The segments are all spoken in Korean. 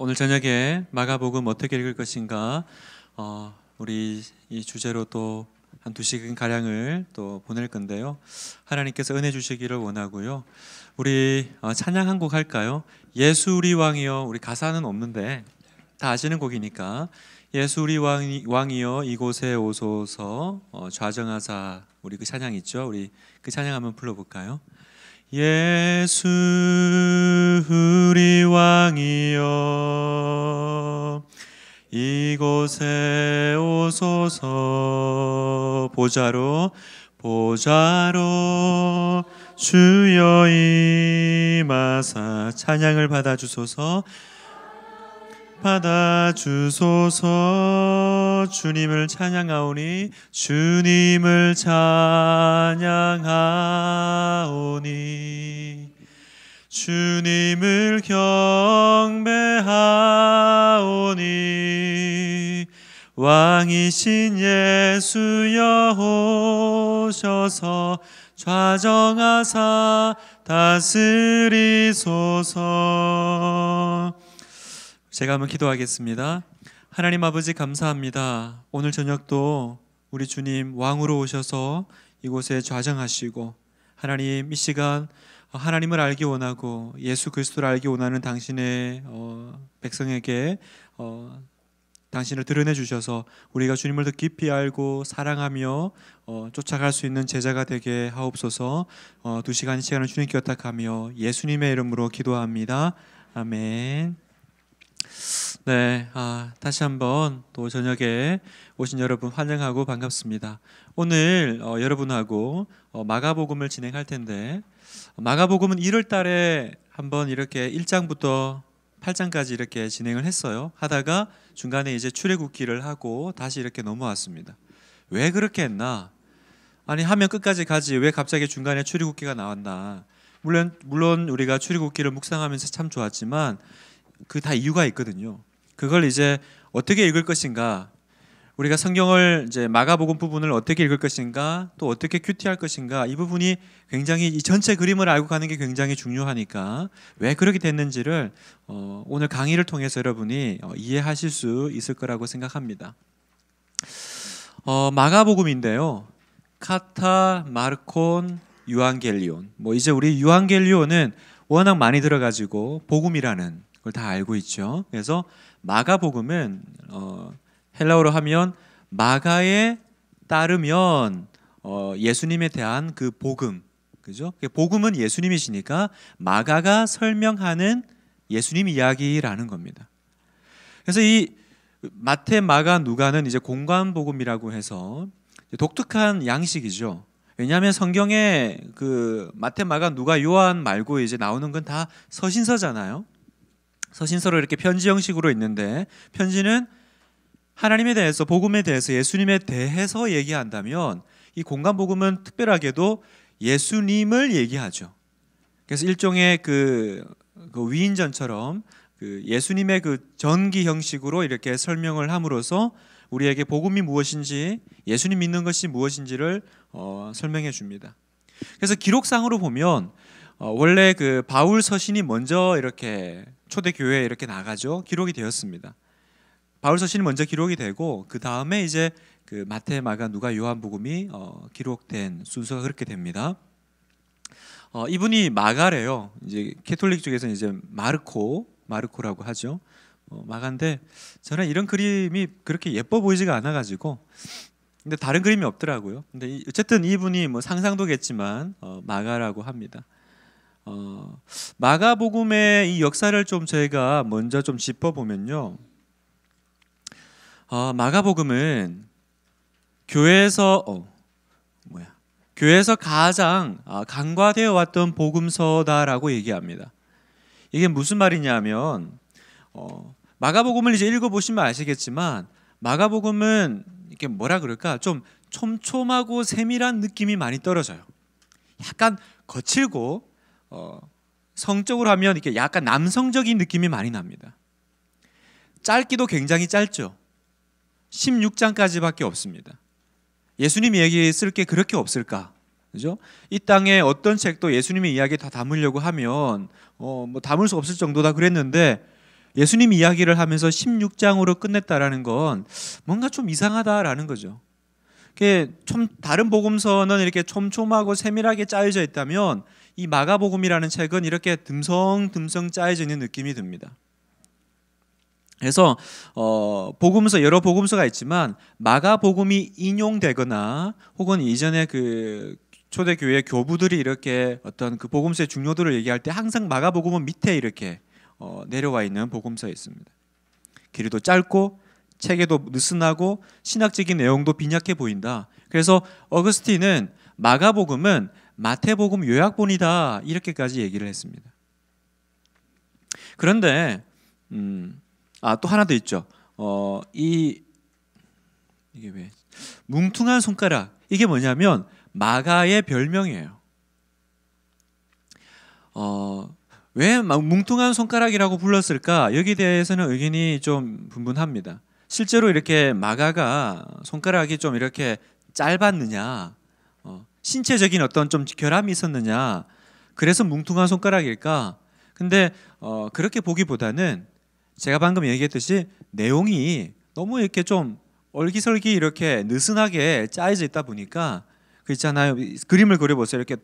오늘 저녁에 마가복음 어떻게 읽을 것인가 어, 우리 이 주제로 또 한 두 시간 가량을 또 보낼 건데요. 하나님께서 은혜 주시기를 원하고요. 우리 어, 찬양 한 곡 할까요? 예수 우리 왕이여 우리 가사는 없는데 다 아시는 곡이니까 예수 우리 왕이, 여 이곳에 오소서 어, 좌정하사 우리 그 찬양 있죠? 우리 그 찬양 한번 불러볼까요? 예수 우리 왕이여 이곳에 오소서 보자로 보자로 주여 이마사 찬양을 받아 주소서 받아 주소서 주님을 찬양하오니 주님을 찬양하오니 주님을 경배하오니 왕이신 예수여 오셔서 좌정하사 다스리소서 제가 한번 기도하겠습니다. 하나님 아버지 감사합니다. 오늘 저녁도 우리 주님 왕으로 오셔서 이곳에 좌정하시고 하나님 이 시간 하나님을 알기 원하고 예수 그리스도를 알기 원하는 당신의 어, 백성에게 어, 당신을 드러내 주셔서 우리가 주님을 더 깊이 알고 사랑하며 어, 쫓아갈 수 있는 제자가 되게 하옵소서 두 시간 시간을 주님께 의탁하며 예수님의 이름으로 기도합니다 아멘. 네, 아, 다시 한번 또 저녁에 오신 여러분 환영하고 반갑습니다. 오늘 어, 여러분하고 어, 마가복음을 진행할 텐데 마가복음은 1월달에 한번 이렇게 1장부터 8장까지 이렇게 진행을 했어요. 하다가 중간에 이제 출애굽기를 하고 다시 이렇게 넘어왔습니다. 왜 그렇게 했나? 아니 하면 끝까지 가지 왜 갑자기 중간에 출애굽기가 나왔나? 물론 물론 우리가 출애굽기를 묵상하면서 참 좋았지만 그다 이유가 있거든요. 그걸 이제 어떻게 읽을 것인가, 우리가 성경을 이제 마가복음 부분을 어떻게 읽을 것인가, 또 어떻게 큐티할 것인가 이 부분이 굉장히 이 전체 그림을 알고 가는 게 굉장히 중요하니까 왜 그렇게 됐는지를 어, 오늘 강의를 통해서 여러분이 어, 이해하실 수 있을 거라고 생각합니다. 어, 마가복음인데요, 카타, 마르콘, 유한겔리온. 뭐 이제 우리 유한겔리온은 워낙 많이 들어가지고 복음이라는 그걸 다 알고 있죠. 그래서 마가복음은 어, 헬라어로 하면 마가에 따르면 어, 예수님에 대한 그 복음, 그죠? 그 복음은 예수님이시니까 마가가 설명하는 예수님 이야기라는 겁니다. 그래서 이 마태, 마가, 누가는 이제 공간 복음이라고 해서 독특한 양식이죠. 왜냐하면 성경에 그 마태, 마가, 누가, 요한 말고 이제 나오는 건 다 서신서잖아요. 서신서로 이렇게 편지 형식으로 있는데 편지는 하나님에 대해서 복음에 대해서 예수님에 대해서 얘기한다면 이 공간 복음은 특별하게도 예수님을 얘기하죠. 그래서 일종의 그, 그 위인전처럼 그 예수님의 그 전기 형식으로 이렇게 설명을 함으로써 우리에게 복음이 무엇인지 예수님 믿는 것이 무엇인지를 어, 설명해 줍니다. 그래서 기록상으로 보면 어, 원래 그 바울 서신이 먼저 이렇게 초대 교회에 이렇게 나가죠. 기록이 되었습니다. 바울 서신이 먼저 기록이 되고 그 다음에 이제 그 마태, 마가, 누가, 요한복음이 어, 기록된 순서가 그렇게 됩니다. 어, 이분이 마가래요. 이제 캐톨릭 쪽에서 이제 마르코, 마르코라고 하죠. 어, 마가인데 저는 이런 그림이 그렇게 예뻐 보이지가 않아가지고 근데 다른 그림이 없더라고요. 근데 어쨌든 이분이 뭐 상상도겠지만 어, 마가라고 합니다. 어, 마가복음의 이 역사를 좀 제가 먼저 좀 짚어보면요. 어, 마가복음은 교회에서 어, 뭐야? 교회에서 가장 아, 강과되어 왔던 복음서다라고 얘기합니다. 이게 무슨 말이냐면 어, 마가복음을 이제 읽어보시면 아시겠지만 마가복음은 이게 뭐라 그럴까 좀 촘촘하고 세밀한 느낌이 많이 떨어져요. 약간 거칠고 어, 성적으로 하면 이렇게 약간 남성적인 느낌이 많이 납니다. 짧기도 굉장히 짧죠. 16장까지밖에 없습니다. 예수님이 얘기했을 게 그렇게 없을까? 그죠? 이 땅에 어떤 책도 예수님의 이야기 다 담으려고 하면 어, 뭐 담을 수 없을 정도다 그랬는데 예수님 이야기를 하면서 16장으로 끝냈다라는 건 뭔가 좀 이상하다라는 거죠. 좀 다른 복음서는 이렇게 촘촘하고 세밀하게 짜여져 있다면 이 마가복음이라는 책은 이렇게 듬성듬성 짜여지는 느낌이 듭니다. 그래서 어, 복음서 여러 복음서가 있지만 마가복음이 인용되거나 혹은 이전에 그 초대 교회 교부들이 이렇게 어떤 그 복음서의 중요도를 얘기할 때 항상 마가복음은 밑에 이렇게 어, 내려와 있는 복음서에 있습니다. 길이도 짧고 책에도 느슨하고 신학적인 내용도 빈약해 보인다. 그래서 어그스틴은 마가복음은 마태복음 요약본이다 이렇게까지 얘기를 했습니다. 그런데 음, 아또 하나 더 있죠. 어, 이 이게 왜 뭉퉁한 손가락 이게 뭐냐면 마가의 별명이에요. 어, 왜 뭉퉁한 손가락이라고 불렀을까? 여기 대해서는 의견이 좀 분분합니다. 실제로 이렇게 마가가 손가락이 좀 이렇게 짧았느냐, 어, 신체적인 어떤 좀 결함이 있었느냐 그래서 뭉퉁한 손가락일까 근데 어, 그렇게 보기보다는 제가 방금 얘기했듯이 내용이 너무 이렇게 좀 얼기설기 이렇게 느슨하게 짜여져 있다 보니까 그 있잖아요 그림을 그려보세요 이렇게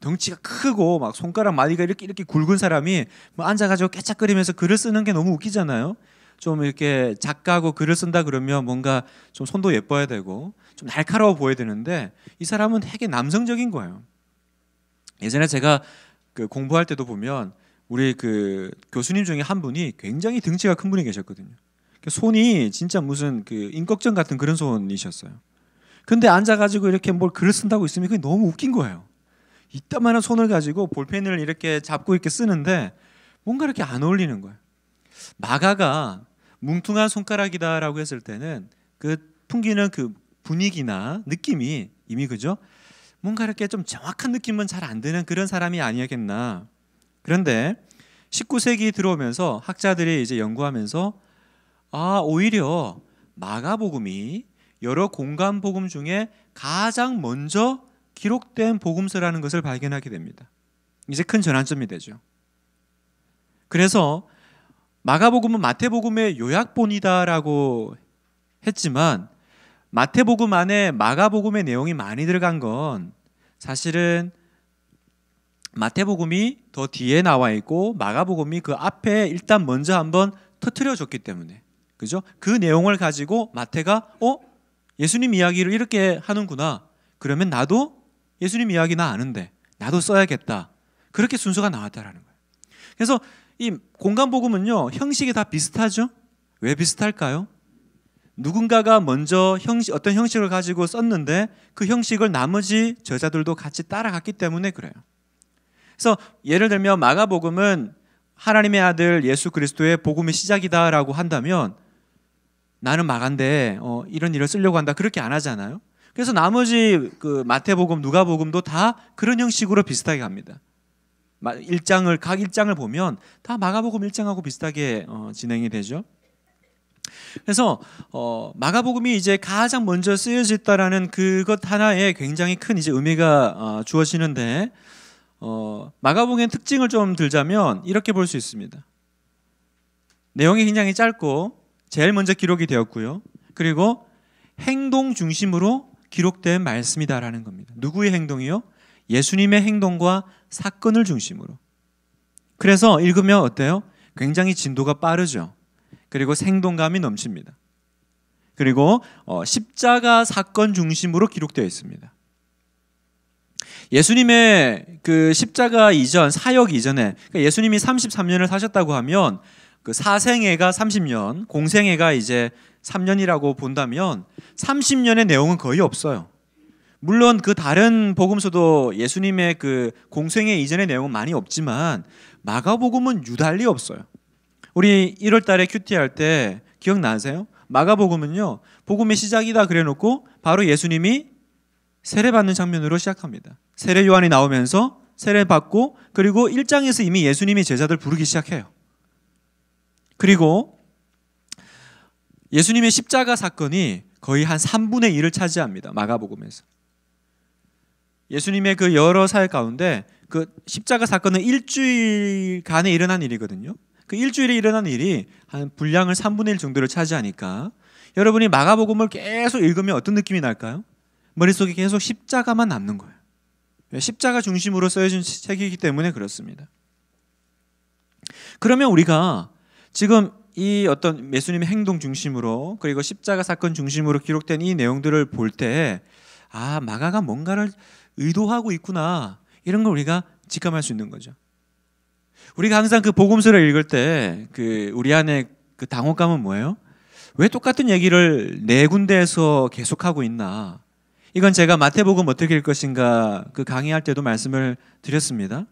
덩치가 크고 막 손가락 마디가 이렇게 이렇게 굵은 사람이 뭐 앉아가지고 깨짝거리면서 글을 쓰는 게 너무 웃기잖아요. 좀 이렇게 작가고 글을 쓴다 그러면 뭔가 좀 손도 예뻐야 되고 좀 날카로워 보여야 되는데 이 사람은 되게 남성적인 거예요. 예전에 제가 그 공부할 때도 보면 우리 그 교수님 중에 한 분이 굉장히 등치가 큰 분이 계셨거든요. 그러니까 손이 진짜 무슨 그 인걱정 같은 그런 손이셨어요. 근데 앉아가지고 이렇게 뭘 글을 쓴다고 있으면 그게 너무 웃긴 거예요. 이따만한 손을 가지고 볼펜을 이렇게 잡고 이렇게 쓰는데 뭔가 이렇게 안 어울리는 거예요. 마가가 뭉퉁한 손가락이다라고 했을 때는 그 풍기는 그 분위기나 느낌이 이미 그죠? 뭔가 이렇게 좀 정확한 느낌은 잘 안 드는 그런 사람이 아니겠나. 그런데 19세기 들어오면서 학자들이 이제 연구하면서 아, 오히려 마가복음이 여러 공간 복음 중에 가장 먼저 기록된 복음서라는 것을 발견하게 됩니다. 이제 큰 전환점이 되죠. 그래서 마가복음은 마태복음의 요약본이다라고 했지만 마태복음 안에 마가복음의 내용이 많이 들어간 건 사실은 마태복음이 더 뒤에 나와 있고 마가복음이 그 앞에 일단 먼저 한번 터트려 줬기 때문에 그죠? 그 내용을 가지고 마태가 어 예수님 이야기를 이렇게 하는구나 그러면 나도 예수님 이야기 나 아는데 나도 써야겠다 그렇게 순서가 나왔다라는 거예요. 그래서 이 공간 복음은요 형식이 다 비슷하죠. 왜 비슷할까요? 누군가가 먼저 형식, 어떤 형식을 가지고 썼는데 그 형식을 나머지 저자들도 같이 따라갔기 때문에 그래요. 그래서 예를 들면 마가복음은 하나님의 아들 예수 그리스도의 복음의 시작이다라고 한다면 나는 마간데 어, 이런 일을 쓰려고 한다 그렇게 안 하잖아요. 그래서 나머지 그 마태복음, 누가복음도 다 그런 형식으로 비슷하게 갑니다. 일장을 각 일장을 보면 다 마가복음 일장하고 비슷하게 어, 진행이 되죠. 그래서 어, 마가복음이 이제 가장 먼저 쓰여졌다라는 그것 하나에 굉장히 큰 이제 의미가 어, 주어지는데 어, 마가복음의 특징을 좀 들자면 이렇게 볼 수 있습니다. 내용이 굉장히 짧고 제일 먼저 기록이 되었고요. 그리고 행동 중심으로 기록된 말씀이다라는 겁니다. 누구의 행동이요? 예수님의 행동과 사건을 중심으로. 그래서 읽으면 어때요? 굉장히 진도가 빠르죠. 그리고 생동감이 넘칩니다. 그리고 어, 십자가 사건 중심으로 기록되어 있습니다. 예수님의 그 십자가 이전 사역 이전에 그러니까 예수님이 33년을 사셨다고 하면 그 사생애가 30년, 공생애가 이제 3년이라고 본다면 30년의 내용은 거의 없어요. 물론 그 다른 복음서도 예수님의 그 공생애 이전의 내용은 많이 없지만 마가복음은 유달리 없어요. 우리 1월 달에 큐티 할때 기억나세요? 마가복음은요. 복음의 시작이다 그래 놓고 바로 예수님이 세례 받는 장면으로 시작합니다. 세례 요한이 나오면서 세례 받고 그리고 1장에서 이미 예수님이 제자들 부르기 시작해요. 그리고 예수님의 십자가 사건이 거의 한 3분의 1을 차지합니다. 마가복음에서. 예수님의 그 여러 사역 가운데 그 십자가 사건은 일주일간에 일어난 일이거든요. 그 일주일에 일어난 일이 한 분량을 3분의 1 정도를 차지하니까 여러분이 마가복음을 계속 읽으면 어떤 느낌이 날까요? 머릿속에 계속 십자가만 남는 거예요. 십자가 중심으로 쓰여진 책이기 때문에 그렇습니다. 그러면 우리가 지금 이 어떤 예수님의 행동 중심으로 그리고 십자가 사건 중심으로 기록된 이 내용들을 볼 때 아, 마가가 뭔가를 의도하고 있구나 이런 걸 우리가 직감할 수 있는 거죠. 우리가 항상 그 복음서를 읽을 때 그 우리 안에 그 당혹감은 뭐예요? 왜 똑같은 얘기를 네 군데에서 계속하고 있나? 이건 제가 마태복음 어떻게 읽을 것인가 그 강의할 때도 말씀을 드렸습니다.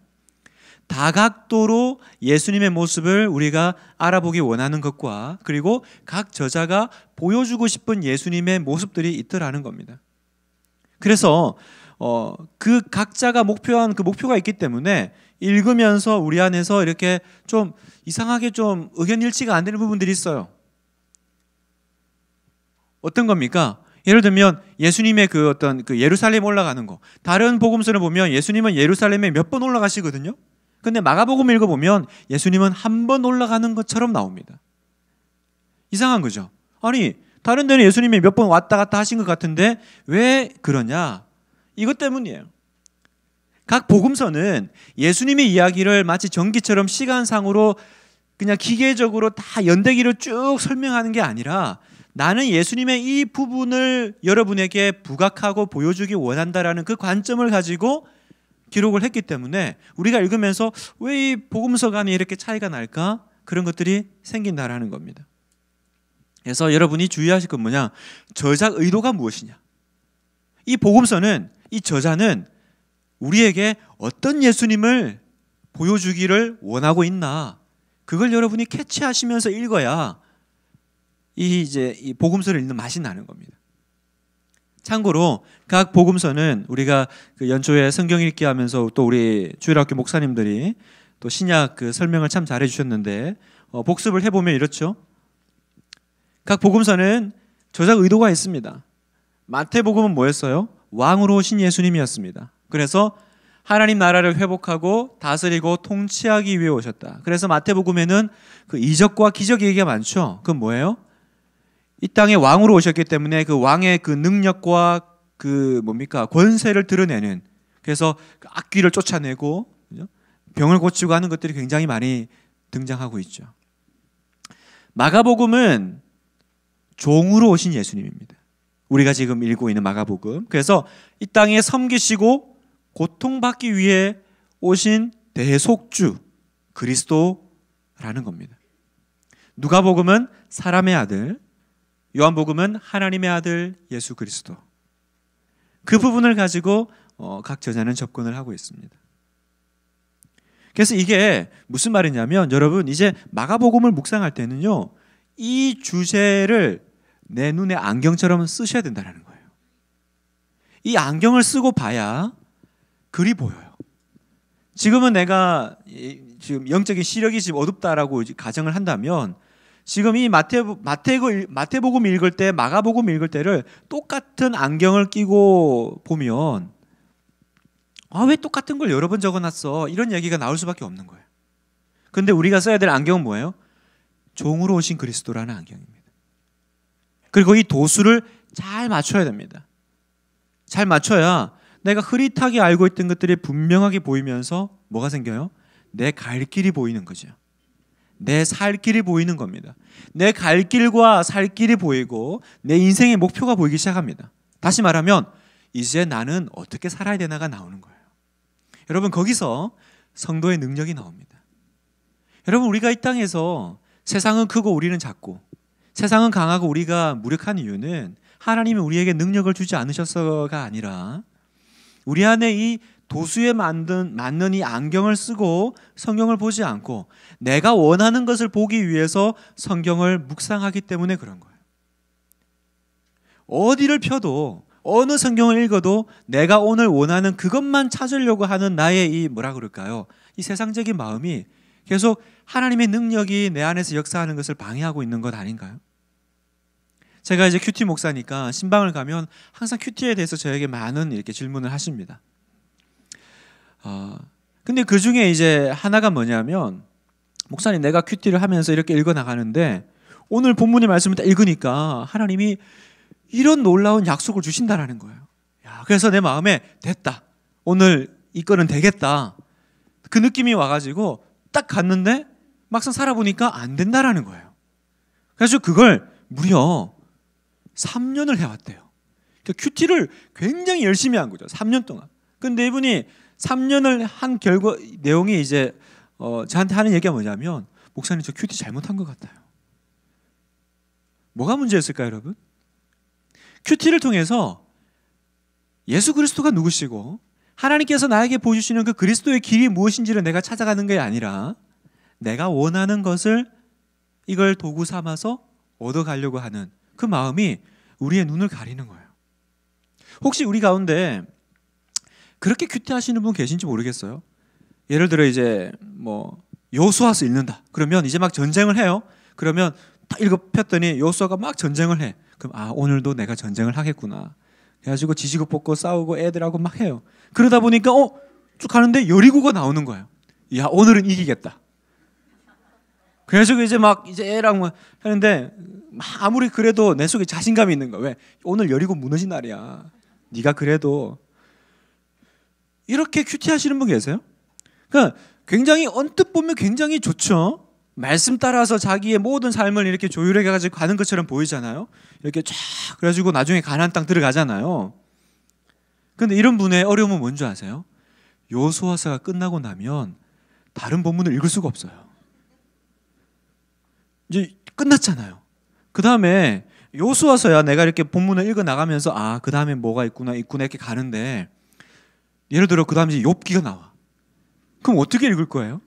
다각도로 예수님의 모습을 우리가 알아보기 원하는 것과 그리고 각 저자가 보여주고 싶은 예수님의 모습들이 있더라는 겁니다. 그래서 어, 그 각자가 목표한 그 목표가 있기 때문에 읽으면서 우리 안에서 이렇게 좀 이상하게 좀 의견 일치가 안 되는 부분들이 있어요. 어떤 겁니까? 예를 들면 예수님의 그 어떤 그 예루살렘 올라가는 거. 다른 복음서를 보면 예수님은 예루살렘에 몇 번 올라가시거든요. 근데 마가복음 읽어보면 예수님은 한 번 올라가는 것처럼 나옵니다. 이상한 거죠. 아니 다른 데는 예수님이 몇 번 왔다 갔다 하신 것 같은데 왜 그러냐? 이것 때문이에요. 각 복음서는 예수님의 이야기를 마치 전기처럼 시간상으로 그냥 기계적으로 다 연대기로 쭉 설명하는 게 아니라 나는 예수님의 이 부분을 여러분에게 부각하고 보여주기 원한다라는 그 관점을 가지고 기록을 했기 때문에 우리가 읽으면서 왜 이 복음서 간에 이렇게 차이가 날까? 그런 것들이 생긴다라는 겁니다. 그래서 여러분이 주의하실 건 뭐냐? 저작 의도가 무엇이냐? 이 복음서는 이 저자는 우리에게 어떤 예수님을 보여주기를 원하고 있나 그걸 여러분이 캐치하시면서 읽어야 이 이제 이 복음서를 읽는 맛이 나는 겁니다. 참고로 각 복음서는 우리가 그 연초에 성경 읽기 하면서 또 우리 주일학교 목사님들이 또 신약 그 설명을 참 잘해 주셨는데 어, 복습을 해보면 이렇죠. 각 복음서는 저작 의도가 있습니다. 마태복음은 뭐였어요? 왕으로 오신 예수님이었습니다. 그래서 하나님 나라를 회복하고 다스리고 통치하기 위해 오셨다. 그래서 마태복음에는 그 이적과 기적 얘기가 많죠. 그건 뭐예요? 이 땅에 왕으로 오셨기 때문에 그 왕의 그 능력과 그 뭡니까 권세를 드러내는 그래서 그 악귀를 쫓아내고 병을 고치고 하는 것들이 굉장히 많이 등장하고 있죠. 마가복음은 종으로 오신 예수님입니다. 우리가 지금 읽고 있는 마가복음. 그래서 이 땅에 섬기시고 고통받기 위해 오신 대속주 그리스도라는 겁니다. 누가복음은 사람의 아들, 요한복음은 하나님의 아들 예수 그리스도. 그 부분을 가지고 어, 각 저자는 접근을 하고 있습니다. 그래서 이게 무슨 말이냐면 여러분 이제 마가복음을 묵상할 때는요. 이 주제를 내 눈에 안경처럼 쓰셔야 된다는 거예요. 이 안경을 쓰고 봐야 글이 보여요. 지금은 내가 지금 영적인 시력이 지금 어둡다라고 가정을 한다면 지금 이 마태 마태고 마태복음 읽을 때 마가복음 읽을 때를 똑같은 안경을 끼고 보면 아왜 똑같은 걸 여러 번 적어놨어 이런 얘기가 나올 수밖에 없는 거예요. 근데 우리가 써야 될 안경은 뭐예요? 종으로 오신 그리스도라는 안경입니다. 그리고 이 도수를 잘 맞춰야 됩니다. 잘 맞춰야 내가 흐릿하게 알고 있던 것들이 분명하게 보이면서 뭐가 생겨요? 내 갈 길이 보이는 거죠. 내 살 길이 보이는 겁니다. 내 갈 길과 살 길이 보이고 내 인생의 목표가 보이기 시작합니다. 다시 말하면 이제 나는 어떻게 살아야 되나가 나오는 거예요. 여러분 거기서 성도의 능력이 나옵니다. 여러분 우리가 이 땅에서 세상은 크고 우리는 작고 세상은 강하고 우리가 무력한 이유는 하나님이 우리에게 능력을 주지 않으셔서가 아니라 우리 안에 이 도수에 만든, 맞는 이 안경을 쓰고 성경을 보지 않고 내가 원하는 것을 보기 위해서 성경을 묵상하기 때문에 그런 거예요. 어디를 펴도 어느 성경을 읽어도 내가 오늘 원하는 그것만 찾으려고 하는 나의 이 뭐라 그럴까요? 이 세상적인 마음이 계속 하나님의 능력이 내 안에서 역사하는 것을 방해하고 있는 것 아닌가요? 제가 이제 큐티 목사니까 신방을 가면 항상 큐티에 대해서 저에게 많은 이렇게 질문을 하십니다. 어, 근데 그 중에 이제 하나가 뭐냐면 목사님 내가 큐티를 하면서 이렇게 읽어 나가는데 오늘 본문의 말씀을 딱 읽으니까 하나님이 이런 놀라운 약속을 주신다라는 거예요. 야, 그래서 내 마음에 됐다. 오늘 이 건은 되겠다. 그 느낌이 와가지고 딱 갔는데 막상 살아보니까 안 된다라는 거예요. 그래서 그걸 무려 3년을 해왔대요. 그러니까 큐티를 굉장히 열심히 한 거죠. 3년 동안. 근데 이분이 3년을 한 결과 내용이 이제 어, 저한테 하는 얘기가 뭐냐면 목사님 저 큐티 잘못한 것 같아요. 뭐가 문제였을까요, 여러분? 큐티를 통해서 예수 그리스도가 누구시고 하나님께서 나에게 보여주시는 그 그리스도의 길이 무엇인지를 내가 찾아가는 게 아니라 내가 원하는 것을 이걸 도구 삼아서 얻어가려고 하는 그 마음이 우리의 눈을 가리는 거예요. 혹시 우리 가운데 그렇게 규태하시는분 계신지 모르겠어요. 예를 들어 이제 뭐 요수아서 읽는다. 그러면 이제 막 전쟁을 해요. 그러면 딱 읽어폈더니 요수아가 막 전쟁을 해. 그럼 아 오늘도 내가 전쟁을 하겠구나. 그래가지고 지지고 뽑고 싸우고 애들하고 막 해요. 그러다 보니까 어, 쭉 가는데 여리고가 나오는 거예요. 야, 오늘은 이기겠다. 그래서 이제 막 이제 애랑 뭐 하는데 아무리 그래도 내 속에 자신감이 있는 거야. 왜? 오늘 여리고 무너진 날이야. 네가 그래도 이렇게 큐티하시는 분 계세요? 그러니까 굉장히 언뜻 보면 굉장히 좋죠. 말씀 따라서 자기의 모든 삶을 이렇게 조율해 가지고 가는 것처럼 보이잖아요. 이렇게 쫙 그래가지고 나중에 가나땅 들어가잖아요. 근데 이런 분의 어려움은 뭔지 아세요? 요소화서가 끝나고 나면 다른 본문을 읽을 수가 없어요. 이제 끝났잖아요. 그 다음에 요수와서야 내가 이렇게 본문을 읽어 나가면서 아, 그 다음에 뭐가 있구나, 있구나 이렇게 가는데 예를 들어 그 다음에 이기가 나와. 그럼 어떻게 읽을 거예요?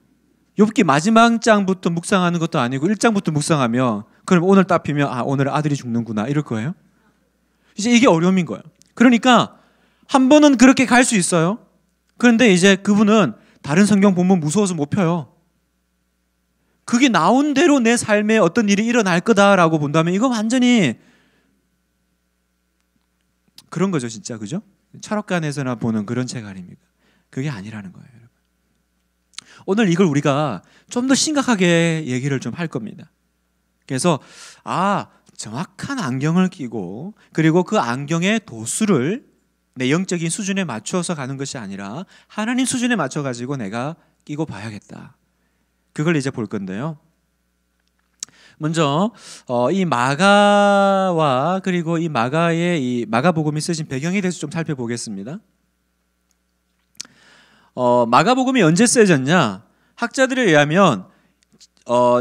욥기 마지막 장부터 묵상하는 것도 아니고 1장부터 묵상하면 그럼 오늘 따피면 아, 오늘 아들이 죽는구나 이럴 거예요? 이제 이게 어려움인 거예요. 그러니까 한 번은 그렇게 갈 수 있어요. 그런데 이제 그분은 다른 성경 본문 무서워서 못 펴요. 그게 나온 대로 내 삶에 어떤 일이 일어날 거다라고 본다면 이거 완전히 그런 거죠, 진짜. 그죠? 철학관에서나 보는 그런 책 아닙니까? 그게 아니라는 거예요, 여러분. 오늘 이걸 우리가 좀 더 심각하게 얘기를 좀 할 겁니다. 그래서 아, 정확한 안경을 끼고 그리고 그 안경의 도수를 내 영적인 수준에 맞춰서 가는 것이 아니라 하나님 수준에 맞춰 가지고 내가 끼고 봐야겠다. 그걸 이제 볼 건데요. 먼저 어, 이 마가와 그리고 이 마가의 이 마가복음이 쓰신 배경에 대해서 좀 살펴보겠습니다. 어, 마가복음이 언제 쓰여졌냐? 학자들에 의하면 어,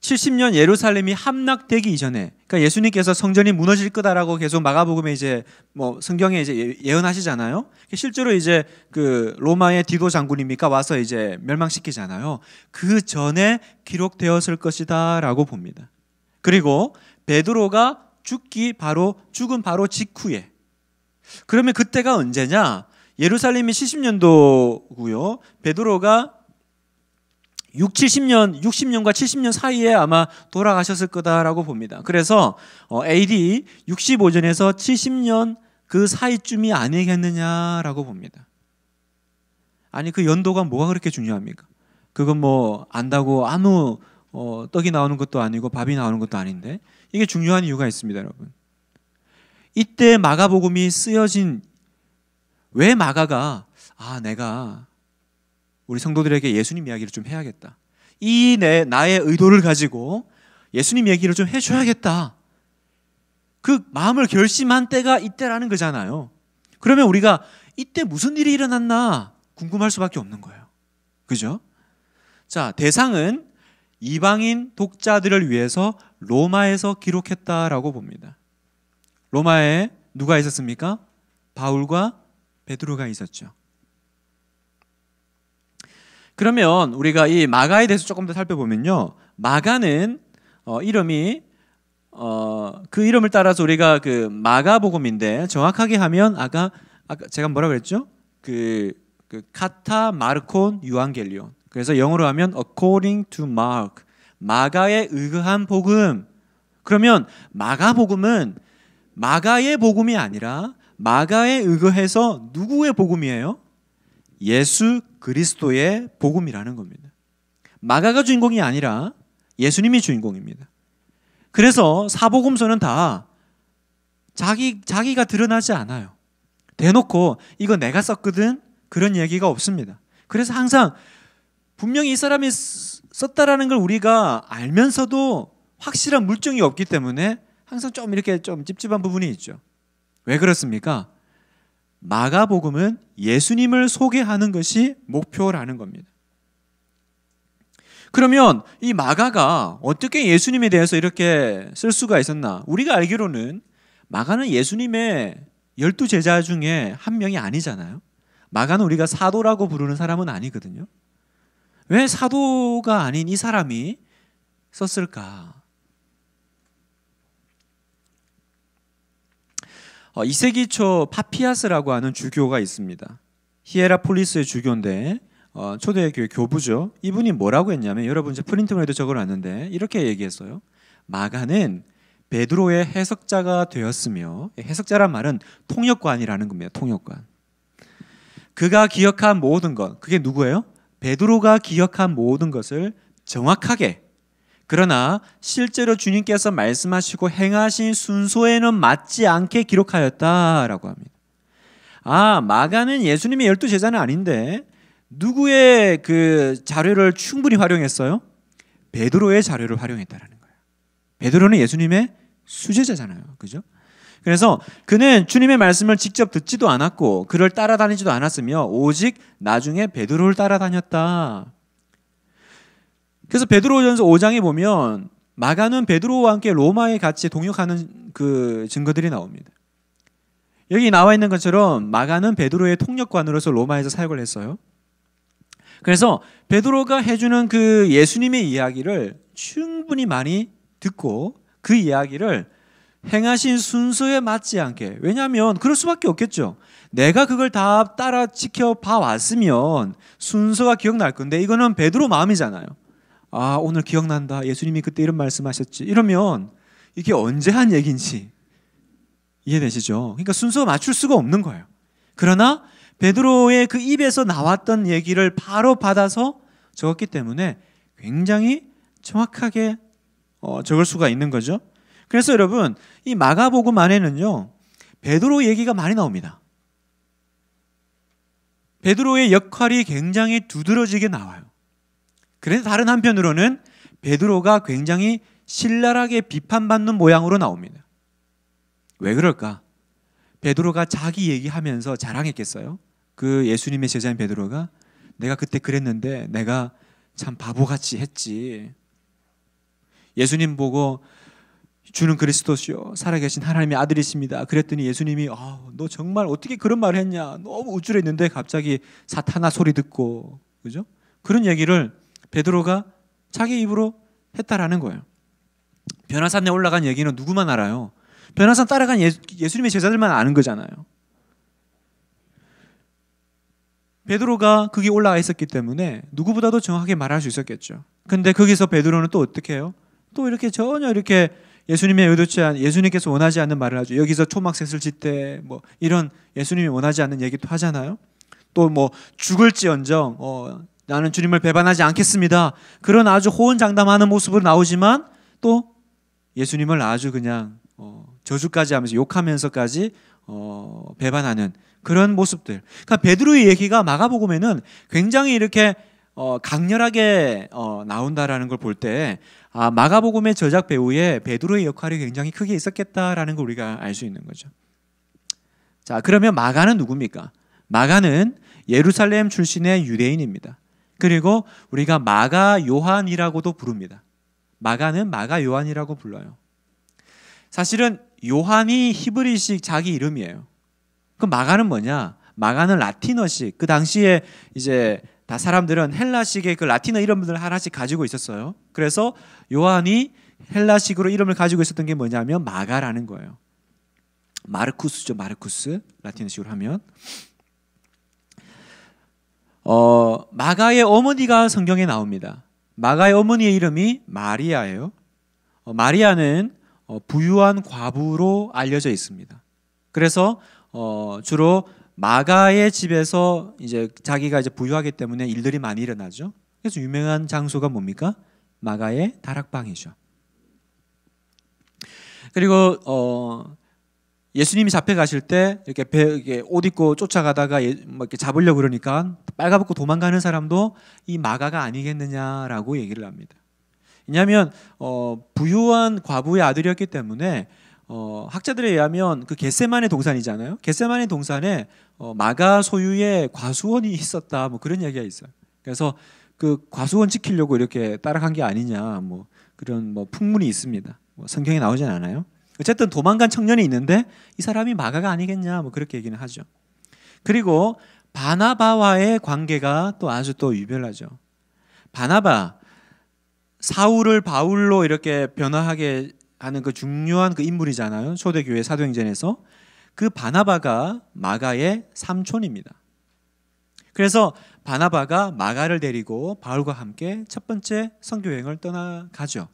70년 예루살렘이 함락되기 이전에 그러니까 예수님께서 성전이 무너질 거다라고 계속 마가복음에 이제 뭐 성경에 이제 예, 예언하시잖아요. 그러니까 실제로 이제 그 로마의 디도 장군입니까 와서 이제 멸망시키잖아요. 그 전에 기록되었을 것이다라고 봅니다. 그리고 베드로가 죽기 바로 죽은 바로 직후에 그러면 그때가 언제냐? 예루살렘이 70년도고요. 베드로가 6, 70년, 60년과 70년 사이에 아마 돌아가셨을 거다라고 봅니다. 그래서 어, AD 65년에서 70년 그 사이쯤이 아니겠느냐라고 봅니다. 아니 그 연도가 뭐가 그렇게 중요합니까? 그건 뭐 안다고 아무 어, 떡이 나오는 것도 아니고 밥이 나오는 것도 아닌데 이게 중요한 이유가 있습니다, 여러분. 이때 마가복음이 쓰여진 왜 마가가 아 내가 우리 성도들에게 예수님 이야기를 좀 해야겠다. 이 내 나의 의도를 가지고 예수님 얘기를 좀 해줘야겠다. 그 마음을 결심한 때가 이때라는 거잖아요. 그러면 우리가 이때 무슨 일이 일어났나 궁금할 수밖에 없는 거예요. 그죠? 자, 대상은 이방인 독자들을 위해서 로마에서 기록했다라고 봅니다. 로마에 누가 있었습니까? 바울과 베드로가 있었죠. 그러면 우리가 이 마가에 대해서 조금 더 살펴보면요. 마가는 어, 이름이 어, 그 이름을 따라서 우리가 그 마가복음인데 정확하게 하면 아까, 아까 제가 뭐라 그랬죠? 그, 그 카타 마르콘 유앙겔리온. 그래서 영어로 하면 according to Mark 마가에 의거한 복음. 그러면 마가 복음은 마가의 복음이 아니라 마가에 의거해서 누구의 복음이에요? 예수 그리스도의 복음이라는 겁니다. 마가가 주인공이 아니라 예수님이 주인공입니다. 그래서 사복음서는 다 자기 자기가 드러나지 않아요. 대놓고 이거 내가 썼거든 그런 얘기가 없습니다. 그래서 항상 분명히 이 사람이 썼다라는 걸 우리가 알면서도 확실한 물증이 없기 때문에 항상 좀 이렇게 좀 찝찝한 부분이 있죠. 왜 그렇습니까? 마가복음은 예수님을 소개하는 것이 목표라는 겁니다. 그러면 이 마가가 어떻게 예수님에 대해서 이렇게 쓸 수가 있었나? 우리가 알기로는 마가는 예수님의 열두 제자 중에 한 명이 아니잖아요. 마가는 우리가 사도라고 부르는 사람은 아니거든요. 왜 사도가 아닌 이 사람이 썼을까? 2세기 어, 초 파피아스라고 하는 주교가 있습니다. 히에라폴리스의 주교인데 어, 초대교회 교부죠. 이분이 뭐라고 했냐면 여러분 제 프린트물에도 적어놨는데 이렇게 얘기했어요. 마가는 베드로의 해석자가 되었으며 해석자란 말은 통역관이라는 겁니다. 통역관. 그가 기억한 모든 것 그게 누구예요? 베드로가 기억한 모든 것을 정확하게 그러나 실제로 주님께서 말씀하시고 행하신 순서에는 맞지 않게 기록하였다라고 합니다. 아, 마가는 예수님의 열두 제자는 아닌데 누구의 그 자료를 충분히 활용했어요? 베드로의 자료를 활용했다라는 거예요. 베드로는 예수님의 수제자잖아요. 그죠? 그래서 그는 주님의 말씀을 직접 듣지도 않았고 그를 따라다니지도 않았으며 오직 나중에 베드로를 따라다녔다. 그래서 베드로전서 5장에 보면 마가는 베드로와 함께 로마에 같이 동역하는 그 증거들이 나옵니다. 여기 나와 있는 것처럼 마가는 베드로의 통역관으로서 로마에서 사역을 했어요. 그래서 베드로가 해주는 그 예수님의 이야기를 충분히 많이 듣고 그 이야기를 행하신 순서에 맞지 않게 왜냐하면 그럴 수밖에 없겠죠. 내가 그걸 다 따라 지켜봐 왔으면 순서가 기억날 건데 이거는 베드로 마음이잖아요. 아 오늘 기억난다 예수님이 그때 이런 말씀하셨지 이러면 이게 언제 한 얘기인지 이해되시죠? 그러니까 순서 맞출 수가 없는 거예요. 그러나 베드로의 그 입에서 나왔던 얘기를 바로 받아서 적었기 때문에 굉장히 정확하게 어, 적을 수가 있는 거죠. 그래서 여러분 이 마가복음 안에는요 베드로 얘기가 많이 나옵니다. 베드로의 역할이 굉장히 두드러지게 나와요. 그래서 다른 한편으로는 베드로가 굉장히 신랄하게 비판받는 모양으로 나옵니다. 왜 그럴까? 베드로가 자기 얘기하면서 자랑했겠어요? 그 예수님의 제자인 베드로가 내가 그때 그랬는데 내가 참 바보같이 했지. 예수님 보고 주는 그리스도시요 살아계신 하나님의 아들이십니다. 그랬더니 예수님이 아, 너 정말 어떻게 그런 말을 했냐? 너무 우쭐했는데 갑자기 사탄아 소리 듣고 그죠? 그런 얘기를 베드로가 자기 입으로 했다라는 거예요. 변화산에 올라간 얘기는 누구만 알아요. 변화산 따라간 예, 예수님의 제자들만 아는 거잖아요. 베드로가 거기 올라가 있었기 때문에 누구보다도 정확하게 말할 수 있었겠죠. 근데 거기서 베드로는 또 어떻게 해요? 또 이렇게 전혀 이렇게 예수님의 의도치 않 예수님께서 원하지 않는 말을 하죠. 여기서 초막셋을 짓되 뭐 이런 예수님이 원하지 않는 얘기도 하잖아요. 또 뭐 죽을지언정 어, 나는 주님을 배반하지 않겠습니다. 그런 아주 호언장담하는 모습으로 나오지만 또 예수님을 아주 그냥 어, 저주까지 하면서 욕하면서까지 어, 배반하는 그런 모습들. 그러니까 베드로의 얘기가 마가복음에는 굉장히 이렇게 어, 강렬하게 어, 나온다라는 걸 볼때 아, 마가복음의 저작 배우에 베드로의 역할이 굉장히 크게 있었겠다라는 걸 우리가 알 수 있는 거죠. 자, 그러면 마가는 누굽니까? 마가는 예루살렘 출신의 유대인입니다. 그리고 우리가 마가 요한이라고도 부릅니다. 마가는 마가 요한이라고 불러요. 사실은 요한이 히브리식 자기 이름이에요. 그럼 마가는 뭐냐? 마가는 라틴어식. 그 당시에 이제 다 사람들은 헬라식의 그 라틴어 이름들을 하나씩 가지고 있었어요. 그래서 요한이 헬라식으로 이름을 가지고 있었던 게 뭐냐면 마가라는 거예요. 마르쿠스죠, 마르쿠스. 라틴어식으로 하면. 어, 마가의 어머니가 성경에 나옵니다. 마가의 어머니의 이름이 마리아예요. 어, 마리아는 어, 부유한 과부로 알려져 있습니다. 그래서 어, 주로 마가의 집에서 이제 자기가 이제 부유하기 때문에 일들이 많이 일어나죠. 그래서 유명한 장소가 뭡니까? 마가의 다락방이죠. 그리고 어, 예수님이 잡혀가실 때 이렇게 배 이렇게 옷 입고 쫓아가다가 예, 막 뭐 이렇게 잡으려고 그러니까 빨가벗고 도망가는 사람도 이 마가가 아니겠느냐라고 얘기를 합니다. 왜냐하면 어, 부유한 과부의 아들이었기 때문에 어, 학자들에 의하면 그 겟세만의 동산이잖아요. 겟세만의 동산에 어, 마가 소유의 과수원이 있었다 뭐 그런 이야기가 있어요. 그래서 그 과수원 지키려고 이렇게 따라간 게 아니냐 뭐 그런 뭐 풍문이 있습니다. 뭐 성경에 나오진 않아요. 어쨌든 도망간 청년이 있는데 이 사람이 마가가 아니겠냐 뭐 그렇게 얘기는 하죠. 그리고 바나바와의 관계가 또 아주 또 유별나죠. 바나바 사울을 바울로 이렇게 변화하게 하는 그 중요한 그 인물이잖아요. 초대교회 사도행전에서 그 바나바가 마가의 삼촌입니다. 그래서 바나바가 마가를 데리고 바울과 함께 첫 번째 선교 여행을 떠나가죠.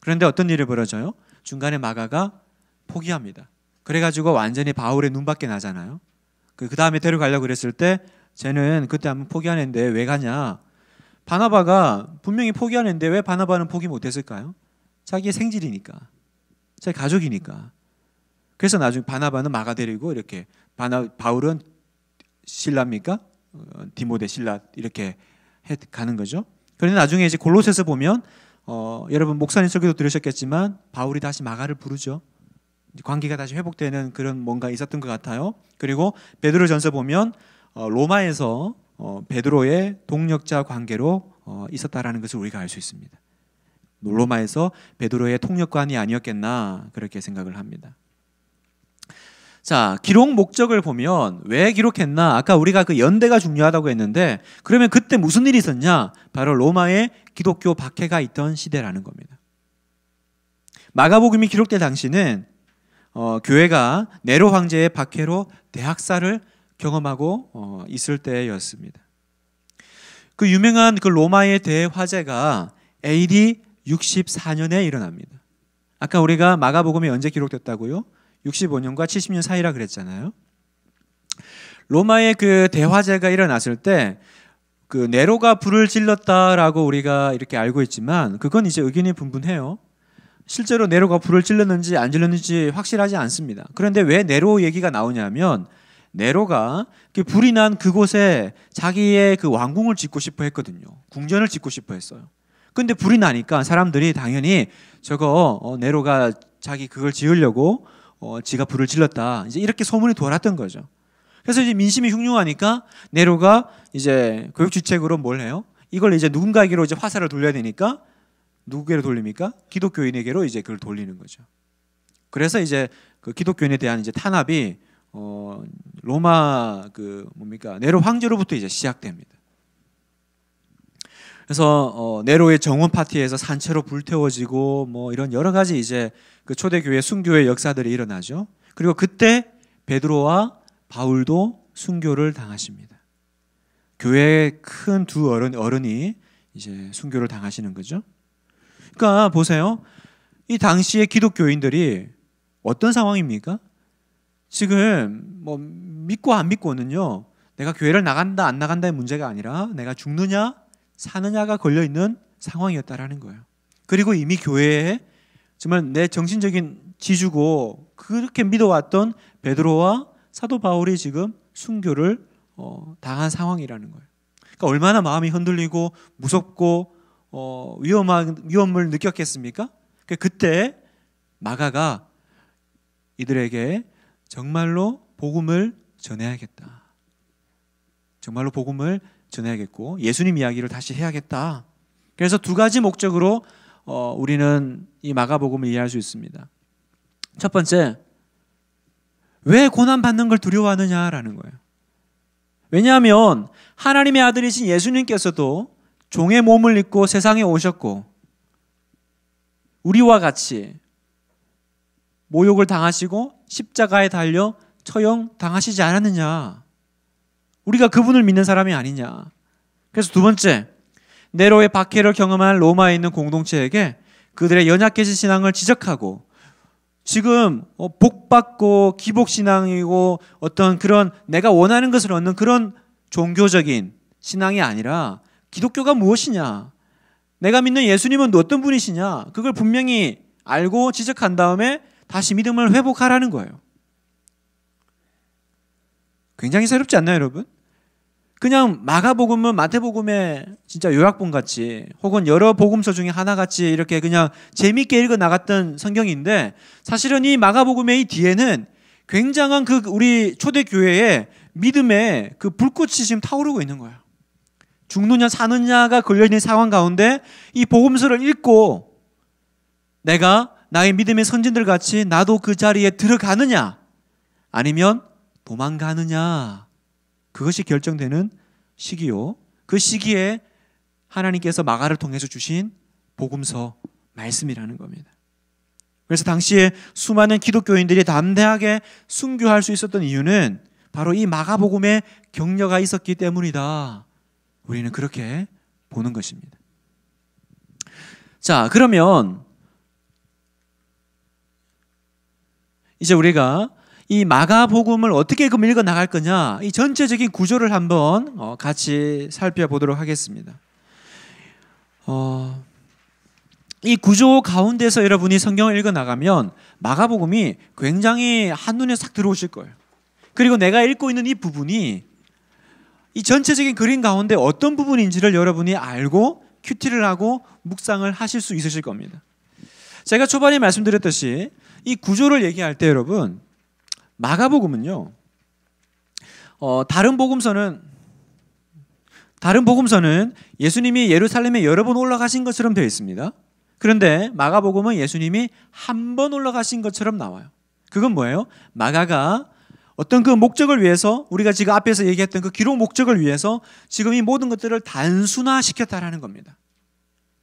그런데 어떤 일이 벌어져요? 중간에 마가가 포기합니다. 그래가지고 완전히 바울의 눈밖에 나잖아요. 그, 그 다음에 데려가려고 그랬을 때 쟤는 그때 한번 포기하는데 왜 가냐? 바나바가 분명히 포기하는데 왜 바나바는 포기 못했을까요? 자기의 생질이니까, 자기 가족이니까. 그래서 나중에 바나바는 마가 데리고 이렇게 바나 바울은 신라입니까? 어, 디모데 신라 이렇게 가는 거죠. 그런데 나중에 이제 골로새서 보면 어, 여러분 목사님 설교도 들으셨겠지만 바울이 다시 마가를 부르죠. 관계가 다시 회복되는 그런 뭔가 있었던 것 같아요. 그리고 베드로전서 보면 어, 로마에서 어, 베드로의 동력자 관계로 어, 있었다라는 것을 우리가 알 수 있습니다. 로마에서 베드로의 통역관이 아니었겠나 그렇게 생각을 합니다. 자, 기록 목적을 보면 왜 기록했나? 아까 우리가 그 연대가 중요하다고 했는데 그러면 그때 무슨 일이 있었냐? 바로 로마의 기독교 박해가 있던 시대라는 겁니다. 마가복음이 기록될 당시는 어, 교회가 네로 황제의 박해로 대학살을 경험하고 어, 있을 때였습니다. 그 유명한 그 로마의 대화재가 AD 64년에 일어납니다. 아까 우리가 마가복음이 언제 기록됐다고요? 65년과 70년 사이라 그랬잖아요. 로마의 그 대화재가 일어났을 때그 네로가 불을 질렀다라고 우리가 이렇게 알고 있지만 그건 이제 의견이 분분해요. 실제로 네로가 불을 질렀는지 안 질렀는지 확실하지 않습니다. 그런데 왜 네로 얘기가 나오냐면 네로가 그 불이 난 그곳에 자기의 그 왕궁을 짓고 싶어 했거든요. 궁전을 짓고 싶어 했어요. 근데 불이 나니까 사람들이 당연히 저거 어, 네로가 자기 그걸 지으려고 어, 지가 불을 질렀다. 이제 이렇게 소문이 돌았던 거죠. 그래서 이제 민심이 흉흉하니까 네로가 이제 교육주책으로 뭘 해요? 이걸 이제 누군가에게로 이제 화살을 돌려야 되니까 누구에게로 돌립니까? 기독교인에게로 이제 그걸 돌리는 거죠. 그래서 이제 그 기독교인에 대한 이제 탄압이 어 로마 그 뭡니까 네로 황제로부터 이제 시작됩니다. 그래서 어 네로의 정원 파티에서 산채로 불태워지고 뭐 이런 여러 가지 이제 그 초대교회 순교의 역사들이 일어나죠. 그리고 그때 베드로와 바울도 순교를 당하십니다. 교회의 큰 두 어른, 어른이 이제 순교를 당하시는 거죠. 그러니까 보세요. 이 당시의 기독교인들이 어떤 상황입니까? 지금 뭐 믿고 안 믿고는요. 내가 교회를 나간다 안 나간다의 문제가 아니라 내가 죽느냐 사느냐가 걸려 있는 상황이었다라는 거예요. 그리고 이미 교회에 정말 내 정신적인 지주고 그렇게 믿어왔던 베드로와 사도 바울이 지금 순교를 어, 당한 상황이라는 거예요. 그러니까 얼마나 마음이 흔들리고 무섭고 어, 위험한 위험을 느꼈겠습니까? 그러니까 그때 마가가 이들에게 정말로 복음을 전해야겠다. 정말로 복음을 전해야겠고 예수님 이야기를 다시 해야겠다. 그래서 두 가지 목적으로 어, 우리는 이 마가복음을 이해할 수 있습니다. 첫 번째, 왜 고난받는 걸 두려워하느냐라는 거예요. 왜냐하면 하나님의 아들이신 예수님께서도 종의 몸을 입고 세상에 오셨고, 우리와 같이 모욕을 당하시고 십자가에 달려 처형 당하시지 않았느냐. 우리가 그분을 믿는 사람이 아니냐. 그래서 두 번째, 네로의 박해를 경험한 로마에 있는 공동체에게 그들의 연약해진 신앙을 지적하고 지금 어, 복받고 기복신앙이고 어떤 그런 내가 원하는 것을 얻는 그런 종교적인 신앙이 아니라 기독교가 무엇이냐? 내가 믿는 예수님은 어떤 분이시냐? 그걸 분명히 알고 지적한 다음에 다시 믿음을 회복하라는 거예요. 굉장히 새롭지 않나요, 여러분? 그냥 마가복음은 마태복음의 진짜 요약본 같이 혹은 여러 복음서 중에 하나 같이 이렇게 그냥 재밌게 읽어 나갔던 성경인데 사실은 이 마가복음의 이 뒤에는 굉장한 그 우리 초대 교회의 믿음의 그 불꽃이 지금 타오르고 있는 거예요. 죽느냐 사느냐가 걸려 있는 상황 가운데 이 복음서를 읽고 내가 나의 믿음의 선진들 같이 나도 그 자리에 들어가느냐 아니면 도망가느냐 그것이 결정되는 시기요. 그 시기에 하나님께서 마가를 통해서 주신 복음서 말씀이라는 겁니다. 그래서 당시에 수많은 기독교인들이 담대하게 순교할 수 있었던 이유는 바로 이 마가복음의 격려가 있었기 때문이다. 우리는 그렇게 보는 것입니다. 자, 그러면 이제 우리가 이 마가복음을 어떻게 그럼 읽어 나갈 거냐 이 전체적인 구조를 한번 어, 같이 살펴보도록 하겠습니다. 어, 이 구조 가운데서 여러분이 성경을 읽어 나가면 마가복음이 굉장히 한눈에 싹 들어오실 거예요. 그리고 내가 읽고 있는 이 부분이 이 전체적인 그림 가운데 어떤 부분인지를 여러분이 알고 큐티를 하고 묵상을 하실 수 있으실 겁니다. 제가 초반에 말씀드렸듯이 이 구조를 얘기할 때 여러분 마가복음은요. 어, 다른 복음서는 다른 복음서는 예수님이 예루살렘에 여러 번 올라가신 것처럼 되어 있습니다. 그런데 마가복음은 예수님이 한 번 올라가신 것처럼 나와요. 그건 뭐예요? 마가가 어떤 그 목적을 위해서 우리가 지금 앞에서 얘기했던 그 기록 목적을 위해서 지금 이 모든 것들을 단순화시켰다라는 겁니다.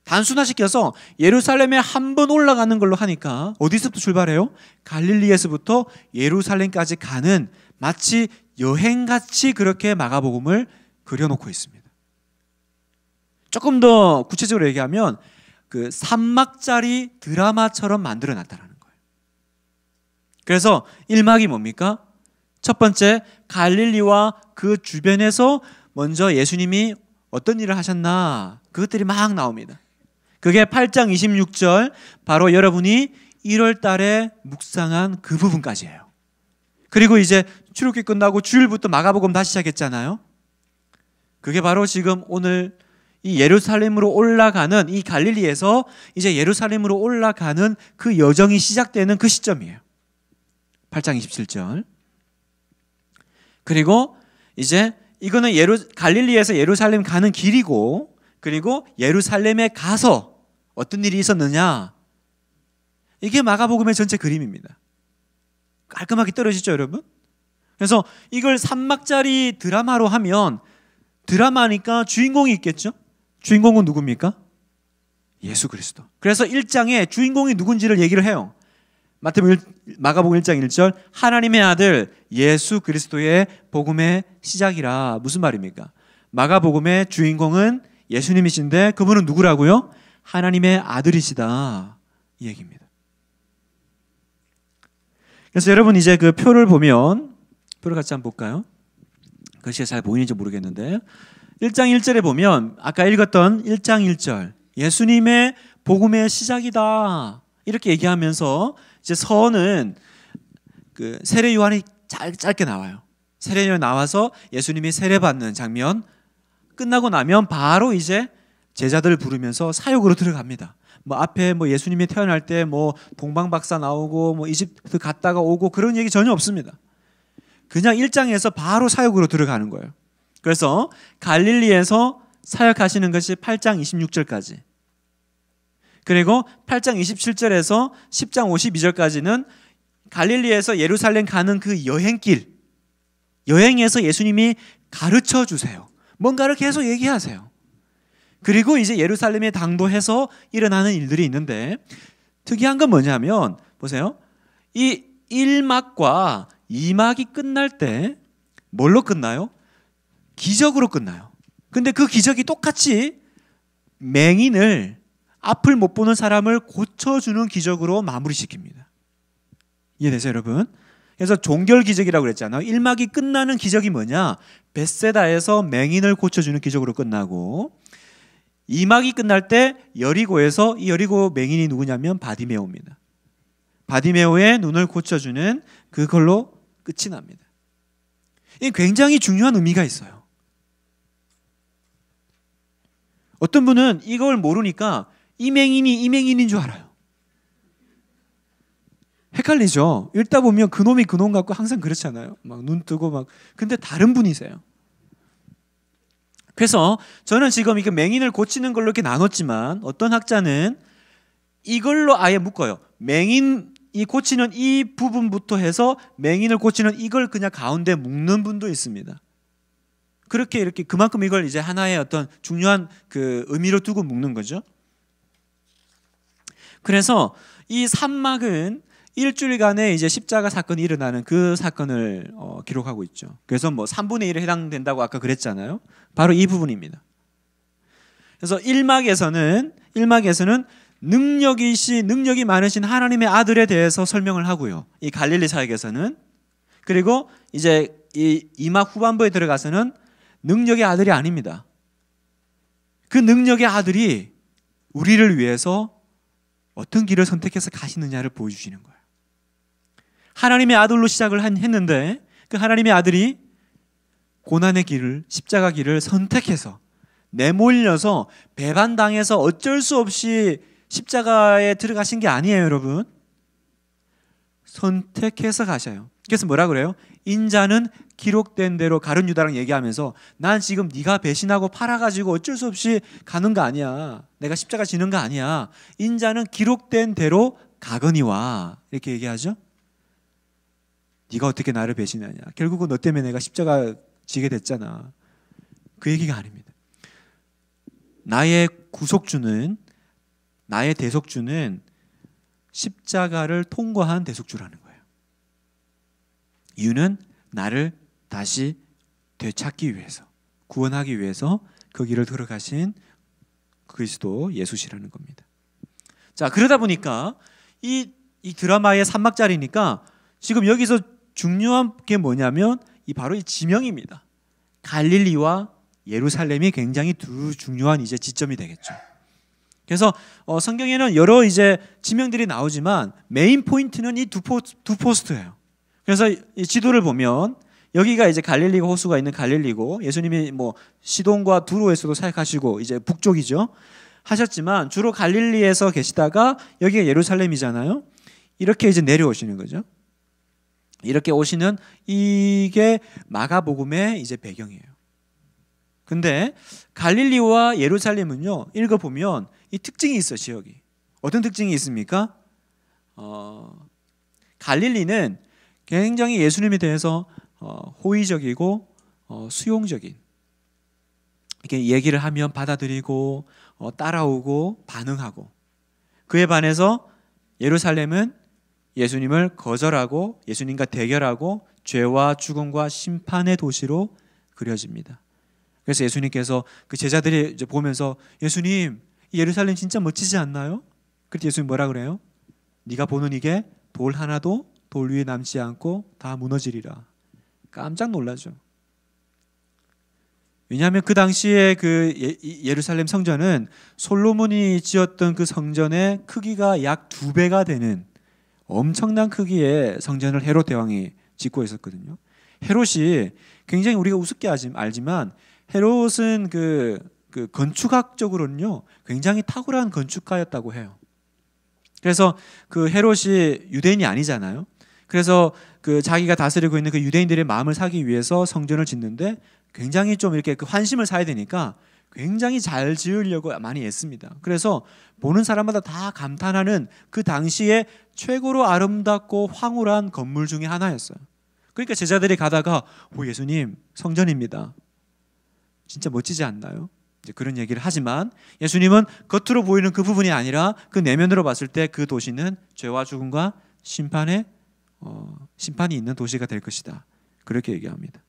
단순화시켜서 예루살렘에 한 번 올라가는 걸로 하니까 어디서부터 출발해요? 갈릴리에서부터 예루살렘까지 가는 마치 여행같이 그렇게 마가복음을 그려놓고 있습니다. 조금 더 구체적으로 얘기하면 그 3막짜리 드라마처럼 만들어 놨다라는 거예요. 그래서 1막이 뭡니까? 첫 번째 갈릴리와 그 주변에서 먼저 예수님이 어떤 일을 하셨나 그것들이 막 나옵니다. 그게 8장 26절 바로 여러분이 1월 달에 묵상한 그 부분까지예요. 그리고 이제 출애굽기 끝나고 주일부터 마가복음 다시 시작했잖아요. 그게 바로 지금 오늘 이 예루살렘으로 올라가는 이 갈릴리에서 이제 예루살렘으로 올라가는 그 여정이 시작되는 그 시점이에요. 8장 27절. 그리고 이제 이거는 예루, 갈릴리에서 예루살렘 가는 길이고 그리고 예루살렘에 가서 어떤 일이 있었느냐? 이게 마가복음의 전체 그림입니다. 깔끔하게 떨어지죠, 여러분? 그래서 이걸 3막짜리 드라마로 하면 드라마니까 주인공이 있겠죠? 주인공은 누굽니까? 예수 그리스도. 그래서 1장에 주인공이 누군지를 얘기를 해요. 마태복음 마가복음 1장 1절 하나님의 아들 예수 그리스도의 복음의 시작이라 무슨 말입니까? 마가복음의 주인공은 예수님이신데 그분은 누구라고요? 하나님의 아들이시다 이 얘기입니다. 그래서 여러분 이제 그 표를 보면 표를 같이 한번 볼까요? 글씨가 그 잘 보이는지 모르겠는데 1장 1절에 보면 아까 읽었던 1장 1절 예수님의 복음의 시작이다 이렇게 얘기하면서 이제 서는 그 세례 요한이 짧, 짧게 나와요. 세례 요한 나와서 예수님이 세례 받는 장면 끝나고 나면 바로 이제 제자들 부르면서 사역으로 들어갑니다. 뭐 앞에 뭐 예수님이 태어날 때 뭐 동방 박사 나오고 뭐 이집트 갔다가 오고 그런 얘기 전혀 없습니다. 그냥 일장에서 바로 사역으로 들어가는 거예요. 그래서 갈릴리에서 사역하시는 것이 8장 26절까지. 그리고 8장 27절에서 10장 52절까지는 갈릴리에서 예루살렘 가는 그 여행길, 여행에서 예수님이 가르쳐 주세요. 뭔가를 계속 얘기하세요. 그리고 이제 예루살렘에 당도해서 일어나는 일들이 있는데 특이한 건 뭐냐면 보세요. 이 1막과 2막이 끝날 때 뭘로 끝나요? 기적으로 끝나요. 근데 그 기적이 똑같이 맹인을 앞을 못 보는 사람을 고쳐주는 기적으로 마무리시킵니다. 이해되세요, 여러분? 그래서 종결 기적이라고 그랬잖아요. 1막이 끝나는 기적이 뭐냐? 벳세다에서 맹인을 고쳐주는 기적으로 끝나고 이막이 끝날 때 여리고에서 이 여리고 맹인이 누구냐면 바디메오입니다. 바디메오의 눈을 고쳐주는 그걸로 끝이 납니다. 이 굉장히 중요한 의미가 있어요. 어떤 분은 이걸 모르니까 이 맹인이 이 맹인인 줄 알아요. 헷갈리죠. 읽다 보면 그놈이 그놈 같고 항상 그렇잖아요. 막 눈 뜨고 막 근데 다른 분이세요. 그래서 저는 지금 이게 맹인을 고치는 걸로 이렇게 나눴지만 어떤 학자는 이걸로 아예 묶어요. 맹인이 고치는 이 부분부터 해서 맹인을 고치는 이걸 그냥 가운데 묶는 분도 있습니다. 그렇게 이렇게 그만큼 이걸 이제 하나의 어떤 중요한 그 의미로 두고 묶는 거죠. 그래서 이 산막은 일주일간에 이제 십자가 사건이 일어나는 그 사건을 어, 기록하고 있죠. 그래서 뭐 3분의 1에 해당된다고 아까 그랬잖아요. 바로 이 부분입니다. 그래서 1막에서는 1막에서는 능력이시 능력이 많으신 하나님의 아들에 대해서 설명을 하고요. 이 갈릴리 사역에서는 그리고 이제 이 2막 후반부에 들어가서는 능력의 아들이 아닙니다. 그 능력의 아들이 우리를 위해서 어떤 길을 선택해서 가시느냐를 보여주시는 거예요. 하나님의 아들로 시작을 했는데 그 하나님의 아들이 고난의 길을 십자가 길을 선택해서 내몰려서 배반당해서 어쩔 수 없이 십자가에 들어가신 게 아니에요, 여러분. 선택해서 가셔요. 그래서 뭐라 그래요? 인자는 기록된 대로 가룟 유다랑 얘기하면서 난 지금 네가 배신하고 팔아가지고 어쩔 수 없이 가는 거 아니야. 내가 십자가 지는 거 아니야. 인자는 기록된 대로 가거니와 이렇게 얘기하죠. 네가 어떻게 나를 배신하냐. 결국은 너 때문에 내가 십자가 지게 됐잖아. 그 얘기가 아닙니다. 나의 구속주는 나의 대속주는 십자가를 통과한 대속주라는 거예요. 이유는 나를 다시 되찾기 위해서 구원하기 위해서 그 길을 들어가신 그리스도 예수시라는 겁니다. 자, 그러다 보니까 이, 이 드라마의 3막자리니까 지금 여기서 중요한 게 뭐냐면 이 바로 이 지명입니다. 갈릴리와 예루살렘이 굉장히 두 중요한 이제 지점이 되겠죠. 그래서 어, 성경에는 여러 이제 지명들이 나오지만 메인 포인트는 이두두 포스트예요. 그래서 이 지도를 보면 여기가 이제 갈릴리 호수가 있는 갈릴리고 예수님이 뭐 시돈과 두로에서도 사역하시고 이제 북쪽이죠. 하셨지만 주로 갈릴리에서 계시다가 여기가 예루살렘이잖아요. 이렇게 이제 내려오시는 거죠. 이렇게 오시는 이게 마가복음의 이제 배경이에요. 근데 갈릴리와 예루살렘은요 읽어 보면 이 특징이 있어 지역이 어떤 특징이 있습니까? 어, 갈릴리는 굉장히 예수님에 대해서 어, 호의적이고 어, 수용적인 이렇게 얘기를 하면 받아들이고 어, 따라오고 반응하고 그에 반해서 예루살렘은 예수님을 거절하고 예수님과 대결하고 죄와 죽음과 심판의 도시로 그려집니다. 그래서 예수님께서 그 제자들이 이제 보면서 예수님 예루살렘 진짜 멋지지 않나요? 그때 예수님 뭐라 그래요? 네가 보는 이게 돌 하나도 돌 위에 남지 않고 다 무너지리라. 깜짝 놀라죠. 왜냐하면 그 당시에 그 예, 예루살렘 성전은 솔로몬이 지었던 그 성전의 크기가 약 두 배가 되는 엄청난 크기의 성전을 헤롯 대왕이 짓고 있었거든요. 헤롯이 굉장히 우리가 우습게 알지만 헤롯은 그, 그 건축학적으로는요 굉장히 탁월한 건축가였다고 해요. 그래서 그 헤롯이 유대인이 아니잖아요. 그래서 그 자기가 다스리고 있는 그 유대인들의 마음을 사기 위해서 성전을 짓는데 굉장히 좀 이렇게 그 환심을 사야 되니까 굉장히 잘 지으려고 많이 했습니다. 그래서 보는 사람마다 다 감탄하는 그 당시에 최고로 아름답고 황홀한 건물 중에 하나였어요. 그러니까 제자들이 가다가 오 예수님 성전입니다. 진짜 멋지지 않나요? 이제 그런 얘기를 하지만 예수님은 겉으로 보이는 그 부분이 아니라 그 내면으로 봤을 때 그 도시는 죄와 죽음과 심판의 어, 심판이 있는 도시가 될 것이다. 그렇게 얘기합니다.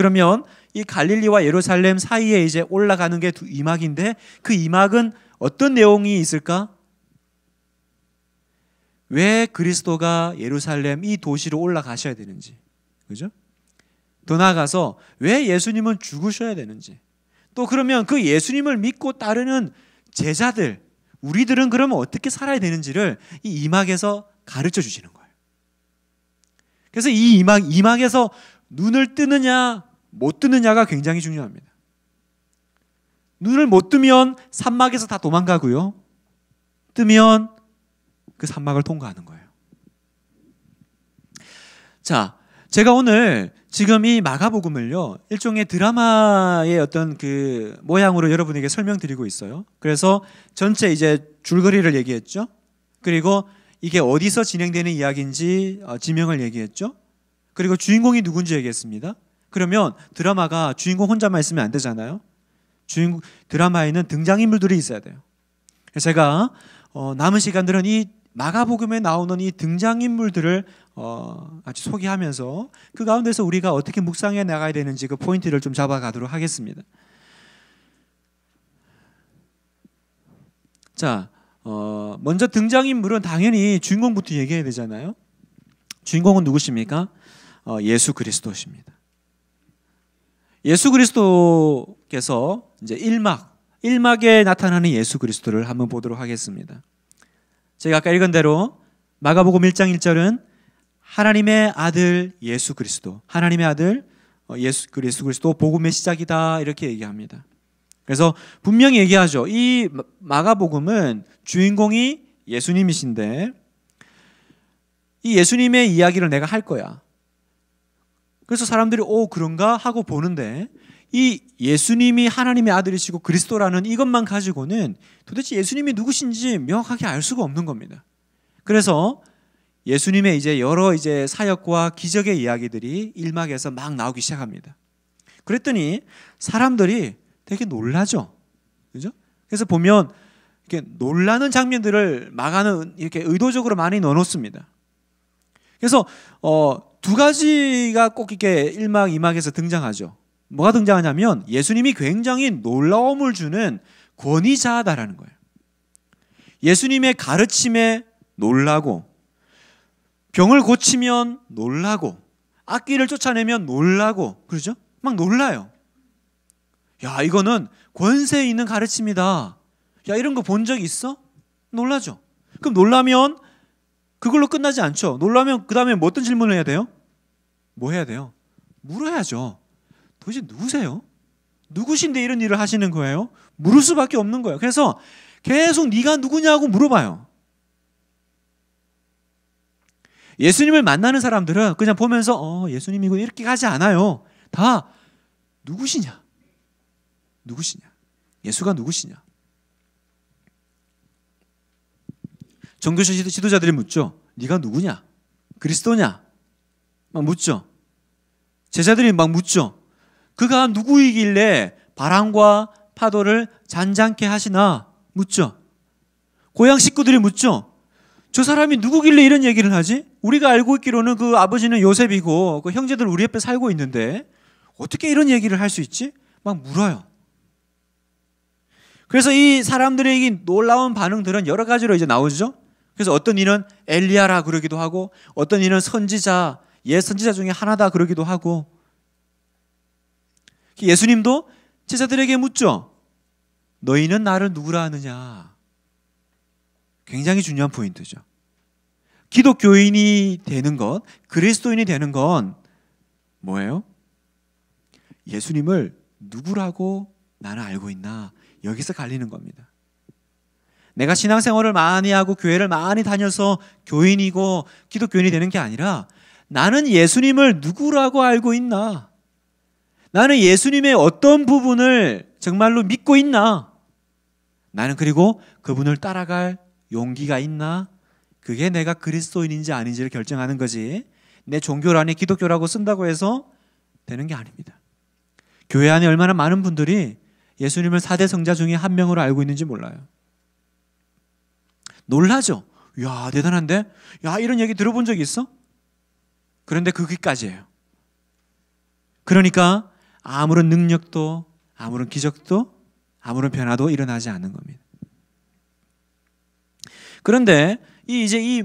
그러면 이 갈릴리와 예루살렘 사이에 이제 올라가는 게두 이막인데 그 이막은 어떤 내용이 있을까? 왜 그리스도가 예루살렘 이 도시로 올라가셔야 되는지. 그죠? 더 나아가서 왜 예수님은 죽으셔야 되는지. 또 그러면 그 예수님을 믿고 따르는 제자들, 우리들은 그러면 어떻게 살아야 되는지를 이 이막에서 가르쳐 주시는 거예요. 그래서 이 이막, 이막에서 눈을 뜨느냐, 못 뜨느냐가 굉장히 중요합니다. 눈을 못 뜨면 산막에서 다 도망가고요. 뜨면 그 산막을 통과하는 거예요. 자, 제가 오늘 지금 이 마가복음을요 일종의 드라마의 어떤 그 모양으로 여러분에게 설명드리고 있어요. 그래서 전체 이제 줄거리를 얘기했죠. 그리고 이게 어디서 진행되는 이야기인지 어, 지명을 얘기했죠. 그리고 주인공이 누군지 얘기했습니다. 그러면 드라마가 주인공 혼자만 있으면 안 되잖아요. 주인공 드라마에는 등장인물들이 있어야 돼요. 제가 어, 남은 시간들은 이 마가복음에 나오는 이 등장인물들을 어, 아주 소개하면서 그 가운데서 우리가 어떻게 묵상해 나가야 되는지 그 포인트를 좀 잡아가도록 하겠습니다. 자, 어, 먼저 등장인물은 당연히 주인공부터 얘기해야 되잖아요. 주인공은 누구십니까? 어, 예수 그리스도십니다. 예수 그리스도께서 이제 일막, 일막에 나타나는 예수 그리스도를 한번 보도록 하겠습니다. 제가 아까 읽은 대로 마가복음 1장 1절은 하나님의 아들 예수 그리스도, 하나님의 아들 어, 예수 그리스도 복음의 시작이다 이렇게 얘기합니다. 그래서 분명히 얘기하죠. 이 마가복음은 주인공이 예수님이신데 이 예수님의 이야기를 내가 할 거야. 그래서 사람들이 오 그런가 하고 보는데 이 예수님이 하나님의 아들이시고 그리스도라는 이것만 가지고는 도대체 예수님이 누구신지 명확하게 알 수가 없는 겁니다. 그래서 예수님의 이제 여러 이제 사역과 기적의 이야기들이 일막에서 막 나오기 시작합니다. 그랬더니 사람들이 되게 놀라죠. 그죠? 그래서 보면 이렇게 놀라는 장면들을 막아는 이렇게 의도적으로 많이 넣어놓습니다. 그래서 어두 가지가 꼭 이렇게 1막 2막에서 등장하죠. 뭐가 등장하냐면 예수님이 굉장히 놀라움을 주는 권위자다라는 거예요. 예수님의 가르침에 놀라고 병을 고치면 놀라고 악기를 쫓아내면 놀라고 그러죠? 막 놀라요. 야, 이거는 권세 있는 가르침이다. 야, 이런 거 본 적 있어? 놀라죠. 그럼 놀라면 그걸로 끝나지 않죠. 놀라면 그 다음에 뭐 어떤 질문을 해야 돼요? 뭐 해야 돼요? 물어야죠. 도대체 누구세요? 누구신데 이런 일을 하시는 거예요? 물을 수밖에 없는 거예요. 그래서 계속 네가 누구냐고 물어봐요. 예수님을 만나는 사람들은 그냥 보면서 어, 예수님이고 이렇게 가지 않아요. 다 누구시냐? 누구시냐? 예수가 누구시냐? 종교시 지도자들이 묻죠. 네가 누구냐? 그리스도냐? 막 묻죠. 제자들이 막 묻죠. 그가 누구이길래 바람과 파도를 잔잔케 하시나? 묻죠. 고향 식구들이 묻죠. 저 사람이 누구길래 이런 얘기를 하지? 우리가 알고 있기로는 그 아버지는 요셉이고 그 형제들 우리 옆에 살고 있는데 어떻게 이런 얘기를 할 수 있지? 막 물어요. 그래서 이 사람들의 이 놀라운 반응들은 여러 가지로 이제 나오죠. 그래서 어떤 이는 엘리야라 그러기도 하고 어떤 이는 선지자 옛 선지자 중에 하나다 그러기도 하고 그 예수님도 제자들에게 묻죠. 너희는 나를 누구라 하느냐? 굉장히 중요한 포인트죠. 기독교인이 되는 것, 그리스도인이 되는 건 뭐예요? 예수님을 누구라고 나는 알고 있나? 여기서 갈리는 겁니다. 내가 신앙생활을 많이 하고 교회를 많이 다녀서 교인이고 기독교인이 되는 게 아니라 나는 예수님을 누구라고 알고 있나? 나는 예수님의 어떤 부분을 정말로 믿고 있나? 나는 그리고 그분을 따라갈 용기가 있나? 그게 내가 그리스도인인지 아닌지를 결정하는 거지. 내 종교란에 기독교라고 쓴다고 해서 되는 게 아닙니다. 교회 안에 얼마나 많은 분들이 예수님을 사대 성자 중에 한 명으로 알고 있는지 몰라요. 놀라죠. 야 대단한데? 야 이런 얘기 들어본 적 있어? 그런데 그기까지예요. 그러니까 아무런 능력도 아무런 기적도 아무런 변화도 일어나지 않는 겁니다. 그런데 이 이제 이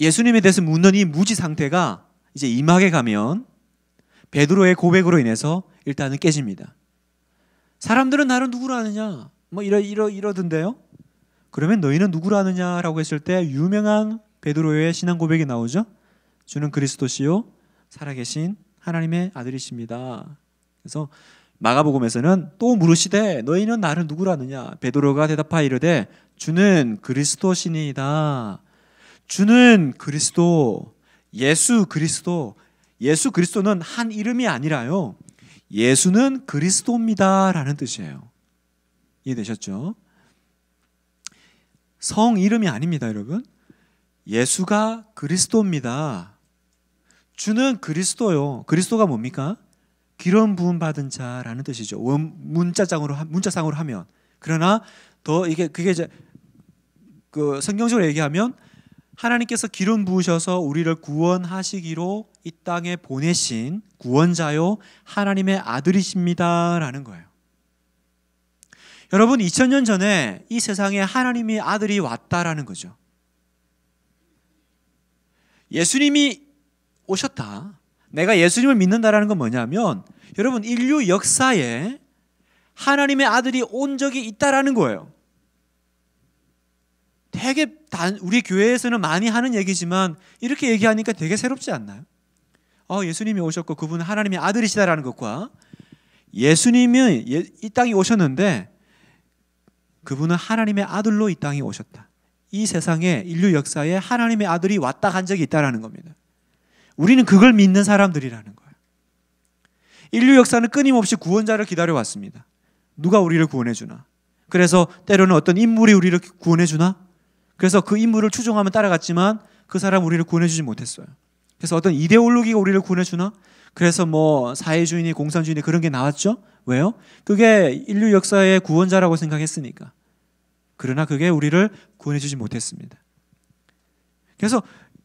예수님에 대해서 묻는 이 무지 상태가 이제 이막에 가면 베드로의 고백으로 인해서 일단은 깨집니다. 사람들은 나를 누구로 아느냐? 뭐 이러 이러 이러던데요. 그러면 너희는 누구라 하느냐라고 했을 때 유명한 베드로의 신앙 고백이 나오죠. 주는 그리스도시요 살아계신 하나님의 아들이십니다. 그래서 마가복음에서는 또 물으시되 너희는 나를 누구라 하느냐 베드로가 대답하 이르되 주는 그리스도시니이다. 주는 그리스도 예수 그리스도 예수 그리스도는 한 이름이 아니라요. 예수는 그리스도입니다라는 뜻이에요. 이해되셨죠? 성 이름이 아닙니다, 여러분. 예수가 그리스도입니다. 주는 그리스도요. 그리스도가 뭡니까? 기름 부음 받은 자라는 뜻이죠. 원 문자장으로 문자상으로 하면 그러나 더 이게 그게 이제 그 성경적으로 얘기하면 하나님께서 기름 부으셔서 우리를 구원하시기로 이 땅에 보내신 구원자요 하나님의 아들이십니다라는 거예요. 여러분 2000년 전에 이 세상에 하나님의 아들이 왔다라는 거죠. 예수님이 오셨다. 내가 예수님을 믿는다라는 건 뭐냐면 여러분 인류 역사에 하나님의 아들이 온 적이 있다라는 거예요. 되게 단, 우리 교회에서는 많이 하는 얘기지만 이렇게 얘기하니까 되게 새롭지 않나요? 어, 예수님이 오셨고 그분은 하나님의 아들이시다라는 것과 예수님이 예, 이 땅에 오셨는데 그분은 하나님의 아들로 이 땅에 오셨다. 이 세상에 인류 역사에 하나님의 아들이 왔다 간 적이 있다라는 겁니다. 우리는 그걸 믿는 사람들이라는 거예요. 인류 역사는 끊임없이 구원자를 기다려왔습니다. 누가 우리를 구원해주나? 그래서 때로는 어떤 인물이 우리를 구원해주나? 그래서 그 인물을 추종하면 따라갔지만 그 사람 우리를 구원해주지 못했어요. 그래서 어떤 이데올로기가 우리를 구원해주나? 그래서 뭐 사회주의니 공산주의니 그런 게 나왔죠? 왜요? 그게 인류 역사의 구원자라고 생각했으니까. 그러나 그게 우리를 구원해주지 못했습니다. 그래서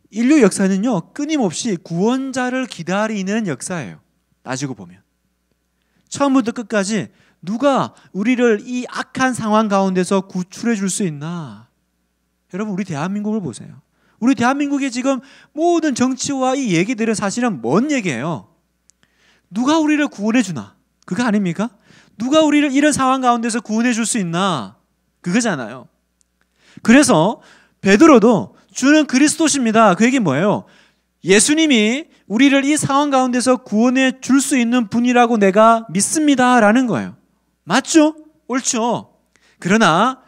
인류 역사는요, 끊임없이 구원자를 기다리는 역사예요. 따지고 보면. 처음부터 끝까지 누가 우리를 이 악한 상황 가운데서 구출해 줄 수 있나? 여러분, 우리 대한민국을 보세요. 우리 대한민국의 지금 모든 정치와 이 얘기들은 사실은 뭔 얘기예요. 누가 우리를 구원해 주나? 그거 아닙니까? 누가 우리를 이런 상황 가운데서 구원해 줄 수 있나? 그거잖아요. 그래서 베드로도 주는 그리스도십니다. 그 얘기 뭐예요? 예수님이 우리를 이 상황 가운데서 구원해 줄 수 있는 분이라고 내가 믿습니다. 라는 거예요. 맞죠? 옳죠? 그러나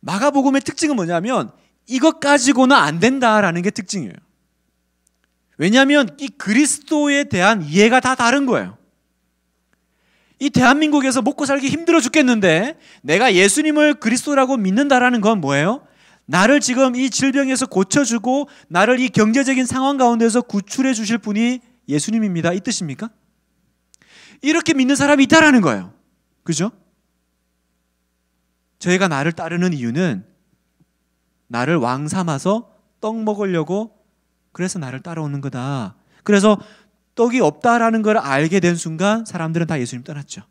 마가복음의 특징은 뭐냐면 이것 가지고는 안 된다라는 게 특징이에요. 왜냐하면 이 그리스도에 대한 이해가 다 다른 거예요. 이 대한민국에서 먹고 살기 힘들어 죽겠는데 내가 예수님을 그리스도라고 믿는다라는 건 뭐예요? 나를 지금 이 질병에서 고쳐주고 나를 이 경제적인 상황 가운데서 구출해 주실 분이 예수님입니다. 이 뜻입니까? 이렇게 믿는 사람이 있다라는 거예요. 그죠? 저희가 나를 따르는 이유는 나를 왕 삼아서 떡 먹으려고 그래서 나를 따라오는 거다. 그래서 떡이 없다라는 걸 알게 된 순간 사람들은 다 예수님 떠났죠.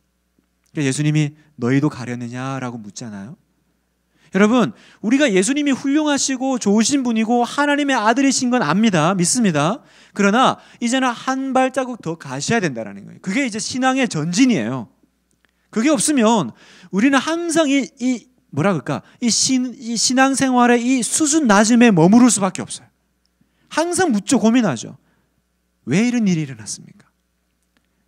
그러니까 예수님이 너희도 가려느냐라고 묻잖아요. 여러분, 우리가 예수님이 훌륭하시고 좋으신 분이고 하나님의 아들이신 건 압니다. 믿습니다. 그러나 이제는 한 발자국 더 가셔야 된다는 거예요. 그게 이제 신앙의 전진이에요. 그게 없으면 우리는 항상 이, 이 뭐라 그럴까? 이, 신, 이 신앙생활의 이 수준 낮음에 머무를 수밖에 없어요. 항상 무조 고민하죠. 왜 이런 일이 일어났습니까?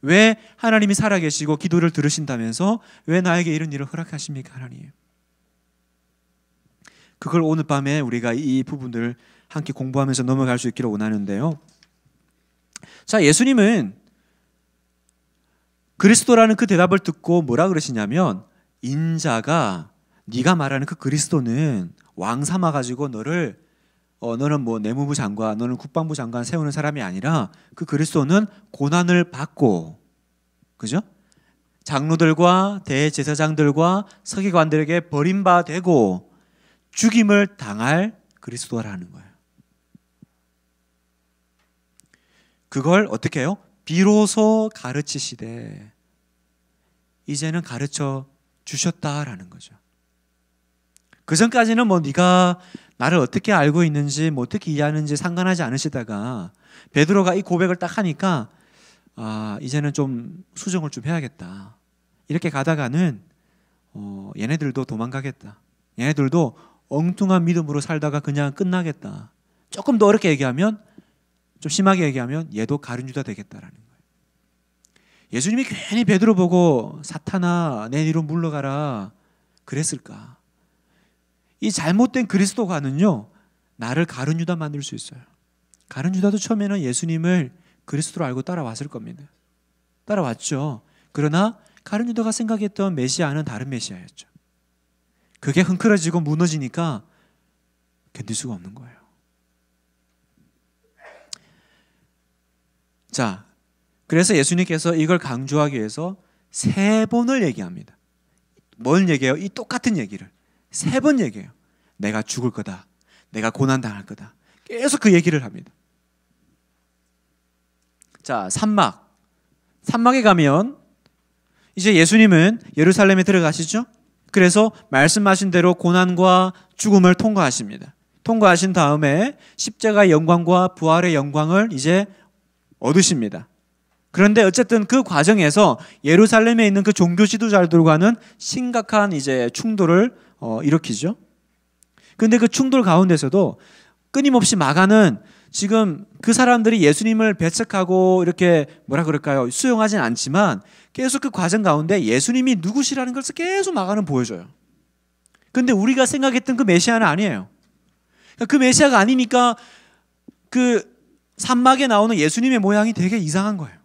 왜 하나님이 살아계시고 기도를 들으신다면서 왜 나에게 이런 일을 허락하십니까, 하나님? 그걸 오늘 밤에 우리가 이 부분들을 함께 공부하면서 넘어갈 수 있기를 원하는데요. 자, 예수님은 그리스도라는 그 대답을 듣고 뭐라 그러시냐면 인자가 네가 말하는 그 그리스도는 왕 삼아 가지고 너를 어, 너는 뭐 내무부 장관, 너는 국방부 장관 세우는 사람이 아니라 그 그리스도는 고난을 받고 그죠? 장로들과 대제사장들과 서기관들에게 버림받고 죽임을 당할 그리스도라는 거예요. 그걸 어떻게 해요? 비로소 가르치시되 이제는 가르쳐 주셨다라는 거죠. 그 전까지는 뭐 네가 나를 어떻게 알고 있는지 뭐 어떻게 이해하는지 상관하지 않으시다가 베드로가 이 고백을 딱 하니까 아 이제는 좀 수정을 좀 해야겠다 이렇게 가다가는 어, 얘네들도 도망가겠다 얘네들도 엉뚱한 믿음으로 살다가 그냥 끝나겠다 조금 더 어렵게 얘기하면 좀 심하게 얘기하면 얘도 가룟 유다 되겠다라는 거예요 예수님이 괜히 베드로 보고 사탄아 내 뒤로 물러가라 그랬을까 이 잘못된 그리스도관은요, 나를 가른 유다 만들 수 있어요. 가른 유다도 처음에는 예수님을 그리스도로 알고 따라왔을 겁니다. 따라왔죠. 그러나 가른 유다가 생각했던 메시아는 다른 메시아였죠. 그게 흔들러지고 무너지니까 견딜 수가 없는 거예요. 자, 그래서 예수님께서 이걸 강조하기 위해서 세 번을 얘기합니다. 뭘 얘기해요? 이 똑같은 얘기를. 세번 얘기해요. 내가 죽을 거다. 내가 고난 당할 거다. 계속 그 얘기를 합니다. 자, 산막. 산막에 가면 이제 예수님은 예루살렘에 들어가시죠? 그래서 말씀하신 대로 고난과 죽음을 통과하십니다. 통과하신 다음에 십자가의 영광과 부활의 영광을 이제 얻으십니다. 그런데 어쨌든 그 과정에서 예루살렘에 있는 그 종교 지도자들과는 심각한 이제 충돌을 어, 일으키죠. 근데 그 충돌 가운데서도 끊임없이 마가는 지금 그 사람들이 예수님을 배척하고 이렇게 뭐라 그럴까요? 수용하진 않지만 계속 그 과정 가운데 예수님이 누구시라는 것을 계속 마가는 보여줘요. 근데 우리가 생각했던 그 메시아는 아니에요. 그러니까 그 메시아가 아니니까 그 산막에 나오는 예수님의 모양이 되게 이상한 거예요.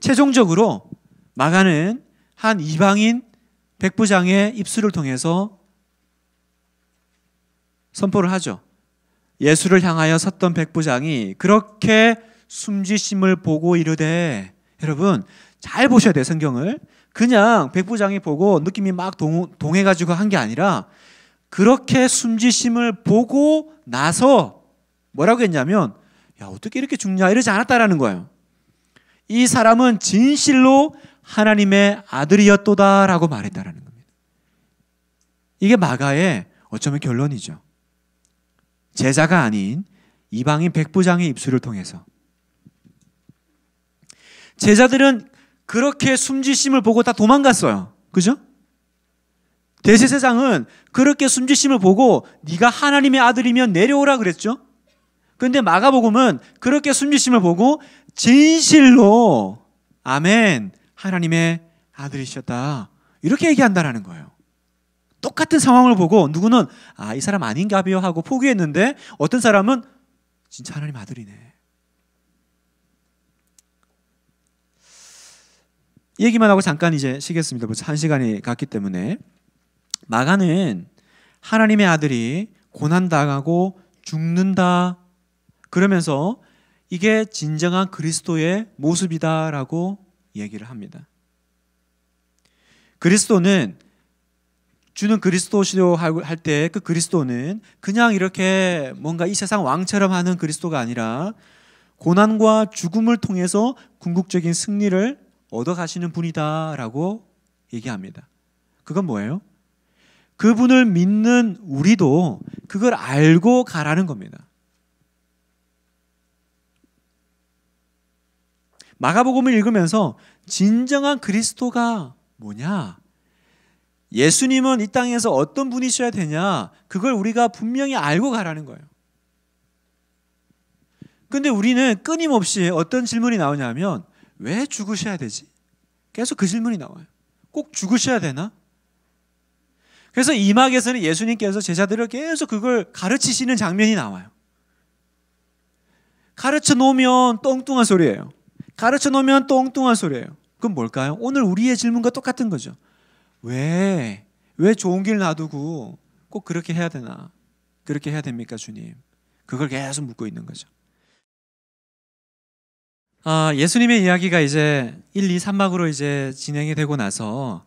최종적으로 마가는 한 이방인 백부장의 입술을 통해서 선포를 하죠. 예수를 향하여 섰던 백부장이 그렇게 숨지심을 보고 이르되 여러분 잘 보셔야 돼 성경을 그냥 백부장이 보고 느낌이 막 동, 동해가지고 한 게 아니라 그렇게 숨지심을 보고 나서 뭐라고 했냐면 야 어떻게 이렇게 죽냐 이러지 않았다라는 거예요 이 사람은 진실로 하나님의 아들이었도다라고 말했다라는 겁니다. 이게 마가의 어쩌면 결론이죠. 제자가 아닌 이방인 백부장의 입술을 통해서 제자들은 그렇게 숨지심을 보고 다 도망갔어요. 그죠? 대세 세상은 그렇게 숨지심을 보고 네가 하나님의 아들이면 내려오라 그랬죠. 근데 마가복음은 그렇게 숨지심을 보고 진실로 아멘 하나님의 아들이셨다. 이렇게 얘기한다라는 거예요. 똑같은 상황을 보고 누구는 아, 이 사람 아닌가요 하고 포기했는데 어떤 사람은 진짜 하나님 아들이네. 얘기만 하고 잠깐 이제 쉬겠습니다. 벌써 한 시간이 갔기 때문에 마가는 하나님의 아들이 고난당하고 죽는다 그러면서 이게 진정한 그리스도의 모습이다라고 얘기를 합니다. 그리스도는 주는 그리스도시로 할때 그 그리스도는 그냥 이렇게 뭔가 이 세상 왕처럼 하는 그리스도가 아니라 고난과 죽음을 통해서 궁극적인 승리를 얻어가시는 분이다라고 얘기합니다. 그건 뭐예요? 그분을 믿는 우리도 그걸 알고 가라는 겁니다. 마가복음을 읽으면서 진정한 그리스도가 뭐냐? 예수님은 이 땅에서 어떤 분이셔야 되냐? 그걸 우리가 분명히 알고 가라는 거예요. 근데 우리는 끊임없이 어떤 질문이 나오냐면 왜 죽으셔야 되지? 계속 그 질문이 나와요. 꼭 죽으셔야 되나? 그래서 이막에서는 예수님께서 제자들을 계속 그걸 가르치시는 장면이 나와요. 가르쳐 놓으면 뚱뚱한 소리예요. 가르쳐 놓으면 또뚱한 소리예요. 그건 뭘까요? 오늘 우리의 질문과 똑같은 거죠. 왜? 왜 좋은 길 놔두고 꼭 그렇게 해야 되나? 그렇게 해야 됩니까, 주님? 그걸 계속 묻고 있는 거죠. 아, 예수님의 이야기가 이제 1, 2, 3막으로 이제 진행이 되고 나서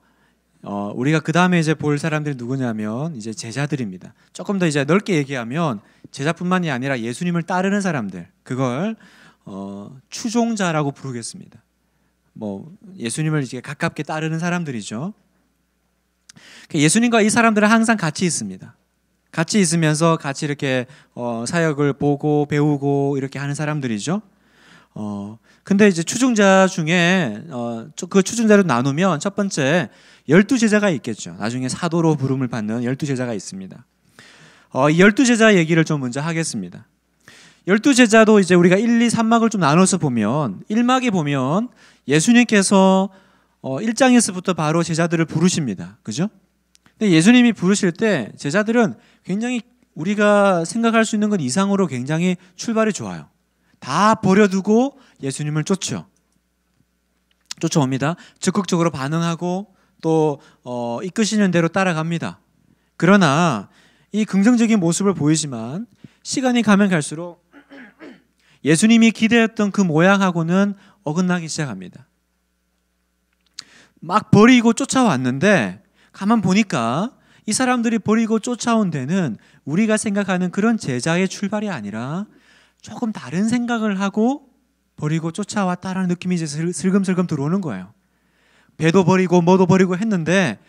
어, 우리가 그 다음에 이제 볼 사람들이 누구냐면 이제 제자들입니다. 조금 더 이제 넓게 얘기하면 제자뿐만이 아니라 예수님을 따르는 사람들 그걸 어, 추종자라고 부르겠습니다. 뭐 예수님을 이제 가깝게 따르는 사람들이죠. 그러니까 예수님과 이 사람들은 항상 같이 있습니다. 같이 있으면서 같이 이렇게 어, 사역을 보고 배우고 이렇게 하는 사람들이죠. 어, 근데 이제 추종자 중에 어, 그 추종자를 나누면 첫 번째 열두 제자가 있겠죠. 나중에 사도로 부름을 받는 열두 제자가 있습니다. 어, 이 열두 제자 얘기를 좀 먼저 하겠습니다. 열두 제자도 이제 우리가 1, 2, 3막을 좀 나눠서 보면 1막에 보면 예수님께서 어 1장에서부터 바로 제자들을 부르십니다. 그죠? 근데 예수님이 부르실 때 제자들은 굉장히 우리가 생각할 수 있는 건 이상으로 굉장히 출발이 좋아요. 다 버려두고 예수님을 쫓죠. 쫓아옵니다. 적극적으로 반응하고 또어 이끄시는 대로 따라갑니다. 그러나 이 긍정적인 모습을 보이지만 시간이 가면 갈수록 예수님이 기대했던 그 모양하고는 어긋나기 시작합니다. 막 버리고 쫓아왔는데 가만 보니까 이 사람들이 버리고 쫓아온 데는 우리가 생각하는 그런 제자의 출발이 아니라 조금 다른 생각을 하고 버리고 쫓아왔다라는 느낌이 이제 슬금슬금 들어오는 거예요. 배도 버리고 뭐도 버리고 했는데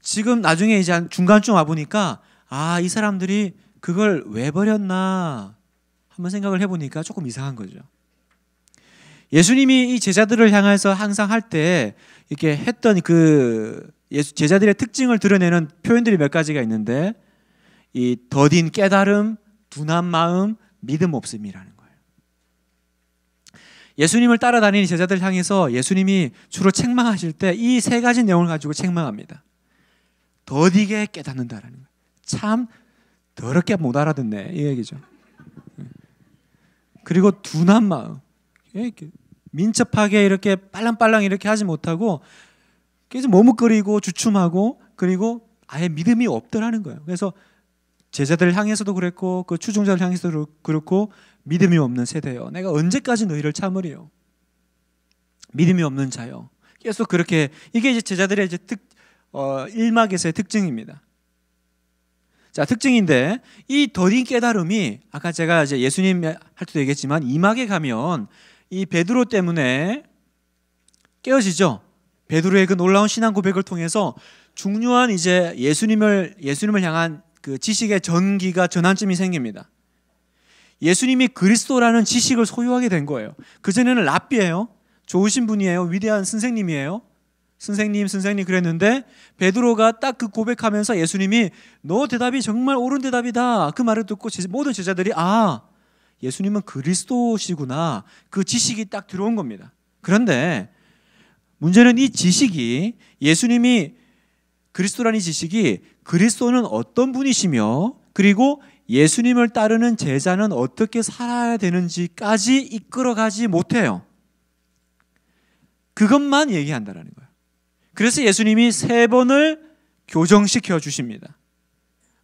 지금 나중에 이제 중간쯤 와보니까 아, 이 사람들이 그걸 왜 버렸나 한번 생각을 해보니까 조금 이상한 거죠. 예수님이 이 제자들을 향해서 항상 할 때 이렇게 했던 그 제자들의 특징을 드러내는 표현들이 몇 가지가 있는데 이 더딘 깨달음, 둔한 마음, 믿음 없음이라는 거예요. 예수님을 따라다니는 제자들 향해서 예수님이 주로 책망하실 때 이 세 가지 내용을 가지고 책망합니다. 더디게 깨닫는다라는 거예요. 참 더럽게 못 알아듣네 이 얘기죠. 그리고 둔한 마음. 예, 이렇게 민첩하게 이렇게 빨랑빨랑 이렇게 하지 못하고 계속 머뭇거리고 주춤하고 그리고 아예 믿음이 없더라는 거예요. 그래서 제자들을 향해서도 그랬고 그 추종자를 향해서도 그렇고 믿음이 없는 세대요. 내가 언제까지 너희를 참으리요? 믿음이 없는 자요. 계속 그렇게 이게 이제 제자들의 이제 특 어, 일막에서의 특징입니다. 자, 특징인데 이 더딘 깨달음이 아까 제가 이제 예수님 할 때도 얘기했지만 이막에 가면 이 베드로 때문에 깨어지죠. 베드로의 그 놀라운 신앙 고백을 통해서 중요한 이제 예수님을 예수님을 향한 그 지식의 전기가 전환점이 생깁니다. 예수님이 그리스도라는 지식을 소유하게 된 거예요. 그 전에는 랍비예요. 좋으신 분이에요. 위대한 선생님이에요. 선생님 선생님 그랬는데 베드로가 딱 그 고백하면서 예수님이 너 대답이 정말 옳은 대답이다 그 말을 듣고 모든 제자들이 아 예수님은 그리스도시구나 그 지식이 딱 들어온 겁니다. 그런데 문제는 이 지식이 예수님이 그리스도라는 지식이 그리스도는 어떤 분이시며 그리고 예수님을 따르는 제자는 어떻게 살아야 되는지까지 이끌어가지 못해요. 그것만 얘기한다라는 거예요. 그래서 예수님이 세 번을 교정시켜 주십니다.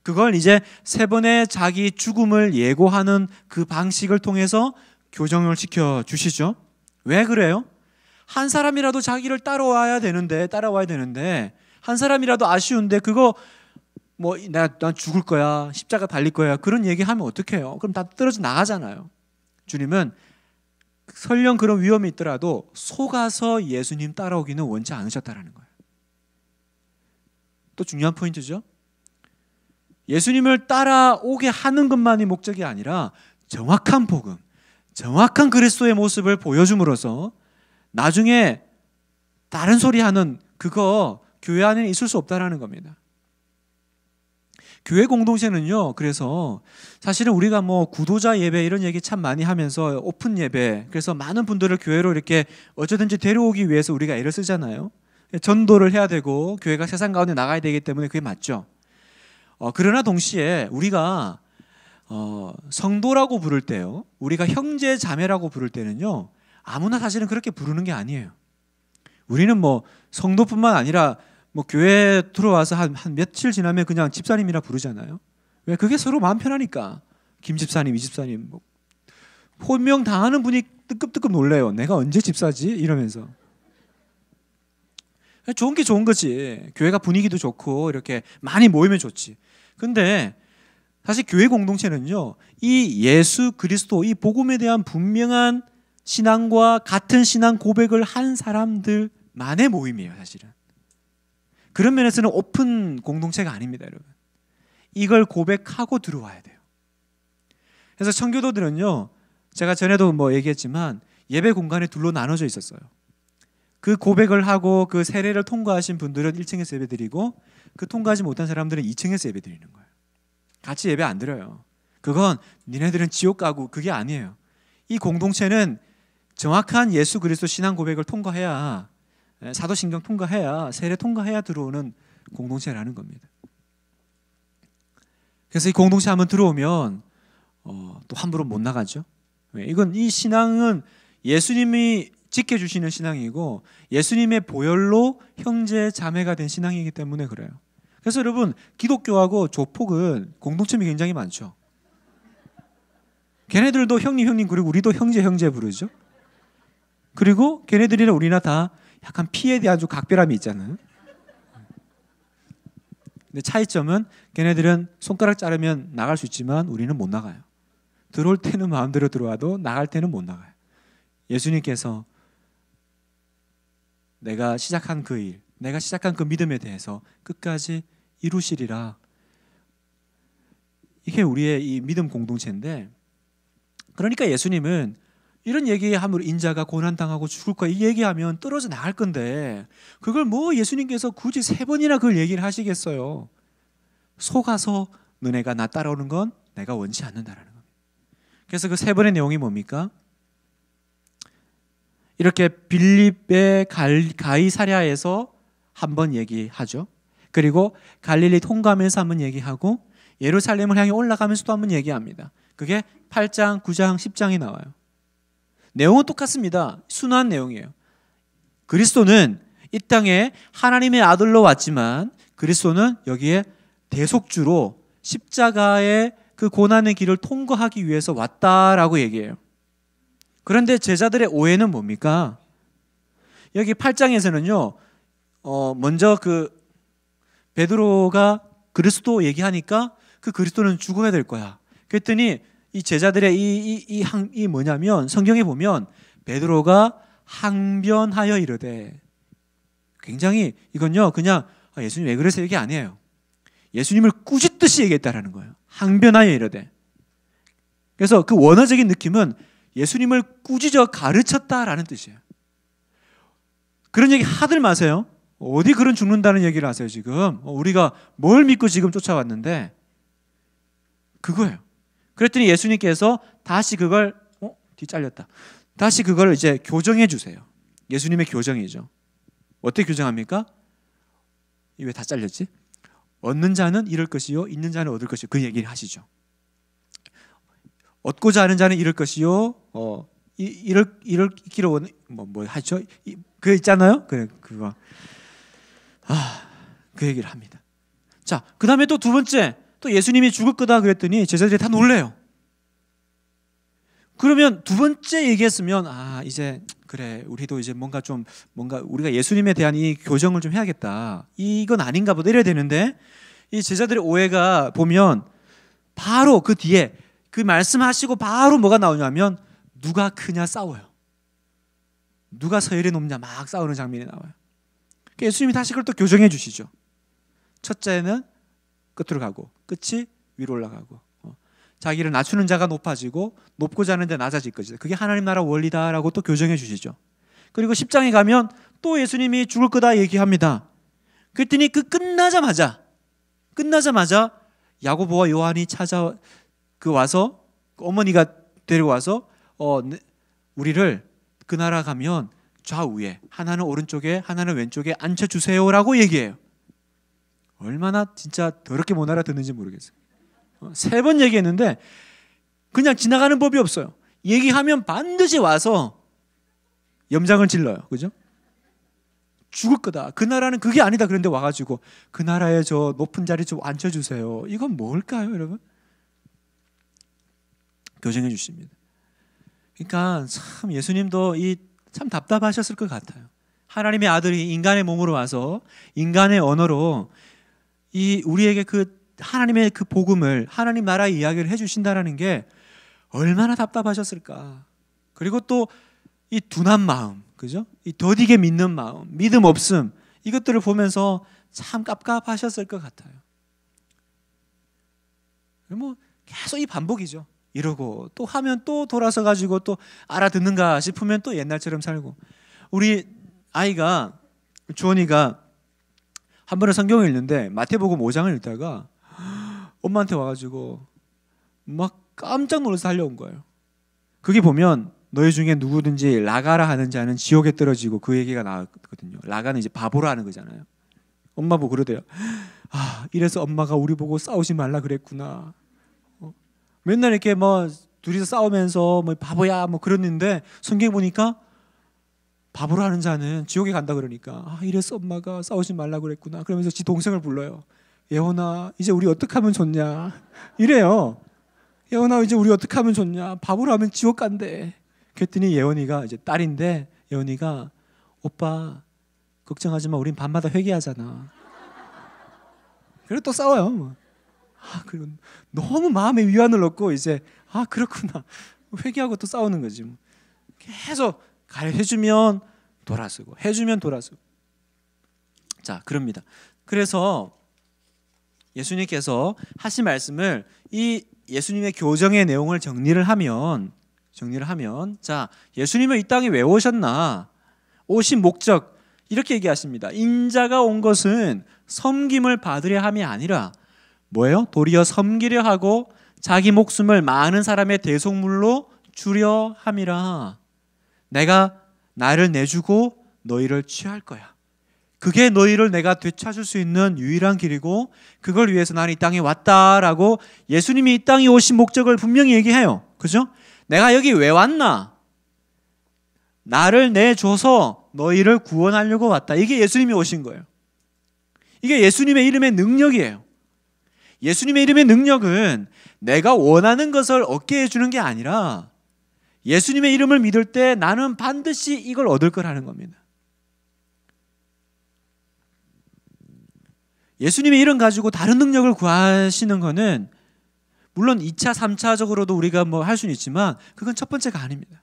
그걸 이제 세 번의 자기 죽음을 예고하는 그 방식을 통해서 교정을 시켜 주시죠. 왜 그래요? 한 사람이라도 자기를 따라와야 되는데 따라와야 되는데 한 사람이라도 아쉬운데 그거 뭐난 죽을 거야 십자가 달릴 거야 그런 얘기하면 어떡해요 그럼 다 떨어져 나가잖아요 주님은 설령 그런 위험이 있더라도 속아서 예수님 따라오기는 원치 않으셨다라는 거예요. 또 중요한 포인트죠. 예수님을 따라오게 하는 것만이 목적이 아니라 정확한 복음, 정확한 그리스도의 모습을 보여줌으로써 나중에 다른 소리 하는 그거 교회 안에 있을 수 없다라는 겁니다. 교회 공동체는요. 그래서 사실은 우리가 뭐 구도자 예배 이런 얘기 참 많이 하면서 오픈 예배 그래서 많은 분들을 교회로 이렇게 어쩌든지 데려오기 위해서 우리가 애를 쓰잖아요. 전도를 해야 되고 교회가 세상 가운데 나가야 되기 때문에 그게 맞죠. 어, 그러나 동시에 우리가 어, 성도라고 부를 때요, 우리가 형제 자매라고 부를 때는요, 아무나 사실은 그렇게 부르는 게 아니에요. 우리는 뭐 성도뿐만 아니라 뭐 교회 들어와서 한, 한 며칠 지나면 그냥 집사님이라 부르잖아요. 왜 그게 서로 마음 편하니까 김 집사님, 이 집사님 뭐 혼명 당하는 분이 뜨끔뜨끔 놀래요. 내가 언제 집사지? 이러면서 좋은 게 좋은 거지. 교회가 분위기도 좋고 이렇게 많이 모이면 좋지. 근데 사실 교회 공동체는요, 이 예수 그리스도 이 복음에 대한 분명한 신앙과 같은 신앙 고백을 한 사람들만의 모임이에요, 사실은. 그런 면에서는 오픈 공동체가 아닙니다, 여러분. 이걸 고백하고 들어와야 돼요. 그래서 청교도들은요, 제가 전에도 뭐 얘기했지만 예배 공간에 둘로 나눠져 있었어요. 그 고백을 하고 그 세례를 통과하신 분들은 1층에서 예배 드리고 그 통과하지 못한 사람들은 2층에서 예배 드리는 거예요. 같이 예배 안 드려요. 그건 니네들은 지옥 가고 그게 아니에요. 이 공동체는 정확한 예수 그리스도 신앙 고백을 통과해야 예, 사도신경 통과해야 세례 통과해야 들어오는 공동체라는 겁니다. 그래서 이 공동체 한번 들어오면 어, 또 함부로 못 나가죠. 예, 이건 이 신앙은 예수님이 지켜주시는 신앙이고 예수님의 보혈로 형제 자매가 된 신앙이기 때문에 그래요. 그래서 여러분 기독교하고 조폭은 공동체이 굉장히 많죠. 걔네들도 형님 형님 그리고 우리도 형제 형제 부르죠. 그리고 걔네들이나 우리나 다 약간 피에 대한 좀 각별함이 있잖아요. 근데 차이점은 걔네들은 손가락 자르면 나갈 수 있지만 우리는 못 나가요. 들어올 때는 마음대로 들어와도 나갈 때는 못 나가요. 예수님께서 내가 시작한 그 일, 내가 시작한 그 믿음에 대해서 끝까지 이루시리라. 이게 우리의 이 믿음 공동체인데 그러니까 예수님은 이런 얘기함으로 인자가 고난당하고 죽을 거야 이 얘기하면 떨어져 나갈 건데 그걸 뭐 예수님께서 굳이 세 번이나 그걸 얘기를 하시겠어요 속아서 너네가 나 따라오는 건 내가 원치 않는다라는 겁니다 그래서 그 세 번의 내용이 뭡니까? 이렇게 빌립의 가이사랴에서 한 번 얘기하죠 그리고 갈릴리 통감에서 한 번 얘기하고 예루살렘을 향해 올라가면서도 한 번 얘기합니다 그게 8장, 9장, 10장이 나와요 내용은 똑같습니다. 순한 내용이에요. 그리스도는 이 땅에 하나님의 아들로 왔지만 그리스도는 여기에 대속주로 십자가의 그 고난의 길을 통과하기 위해서 왔다라고 얘기해요. 그런데 제자들의 오해는 뭡니까? 여기 8장에서는요. 어, 먼저 그 베드로가 그리스도 얘기하니까 그 그리스도는 죽어야 될 거야. 그랬더니 이 제자들의 이이이 뭐냐면 성경에 보면 베드로가 항변하여 이르되 굉장히 이건요 그냥 아, 예수님 왜 그러세요 이게 아니에요. 예수님을 꾸짖듯이 얘기했다라는 거예요. 항변하여 이르되. 그래서 그 원어적인 느낌은 예수님을 꾸짖어 가르쳤다라는 뜻이에요. 그런 얘기 하들 마세요. 어디 그런 죽는다는 얘기를 하세요, 지금. 어, 우리가 뭘 믿고 지금 쫓아왔는데, 그거예요. 그랬더니 예수님께서 다시 그걸 어? 뒤잘렸다. 다시 그걸 이제 교정해 주세요. 예수님의 교정이죠. 어떻게 교정합니까? 왜 다 잘렸지? 얻는 자는 잃을 것이요 있는 자는 얻을 것이요 그 얘기를 하시죠. 얻고자 하는 자는 잃을 것이요 어 잃을 잃을 기로 원 뭐뭐 하죠? 그 있잖아요. 그 그거 아그 얘기를 합니다. 자, 그다음에 또 두 번째 또 예수님이 죽을 거다 그랬더니 제자들이 다 놀래요. 그러면 두 번째 얘기했으면 아 이제 그래 우리도 이제 뭔가 좀 뭔가 우리가 예수님에 대한 이 교정을 좀 해야겠다 이건 아닌가 보다 이래야 되는데 이 제자들의 오해가 보면 바로 그 뒤에 그 말씀하시고 바로 뭐가 나오냐면 누가 크냐 싸워요 누가 서열이 높냐 막 싸우는 장면이 나와요 그러니까 예수님이 다시 그걸 또 교정해 주시죠 첫째는 끝으로 가고 끝이 위로 올라가고 어. 자기를 낮추는 자가 높아지고 높고자 는데 낮아질 것이다. 그게 하나님 나라 원리다라고 또 교정해 주시죠. 그리고 10장에 가면 또 예수님이 죽을 거다 얘기합니다. 그랬더니 그 끝나자마자 끝나자마자 야고보와 요한이 찾아 그 와서 그 어머니가 데려와서 어 네, 우리를 그 나라 가면 좌우에 하나는 오른쪽에 하나는 왼쪽에 앉혀 주세요라고 얘기해요. 얼마나 진짜 더럽게 못 알아듣는지 모르겠어요. 어, 세번 얘기했는데 그냥 지나가는 법이 없어요. 얘기하면 반드시 와서 염장을 질러요. 그죠? 죽을 거다. 그 나라는 그게 아니다. 그런데 와가지고 그 나라에 저 높은 자리 좀 앉혀주세요. 이건 뭘까요, 여러분? 교정해 주십니다. 그러니까 참 예수님도 이 참 답답하셨을 것 같아요. 하나님의 아들이 인간의 몸으로 와서 인간의 언어로 이 우리에게 그 하나님의 그 복음을 하나님 나라의 이야기를 해주신다라는 게 얼마나 답답하셨을까. 그리고 또 이 둔한 마음, 그죠? 이 더디게 믿는 마음, 믿음 없음 이것들을 보면서 참 깝깝하셨을 것 같아요. 뭐 계속 이 반복이죠. 이러고 또 하면 또 돌아서 가지고 또 알아듣는가 싶으면 또 옛날처럼 살고 우리 아이가 주원이가 한번에 성경을 읽는데 마태복음 5장을 읽다가 엄마한테 와가지고 막 깜짝 놀라서 달려온 거예요. 그게 보면 너희 중에 누구든지 라가라 하는 자는 지옥에 떨어지고 그 얘기가 나왔거든요. 라가는 이제 바보라 하는 거잖아요. 엄마 보고 그러대요. 아, 이래서 엄마가 우리 보고 싸우지 말라 그랬구나. 어, 맨날 이렇게 뭐 둘이서 싸우면서 뭐 바보야 뭐 그랬는데 성경 보니까 바보로 하는 자는 지옥에 간다 그러니까 아 이래서 엄마가 싸우지 말라 그랬구나 그러면서 지 동생을 불러요 예원아 이제 우리 어떻게 하면 좋냐 이래요 예원아 이제 우리 어떻게 하면 좋냐 바보로 하면 지옥 간대 그랬더니 예원이가 이제 딸인데 예원이가 오빠 걱정하지 마 우린 밤마다 회개하잖아 그래고또 싸워요 뭐. 아 그런 너무 마음의 위안을 얻고 이제 아 그렇구나 회개하고 또 싸우는 거지 뭐. 계속 해주면 돌아서고 해주면 돌아서고 자 그럽니다. 그래서 예수님께서 하신 말씀을 이 예수님의 교정의 내용을 정리를 하면 정리를 하면 자 예수님은 이 땅에 왜 오셨나 오신 목적 이렇게 얘기하십니다. 인자가 온 것은 섬김을 받으려 함이 아니라 뭐예요? 도리어 섬기려 하고 자기 목숨을 많은 사람의 대속물로 주려 함이라. 내가 나를 내주고 너희를 취할 거야. 그게 너희를 내가 되찾을 수 있는 유일한 길이고 그걸 위해서 나는 이 땅에 왔다라고 예수님이 이 땅에 오신 목적을 분명히 얘기해요. 그죠? 내가 여기 왜 왔나? 나를 내줘서 너희를 구원하려고 왔다. 이게 예수님이 오신 거예요. 이게 예수님의 이름의 능력이에요. 예수님의 이름의 능력은 내가 원하는 것을 얻게 해주는 게 아니라 예수님의 이름을 믿을 때 나는 반드시 이걸 얻을 거라는 겁니다. 예수님의 이름 가지고 다른 능력을 구하시는 거는 물론 2차, 3차적으로도 우리가 뭐 할 수는 있지만 그건 첫 번째가 아닙니다.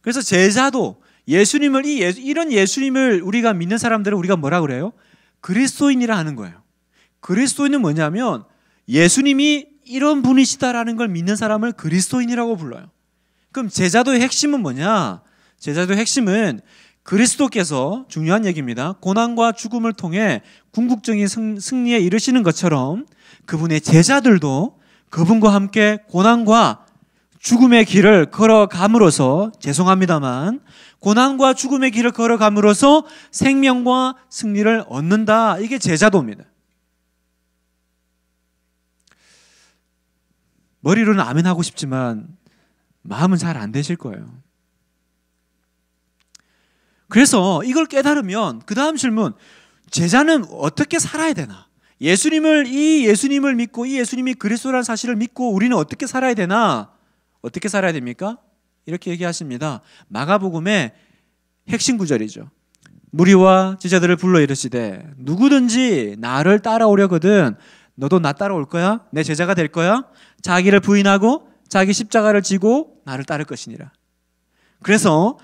그래서 제자도 예수님을 이 예수, 이런 예수님을 우리가 믿는 사람들을 우리가 뭐라 그래요? 그리스도인이라 하는 거예요. 그리스도인은 뭐냐면 예수님이 이런 분이시다라는 걸 믿는 사람을 그리스도인이라고 불러요. 그럼 제자도의 핵심은 뭐냐? 제자도의 핵심은 그리스도께서 중요한 얘기입니다. 고난과 죽음을 통해 궁극적인 승리에 이르시는 것처럼 그분의 제자들도 그분과 함께 고난과 죽음의 길을 걸어감으로써 죄송합니다만 고난과 죽음의 길을 걸어감으로써 생명과 승리를 얻는다. 이게 제자도입니다. 머리로는 아멘 하고 싶지만 마음은 잘 안 되실 거예요. 그래서 이걸 깨달으면 그 다음 질문 제자는 어떻게 살아야 되나? 예수님을 이 예수님을 믿고 이 예수님이 그리스도라는 사실을 믿고 우리는 어떻게 살아야 되나? 어떻게 살아야 됩니까? 이렇게 얘기하십니다. 마가복음의 핵심 구절이죠. 무리와 제자들을 불러 이르시되 누구든지 나를 따라오려거든 너도 나 따라올 거야? 내 제자가 될 거야? 자기를 부인하고 자기 십자가를 지고 나를 따를 것이니라. 그래서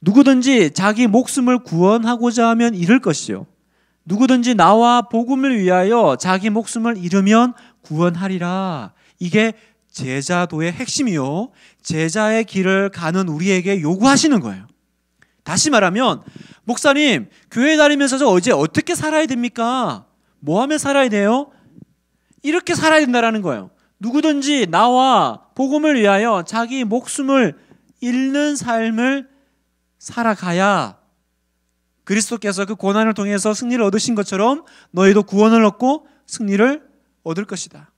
누구든지 자기 목숨을 구원하고자 하면 잃을 것이요. 누구든지 나와 복음을 위하여 자기 목숨을 잃으면 구원하리라. 이게 제자도의 핵심이요. 제자의 길을 가는 우리에게 요구하시는 거예요. 다시 말하면, 목사님, 교회 다니면서 저 어제 어떻게 살아야 됩니까? 뭐 하며 살아야 돼요? 이렇게 살아야 된다라는 거예요. 누구든지 나와 복음을 위하여 자기 목숨을 잃는 삶을 살아가야 그리스도께서 그 고난을 통해서 승리를 얻으신 것처럼 너희도 구원을 얻고 승리를 얻을 것이다.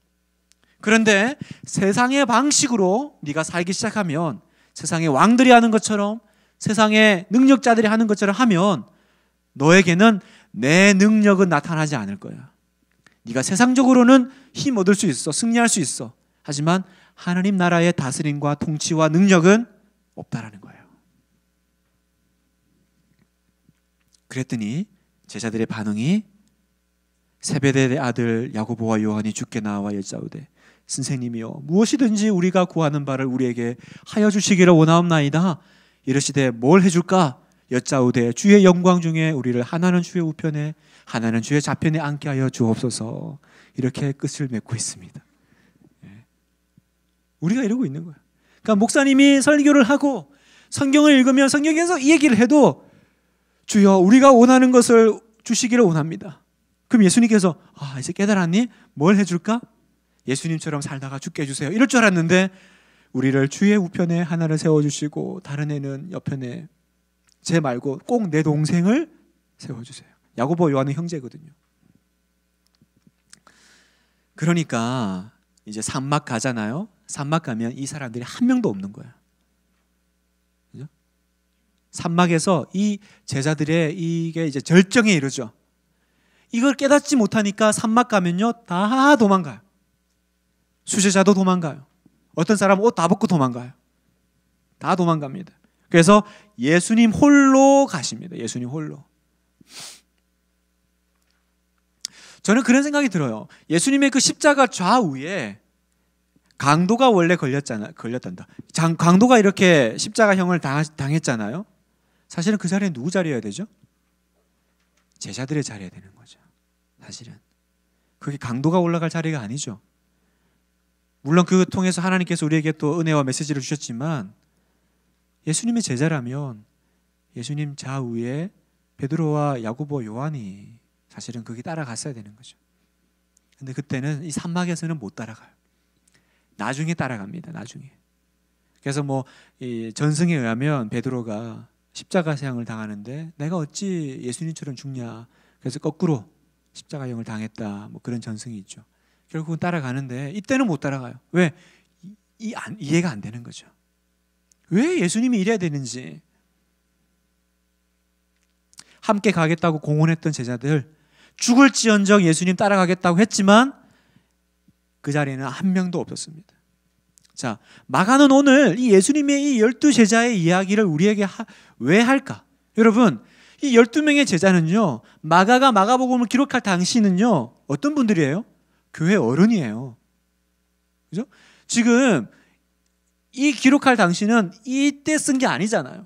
그런데 세상의 방식으로 네가 살기 시작하면 세상의 왕들이 하는 것처럼 세상의 능력자들이 하는 것처럼 하면 너에게는 내 능력은 나타나지 않을 거야. 네가 세상적으로는 힘 얻을 수 있어. 승리할 수 있어. 하지만 하나님 나라의 다스림과 통치와 능력은 없다라는 거예요. 그랬더니 제자들의 반응이 세베대의 아들 야고보와 요한이 죽게 나와 여자우대 선생님이여 무엇이든지 우리가 구하는 바를 우리에게 하여 주시기를 원하옵나이다 이러시되 뭘 해줄까 여짜우대 주의 영광 중에 우리를 하나는 주의 우편에 하나는 주의 좌편에 앉게 하여 주옵소서 이렇게 끝을 맺고 있습니다. 예. 우리가 이러고 있는 거야. 그러니까 목사님이 설교를 하고 성경을 읽으면 성경에서 이 얘기를 해도 주여 우리가 원하는 것을 주시기를 원합니다. 그럼 예수님께서 아 이제 깨달았니? 뭘 해줄까? 예수님처럼 살다가 죽게 해주세요. 이럴 줄 알았는데 우리를 주의 우편에 하나를 세워주시고 다른 애는 옆편에 제 말고 꼭 내 동생을 세워주세요. 야고보 요한의 형제거든요. 그러니까 이제 산막 가잖아요. 산막 가면 이 사람들이 한 명도 없는 거야. 그죠? 산막에서 이 제자들의 이게 이제 절정에 이르죠. 이걸 깨닫지 못하니까 산막 가면요 다 도망가요. 수제자도 도망가요. 어떤 사람옷 다 벗고 도망가요. 다 도망갑니다. 그래서 예수님 홀로 가십니다. 예수님 홀로. 저는 그런 생각이 들어요. 예수님의 그 십자가 좌우에 강도가 원래 걸렸잖아, 걸렸단다. 장, 강도가 이렇게 십자가형을 당, 당했잖아요. 사실은 그자리에 누구 자리여야 되죠? 제자들의 자리여야 되는 거죠. 사실은 그게 강도가 올라갈 자리가 아니죠. 물론 그 통해서 하나님께서 우리에게 또 은혜와 메시지를 주셨지만 예수님의 제자라면 예수님 좌우에 베드로와 야고보 요한이 사실은 그게 따라갔어야 되는 거죠. 근데 그때는 이 산막에서는 못 따라가요. 나중에 따라갑니다. 나중에. 그래서 뭐 이 전승에 의하면 베드로가 십자가 세형을 당하는데 내가 어찌 예수님처럼 죽냐. 그래서 거꾸로 십자가형을 당했다. 뭐 그런 전승이 있죠. 결국은 따라가는데 이때는 못 따라가요. 왜? 이, 이 안, 이해가 안 되는 거죠. 왜 예수님이 이래야 되는지 함께 가겠다고 공언했던 제자들 죽을지언정 예수님 따라가겠다고 했지만 그 자리에는 한 명도 없었습니다. 자, 마가는 오늘 이 예수님의 이 열두 제자의 이야기를 우리에게 하, 왜 할까? 여러분, 이 열두 명의 제자는요, 마가가 마가복음을 기록할 당시는요, 어떤 분들이에요? 교회 어른이에요. 그죠? 지금 이 기록할 당시는 이 때 쓴 게 아니잖아요.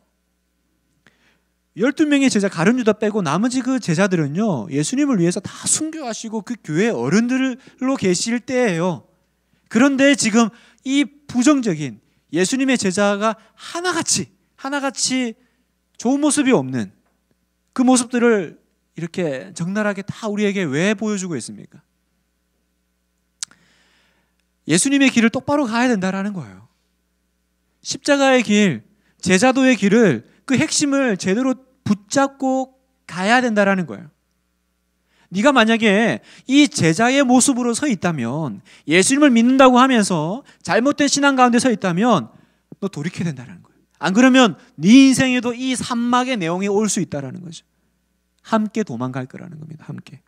12명의 제자 가룟 유다 빼고 나머지 그 제자들은요. 예수님을 위해서 다 순교하시고 그 교회 어른들로 계실 때예요. 그런데 지금 이 부정적인 예수님의 제자가 하나같이 하나같이 좋은 모습이 없는 그 모습들을 이렇게 적나라하게 다 우리에게 왜 보여주고 있습니까? 예수님의 길을 똑바로 가야 된다라는 거예요. 십자가의 길, 제자도의 길을 그 핵심을 제대로 붙잡고 가야 된다라는 거예요. 네가 만약에 이 제자의 모습으로 서 있다면 예수님을 믿는다고 하면서 잘못된 신앙 가운데 서 있다면 너 돌이켜야 된다는 거예요. 안 그러면 네 인생에도 이 산막의 내용이 올 수 있다라는 거죠. 함께 도망갈 거라는 겁니다. 함께.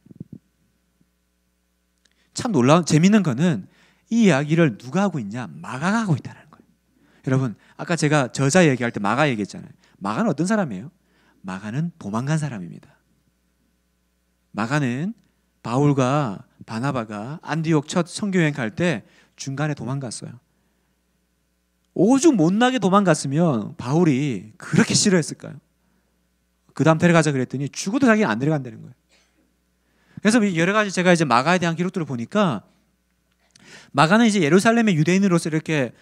참 놀라운 재밌는 거는 이 이야기를 누가 하고 있냐? 마가가 하고 있다는 여러분, 아까 제가 저자 얘기할 때 마가 얘기했잖아요. 마가는 어떤 사람이에요? 마가는 도망간 사람입니다. 마가는 바울과 바나바가 안디옥 첫성교여행갈 때 중간에 도망갔어요. 오죽 못나게 도망갔으면 바울이 그렇게 싫어했을까요? 그 다음 데려가자 그랬더니 죽어도 자기는 안 데려간다는 거예요. 그래서 여러 가지 제가 이제 마가에 대한 기록들을 보니까 마가는 이제 예루살렘의 유대인으로서 이렇게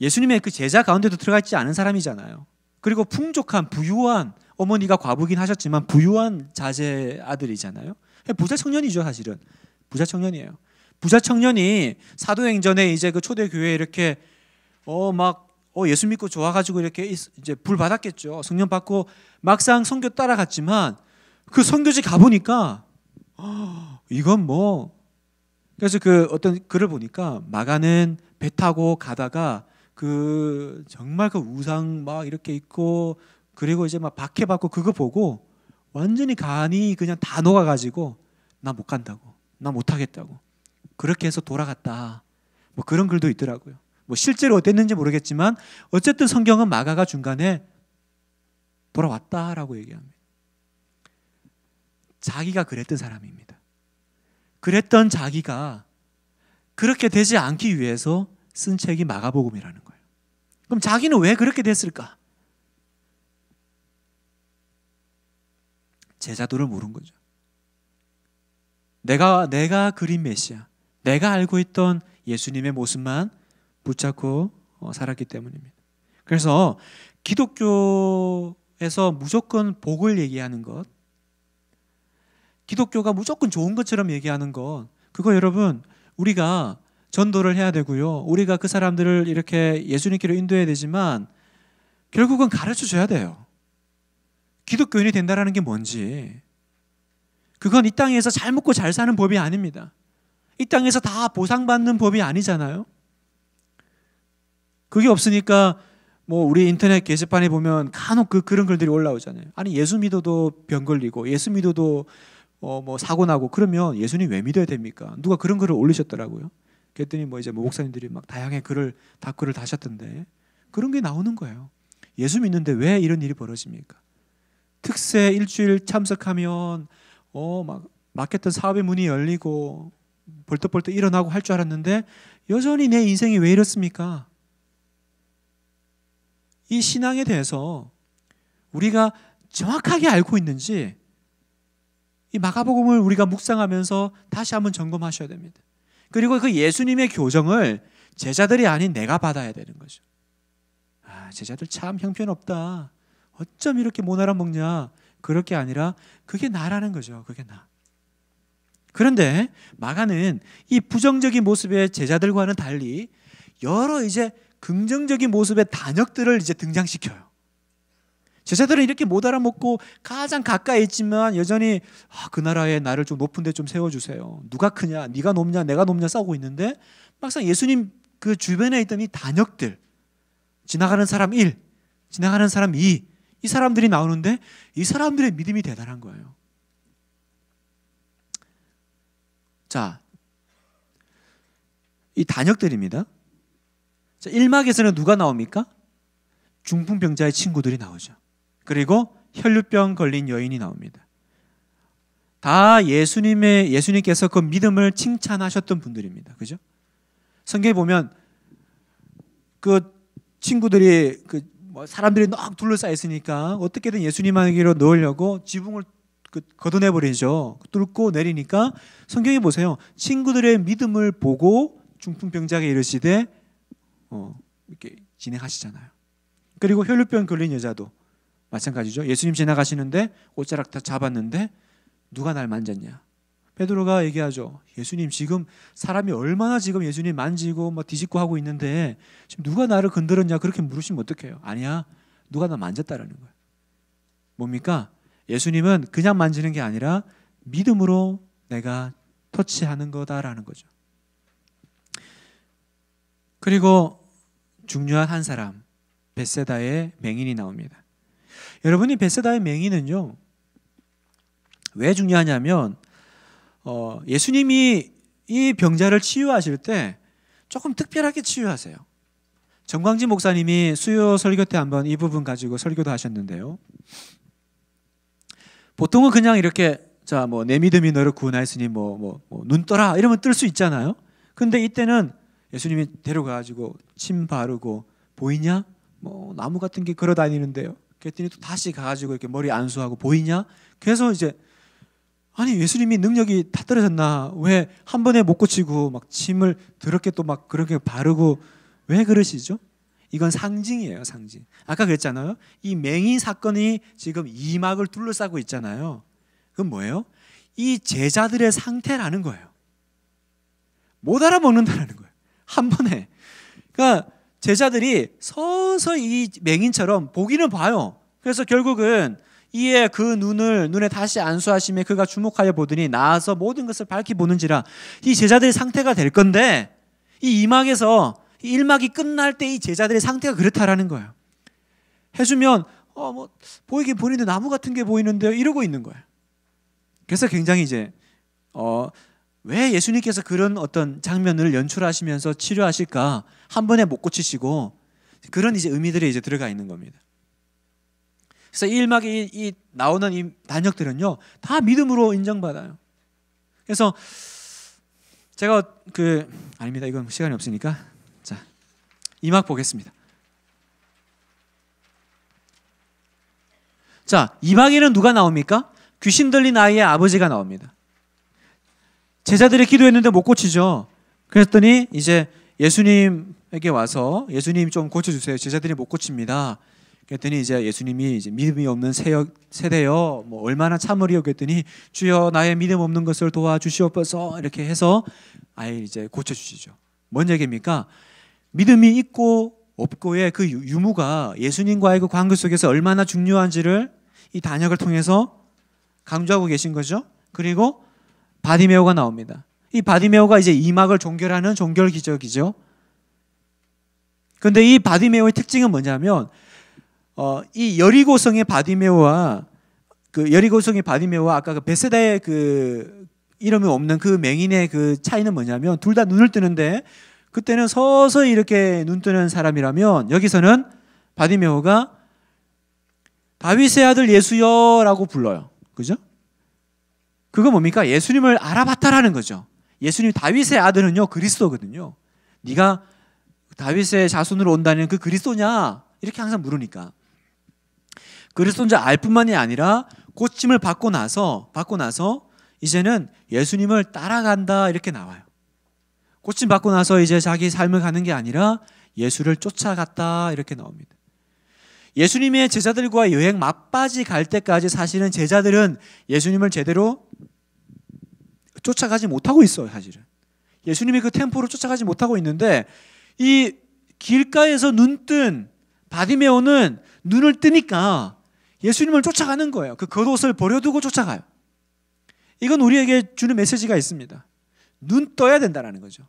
예수님의 그 제자 가운데도 들어가 있지 않은 사람이잖아요. 그리고 풍족한 부유한 어머니가 과부긴 하셨지만 부유한 자제 아들이잖아요. 부자 청년이죠 사실은 부자 청년이에요. 부자 청년이 사도행전에 이제 그 초대 교회 이렇게 어 막 어, 예수 믿고 좋아가지고 이렇게 이제 불 받았겠죠. 성령 받고 막상 성교 따라갔지만 그성교지 가보니까 어, 이건 뭐 그래서 그 어떤 글을 보니까 마가는 배 타고 가다가 그 정말 그 우상 막 이렇게 있고 그리고 이제 막 박해받고 그거 보고 완전히 간이 그냥 다 녹아가지고 나 못 간다고 나 못하겠다고 그렇게 해서 돌아갔다 뭐 그런 글도 있더라고요 뭐 실제로 어땠는지 모르겠지만 어쨌든 성경은 마가가 중간에 돌아왔다라고 얘기합니다 자기가 그랬던 사람입니다 그랬던 자기가 그렇게 되지 않기 위해서 쓴 책이 마가복음이라는 거예요 그럼 자기는 왜 그렇게 됐을까? 제자도를 모른 거죠. 내가 내가 그린 메시아, 내가 알고 있던 예수님의 모습만 붙잡고 어, 살았기 때문입니다. 그래서 기독교에서 무조건 복을 얘기하는 것, 기독교가 무조건 좋은 것처럼 얘기하는 것, 그거 여러분 우리가 전도를 해야 되고요. 우리가 그 사람들을 이렇게 예수님께로 인도해야 되지만 결국은 가르쳐 줘야 돼요. 기독교인이 된다라는 게 뭔지. 그건 이 땅에서 잘 먹고 잘 사는 법이 아닙니다. 이 땅에서 다 보상받는 법이 아니잖아요. 그게 없으니까 뭐 우리 인터넷 게시판에 보면 간혹 그 그런 글들이 올라오잖아요. 아니 예수 믿어도 병 걸리고 예수 믿어도 어뭐 사고 나고 그러면 예수님 왜 믿어야 됩니까? 누가 그런 글을 올리셨더라고요. 그랬더니 뭐 이제 뭐 목사님들이 막 다양한 글을 다 글을 다셨던데 그런 게 나오는 거예요. 예수 믿는데 왜 이런 일이 벌어집니까? 특세 일주일 참석하면 어막 맡겼던 사업의 문이 열리고 벌떡벌떡 일어나고 할 줄 알았는데 여전히 내 인생이 왜 이렇습니까? 이 신앙에 대해서 우리가 정확하게 알고 있는지 이 마가복음을 우리가 묵상하면서 다시 한번 점검하셔야 됩니다. 그리고 그 예수님의 교정을 제자들이 아닌 내가 받아야 되는 거죠. 아, 제자들 참 형편없다. 어쩜 이렇게 못 알아먹냐. 그렇게 아니라 그게 나라는 거죠. 그게 나. 그런데 마가는 이 부정적인 모습의 제자들과는 달리 여러 이제 긍정적인 모습의 단역들을 이제 등장시켜요. 제자들은 이렇게 못 알아먹고 가장 가까이 있지만 여전히 아, 그 나라에 나를 좀 높은 데 좀 세워주세요. 누가 크냐, 네가 높냐, 내가 높냐 싸우고 있는데 막상 예수님 그 주변에 있던 이 단역들 지나가는 사람 1, 지나가는 사람 2, 이 사람들이 나오는데 이 사람들의 믿음이 대단한 거예요. 자, 이 단역들입니다. 자, 1막에서는 누가 나옵니까? 중풍병자의 친구들이 나오죠. 그리고 혈류병 걸린 여인이 나옵니다. 다 예수님의 예수님께서 그 믿음을 칭찬하셨던 분들입니다. 그죠? 성경에 보면 그 친구들이 그 뭐 사람들이 막 둘러싸여 있으니까 어떻게든 예수님에게로 넣으려고 지붕을 그 걷어내 버리죠. 뚫고 내리니까 성경에 보세요. 친구들의 믿음을 보고 중풍병자가 이르시되 어, 이렇게 진행하시잖아요. 그리고 혈류병 걸린 여자도 마찬가지죠. 예수님 지나가시는데 옷자락 다 잡았는데 누가 날 만졌냐? 베드로가 얘기하죠. 예수님 지금 사람이 얼마나 지금 예수님 만지고 막 뭐 뒤집고 하고 있는데 지금 누가 나를 건드렸냐 그렇게 물으시면 어떡해요? 아니야. 누가 나 만졌다라는 거예요. 뭡니까? 예수님은 그냥 만지는 게 아니라 믿음으로 내가 터치하는 거다라는 거죠. 그리고 중요한 한 사람 벳세다의 맹인이 나옵니다. 여러분이 베세다의 맹인은요. 왜 중요하냐면 어, 예수님이 이 병자를 치유하실 때 조금 특별하게 치유하세요. 정광진 목사님이 수요 설교 때 한번 이 부분 가지고 설교도 하셨는데요. 보통은 그냥 이렇게 자 뭐 내 믿음이 너를 구원하였으니 뭐뭐눈 뭐, 떠라 이러면 뜰 수 있잖아요. 근데 이때는 예수님이 데려가 가지고 침 바르고 보이냐? 뭐 나무 같은 게 걸어 다니는데요. 그랬더니 또 다시 가가지고 이렇게 머리 안수하고 보이냐? 그래서 이제 아니 예수님이 능력이 다 떨어졌나? 왜 한 번에 못 고치고 막 침을 더럽게 또 막 그렇게 바르고 왜 그러시죠? 이건 상징이에요, 상징. 아까 그랬잖아요. 이 맹인 사건이 지금 이막을 둘러싸고 있잖아요. 그건 뭐예요? 이 제자들의 상태라는 거예요. 못 알아먹는다라는 거예요. 한 번에. 그러니까 제자들이 서서히 이 맹인처럼 보기는 봐요. 그래서 결국은 이에 그 눈을 눈에 다시 안수하심에 그가 주목하여 보더니 나아서 모든 것을 밝히 보는지라 이 제자들의 상태가 될 건데 이 2막에서 이 1막이 끝날 때 이 제자들의 상태가 그렇다라는 거예요. 해주면 어 뭐 보이긴 보이는데 나무 같은 게 보이는데요 이러고 있는 거예요. 그래서 굉장히 이제 어왜 예수님께서 그런 어떤 장면을 연출하시면서 치료하실까? 한 번에 못 고치시고 그런 이제 의미들이 이제 들어가 있는 겁니다. 그래서 이 일막에 이, 이 나오는 이 단역들은요 다 믿음으로 인정받아요. 그래서 제가 그 아닙니다. 이건 시간이 없으니까 자 이막 보겠습니다. 자 이막에는 누가 나옵니까? 귀신 들린 아이의 아버지가 나옵니다. 제자들이 기도했는데 못 고치죠. 그랬더니 이제 예수님에게 와서 예수님 좀 고쳐주세요. 제자들이 못 고칩니다. 그랬더니 이제 예수님이 이제 믿음이 없는 세역, 세대여 뭐 얼마나 참으리요 그랬더니 주여 나의 믿음 없는 것을 도와주시옵소서 이렇게 해서 아예 이제 고쳐주시죠. 뭔 얘기입니까? 믿음이 있고 없고의 그 유무가 예수님과의 그 관계 속에서 얼마나 중요한지를 이 단역을 통해서 강조하고 계신 거죠. 그리고 바디메오가 나옵니다. 이 바디메오가 이제 이막을 종결하는 종결 기적이죠. 근데 이 바디메오의 특징은 뭐냐면 어, 이 여리고성의 바디메오와 그 여리고성의 바디메오와 아까 그 베세다의 그 이름이 없는 그 맹인의 그 차이는 뭐냐면 둘 다 눈을 뜨는데 그때는 서서히 이렇게 눈 뜨는 사람이라면 여기서는 바디메오가 바위세 아들 예수여라고 불러요. 그죠? 그거 뭡니까? 예수님을 알아봤다라는 거죠. 예수님 다윗의 아들은요 그리스도거든요. 네가 다윗의 자손으로 온다는 그 그리스도냐 이렇게 항상 물으니까 그리스도인 줄 알 뿐만이 아니라 고침을 받고 나서 받고 나서 이제는 예수님을 따라간다 이렇게 나와요. 고침 받고 나서 이제 자기 삶을 가는 게 아니라 예수를 쫓아갔다 이렇게 나옵니다. 예수님의 제자들과 여행 맞바지 갈 때까지 사실은 제자들은 예수님을 제대로 쫓아가지 못하고 있어요, 사실은. 예수님이 그 템포로 쫓아가지 못하고 있는데 이 길가에서 눈 뜬 바디메오는 눈을 뜨니까 예수님을 쫓아가는 거예요. 그 겉옷을 버려두고 쫓아가요. 이건 우리에게 주는 메시지가 있습니다. 눈 떠야 된다라는 거죠.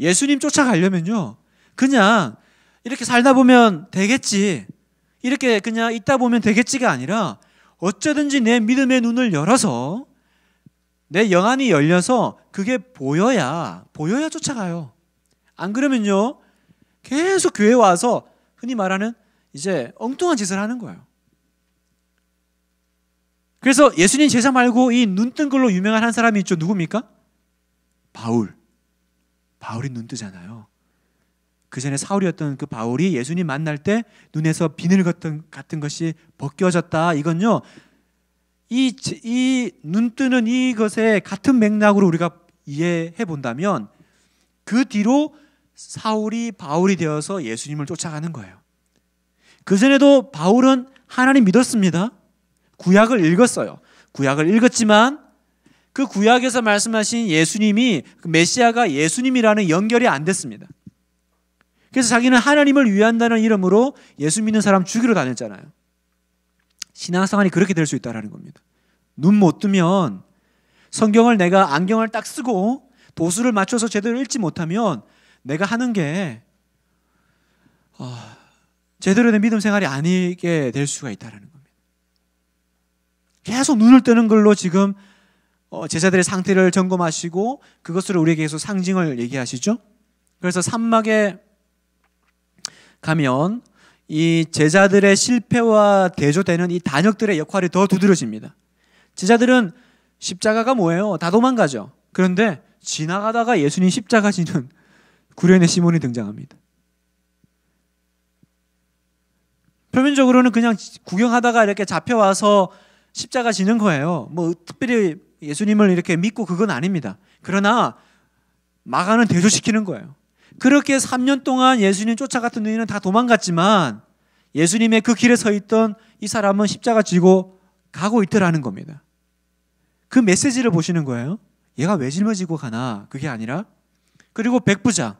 예수님 쫓아가려면요. 그냥 이렇게 살다 보면 되겠지. 이렇게 그냥 있다 보면 되겠지가 아니라 어쩌든지 내 믿음의 눈을 열어서 내 영안이 열려서 그게 보여야 보여야 쫓아가요. 안 그러면요 계속 교회 와서 흔히 말하는 이제 엉뚱한 짓을 하는 거예요. 그래서 예수님 제자 말고 이 눈뜬 걸로 유명한 한 사람이 있죠. 누굽니까? 바울. 바울이 눈 뜨잖아요. 그 전에 사울이었던 그 바울이 예수님 만날 때 눈에서 비늘 같은, 같은 것이 벗겨졌다. 이건요. 이, 이 눈뜨는 이것에 같은 맥락으로 우리가 이해해 본다면 그 뒤로 사울이 바울이 되어서 예수님을 쫓아가는 거예요. 그 전에도 바울은 하나님 믿었습니다. 구약을 읽었어요. 구약을 읽었지만 그 구약에서 말씀하신 예수님이 그 메시아가 예수님이라는 연결이 안 됐습니다. 그래서 자기는 하나님을 위한다는 이름으로 예수 믿는 사람 죽이러 다녔잖아요. 신앙생활이 그렇게 될 수 있다라는 겁니다. 눈 못 뜨면 성경을 내가 안경을 딱 쓰고 도수를 맞춰서 제대로 읽지 못하면 내가 하는 게 어, 제대로 된 믿음 생활이 아니게 될 수가 있다라는 겁니다. 계속 눈을 뜨는 걸로 지금 어, 제자들의 상태를 점검하시고 그것으로 우리에게 계속 상징을 얘기하시죠. 그래서 산막에 가면 이 제자들의 실패와 대조되는 이 단역들의 역할이 더 두드러집니다. 제자들은 십자가가 뭐예요? 다 도망가죠. 그런데 지나가다가 예수님 십자가 지는 구레네 시몬이 등장합니다. 표면적으로는 그냥 구경하다가 이렇게 잡혀와서 십자가 지는 거예요. 뭐 특별히 예수님을 이렇게 믿고 그건 아닙니다. 그러나 마가는 대조시키는 거예요. 그렇게 3년 동안 예수님 쫓아갔던 너희는 다 도망갔지만 예수님의 그 길에 서 있던 이 사람은 십자가 지고 가고 있더라는 겁니다. 그 메시지를 보시는 거예요. 얘가 왜 짊어지고 가나? 그게 아니라. 그리고 백부장.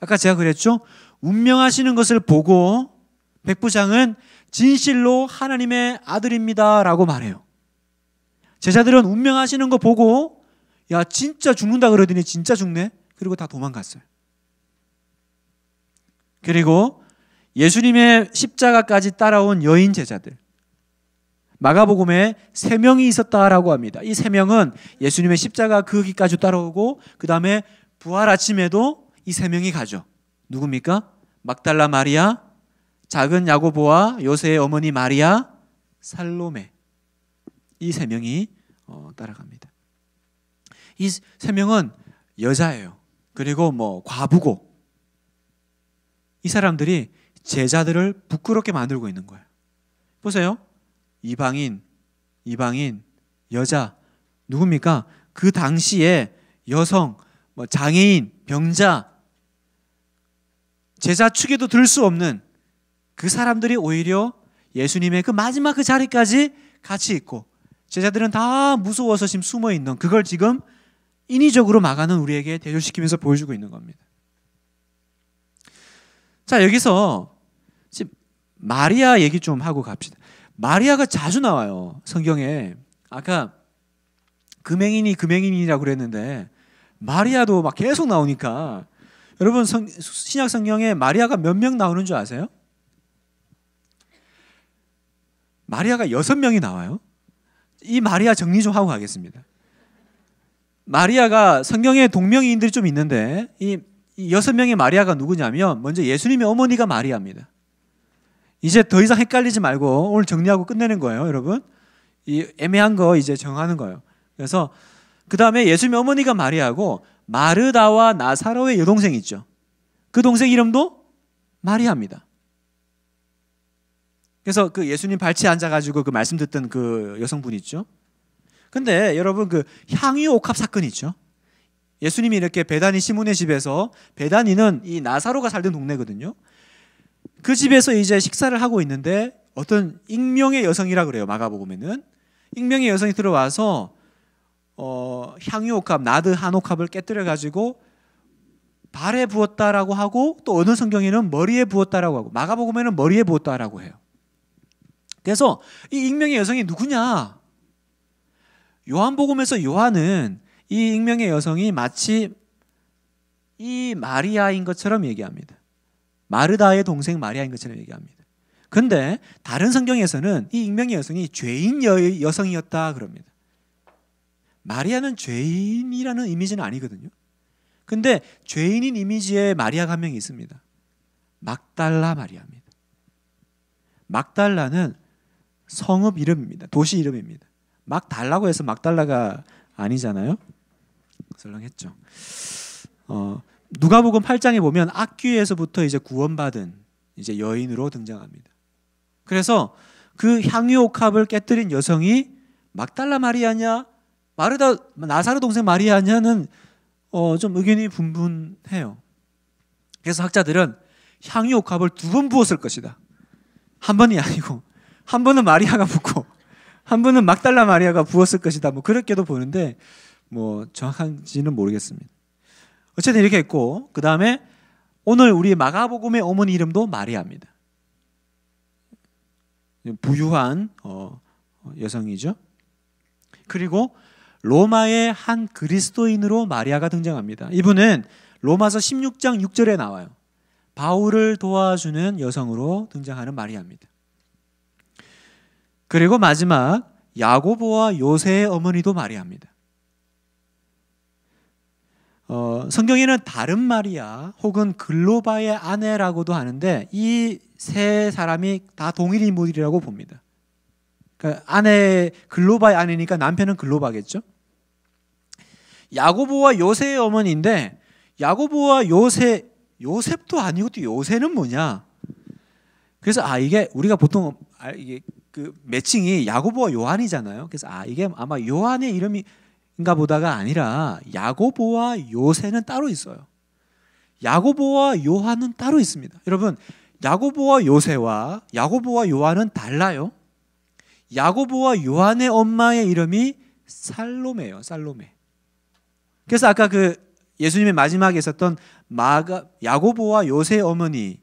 아까 제가 그랬죠? 운명하시는 것을 보고 백부장은 진실로 하나님의 아들입니다. 라고 말해요. 제자들은 운명하시는 거 보고 야, 진짜 죽는다 그러더니 진짜 죽네? 그리고 다 도망갔어요. 그리고 예수님의 십자가까지 따라온 여인 제자들. 마가복음에 세 명이 있었다라고 합니다. 이 세 명은 예수님의 십자가 그기까지 따라오고 그 다음에 부활 아침에도 이 세 명이 가죠. 누굽니까? 막달라 마리아, 작은 야고보와 요새의 어머니 마리아, 살로메 이 세 명이 어, 따라갑니다. 이 세 명은 여자예요. 그리고 뭐 과부고 이 사람들이 제자들을 부끄럽게 만들고 있는 거예요. 보세요. 이방인, 이방인, 여자, 누굽니까? 그 당시에 여성, 뭐 장애인, 병자, 제자 축에도 들 수 없는 그 사람들이 오히려 예수님의 그 마지막 그 자리까지 같이 있고 제자들은 다 무서워서 지금 숨어 있는 그걸 지금 인위적으로 막아는 우리에게 대조시키면서 보여주고 있는 겁니다. 자, 여기서 마리아 얘기 좀 하고 갑시다. 마리아가 자주 나와요. 성경에. 아까 금행인이 금행인이라고 그랬는데 마리아도 막 계속 나오니까 여러분 성, 신약 성경에 마리아가 몇 명 나오는 줄 아세요? 마리아가 여섯 명이 나와요. 이 마리아 정리 좀 하고 가겠습니다. 마리아가 성경에 동명이인들이 좀 있는데 이 여섯 명의 마리아가 누구냐면 먼저 예수님의 어머니가 마리아입니다. 이제 더 이상 헷갈리지 말고 오늘 정리하고 끝내는 거예요, 여러분. 이 애매한 거 이제 정하는 거예요. 그래서 그 다음에 예수님의 어머니가 마리아고 마르다와 나사로의 여동생 있죠. 그 동생 이름도 마리아입니다. 그래서 그 예수님 발치에 앉아가지고 그 말씀 듣던 그 여성분 있죠. 근데 여러분 그 향유 옥합 사건 있죠. 예수님이 이렇게 베다니 시몬의 집에서 베다니는 이 나사로가 살던 동네거든요. 그 집에서 이제 식사를 하고 있는데 어떤 익명의 여성이라 그래요. 마가복음에는 익명의 여성이 들어와서 어, 향유옥합 나드 한옥합을 깨뜨려 가지고 발에 부었다라고 하고 또 어느 성경에는 머리에 부었다라고 하고 마가복음에는 머리에 부었다라고 해요. 그래서 이 익명의 여성이 누구냐? 요한복음에서 요한은 이 익명의 여성이 마치 이 마리아인 것처럼 얘기합니다. 마르다의 동생 마리아인 것처럼 얘기합니다. 근데 다른 성경에서는 이 익명의 여성이 죄인 여, 성이었다 그럽니다. 마리아는 죄인이라는 이미지는 아니거든요. 근데 죄인인 이미지에 마리아가 한 명 있습니다. 막달라 마리아입니다. 막달라는 성읍 이름입니다. 도시 이름입니다. 막달라고 해서 막달라가 아니잖아요. 설렁했죠. 어, 누가복음 8장에 보면 악귀에서부터 이제 구원받은 이제 여인으로 등장합니다. 그래서 그 향유 옥합을 깨뜨린 여성이 막달라 마리아냐 마르다 나사로 동생 마리아냐는 어, 좀 의견이 분분해요. 그래서 학자들은 향유 옥합을 두 번 부었을 것이다. 한 번이 아니고 한 번은 마리아가 붓고 한 번은 막달라 마리아가 부었을 것이다. 뭐 그렇게도 보는데 뭐 정확한지는 모르겠습니다. 어쨌든 이렇게 했고 그 다음에 오늘 우리 마가복음의 어머니 이름도 마리아입니다. 부유한 어, 여성이죠. 그리고 로마의 한 그리스도인으로 마리아가 등장합니다. 이분은 로마서 16장 6절에 나와요. 바울을 도와주는 여성으로 등장하는 마리아입니다. 그리고 마지막 야고보와 요새의 어머니도 마리아입니다. 어, 성경에는 다른 마리아 혹은 글로바의 아내라고도 하는데 이 세 사람이 다 동일 인물이라고 봅니다. 그러니까 아내 글로바의 아내니까 남편은 글로바겠죠. 야고보와 요새의 어머니인데 야고보와 요새 요셉도 아니고 또 요새는 뭐냐? 그래서 아 이게 우리가 보통 아, 이게 그 매칭이 야고보와 요한이잖아요. 그래서 아 이게 아마 요한의 이름이 인가 보다가 아니라 야고보와 요새는 따로 있어요. 야고보와 요한은 따로 있습니다. 여러분, 야고보와 요새와 야고보와 요한은 달라요. 야고보와 요한의 엄마의 이름이 살로메예요. 살로메. 그래서 아까 그 예수님의 마지막에 있었던 마가 야고보와 요새 어머니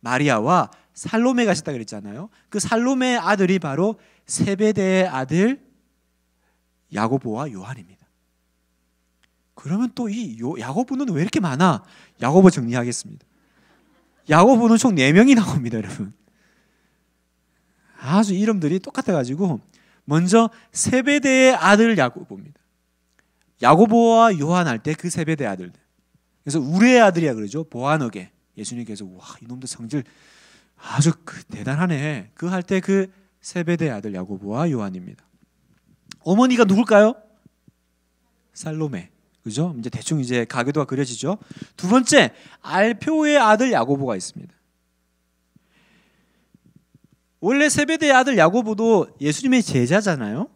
마리아와 살로메가 있었다 그랬잖아요. 그 살로메의 아들이 바로 세베대의 아들 야고보와 요한입니다. 그러면 또 이 야고보는 왜 이렇게 많아? 야고보 정리하겠습니다. 야고보는 총 4명이 나옵니다, 여러분. 아주 이름들이 똑같아 가지고 먼저 세베대의 아들 야고보입니다. 야고보와 요한 할 때 그 세베대 아들 그래서 우리의 아들이야 그러죠. 보아너게. 예수님께서 와, 이놈들 성질 아주 그 대단하네. 그 할 때그 그 세베대 아들 야고보와 요한입니다. 어머니가 누굴까요? 살로메. 그죠? 이제 대충 이제 가교도가 그려지죠. 두 번째 알표의 아들 야고보가 있습니다. 원래 세베대의 아들 야고보도 예수님의 제자잖아요.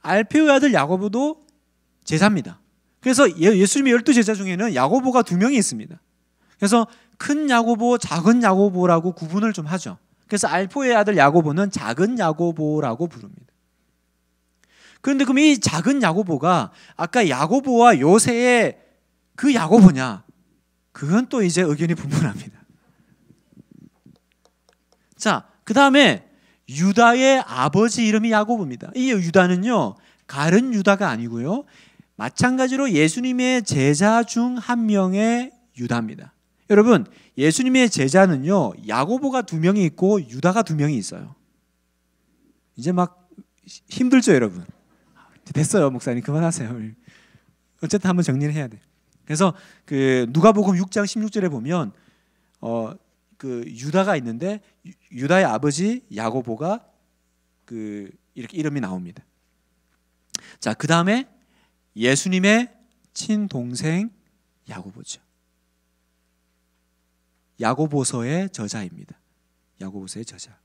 알페의 아들 야고보도 제자입니다. 그래서 예, 예수님의 열두 제자 중에는 야고보가 두 명이 있습니다. 그래서 큰 야고보, 작은 야고보라고 구분을 좀 하죠. 그래서 알포의 아들 야고보는 작은 야고보라고 부릅니다. 그런데 그럼 이 작은 야고보가 아까 야고보와 요새의 그 야고보냐? 그건 또 이제 의견이 분분합니다. 자, 그 다음에 유다의 아버지 이름이 야고보입니다. 이 유다는요, 가른 유다가 아니고요. 마찬가지로 예수님의 제자 중 한 명의 유다입니다. 여러분, 예수님의 제자는요, 야고보가 두 명이 있고 유다가 두 명이 있어요. 이제 막 힘들죠, 여러분. 됐어요, 목사님. 그만하세요. 어쨌든 한번 정리를 해야 돼. 그래서 그 누가복음 6장 16절에 보면 어 그 유다가 있는데 유다의 아버지 야고보가 그 이렇게 이름이 나옵니다. 자, 그다음에 예수님의 친동생 야고보죠. 야고보서의 저자입니다. 야고보서의 저자.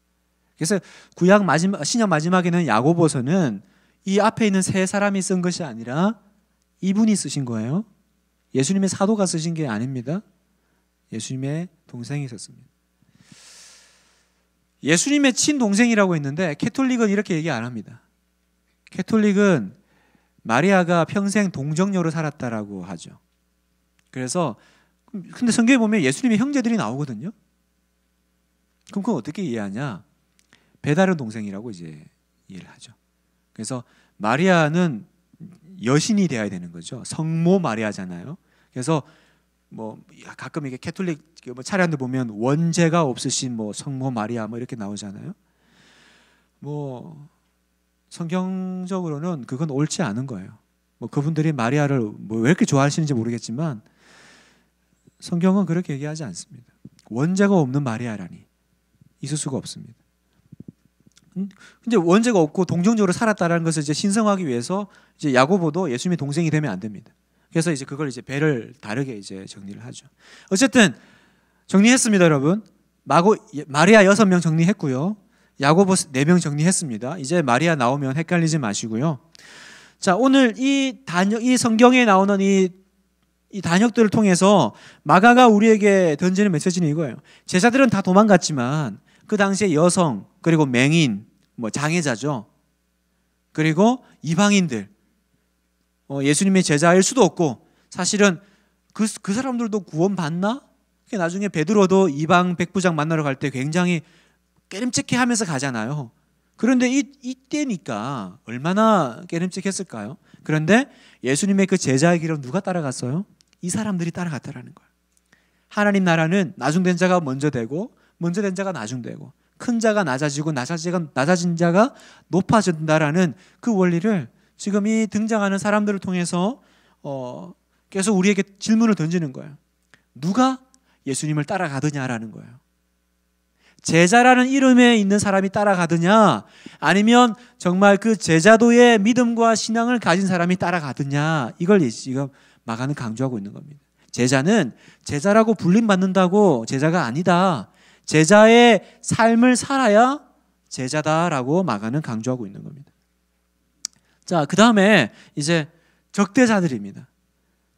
그래서 구약 마지막 신약 마지막에는 야고보서는 이 앞에 있는 세 사람이 쓴 것이 아니라 이분이 쓰신 거예요. 예수님의 사도가 쓰신 게 아닙니다. 예수님의 동생이 썼습니다. 예수님의 친동생이라고 했는데 캐톨릭은 이렇게 얘기 안 합니다. 캐톨릭은 마리아가 평생 동정녀로 살았다라고 하죠. 그래서 근데 성경에 보면 예수님의 형제들이 나오거든요. 그럼 그건 어떻게 이해하냐? 배다른 동생이라고 이제 이해를 하죠. 그래서 마리아는 여신이 되어야 되는 거죠. 성모 마리아잖아요. 그래서 뭐 가끔 이게 캐톨릭 그 뭐 차량들 보면 원죄가 없으신 뭐 성모 마리아 뭐 이렇게 나오잖아요. 뭐 성경적으로는 그건 옳지 않은 거예요. 뭐 그분들이 마리아를 뭐왜 이렇게 좋아하시는지 모르겠지만 성경은 그렇게 얘기하지 않습니다. 원죄가 없는 마리아라니 있을 수가 없습니다. 근데 원죄가 없고 동정적으로 살았다라는 것을 이제 신성하기 위해서 이제 야고보도 예수님의 동생이 되면 안 됩니다. 그래서 이제 그걸 이제 배를 다르게 이제 정리를 하죠. 어쨌든 정리했습니다, 여러분. 마고 마리아 여섯 명 정리했고요. 야고보 네 명 정리했습니다. 이제 마리아 나오면 헷갈리지 마시고요. 자, 오늘 이 단역 이 성경에 나오는 이이 단역들을 통해서 마가가 우리에게 던지는 메시지는 이거예요. 제자들은 다 도망갔지만 그 당시에 여성, 그리고 맹인, 뭐 장애자죠. 그리고 이방인들. 어, 예수님의 제자일 수도 없고 사실은 그, 그 사람들도 구원받나? 나중에 베드로도 이방 백부장 만나러 갈 때 굉장히 깨름칙해 하면서 가잖아요. 그런데 이, 이때니까 얼마나 깨름칙했을까요? 그런데 예수님의 그 제자의 길을 누가 따라갔어요? 이 사람들이 따라갔다라는 거예요. 하나님 나라는 나중된 자가 먼저 되고 먼저 된 자가 나중되고 큰 자가 낮아지고 낮아지가 낮아진 자가 높아진다라는 그 원리를 지금 이 등장하는 사람들을 통해서 어, 계속 우리에게 질문을 던지는 거예요. 누가 예수님을 따라가느냐라는 거예요. 제자라는 이름에 있는 사람이 따라가느냐, 아니면 정말 그 제자도의 믿음과 신앙을 가진 사람이 따라가느냐, 이걸 지금 마가는 강조하고 있는 겁니다. 제자는 제자라고 불림받는다고 제자가 아니다. 제자의 삶을 살아야 제자다라고 마가는 강조하고 있는 겁니다. 자, 그 다음에 이제 적대자들입니다.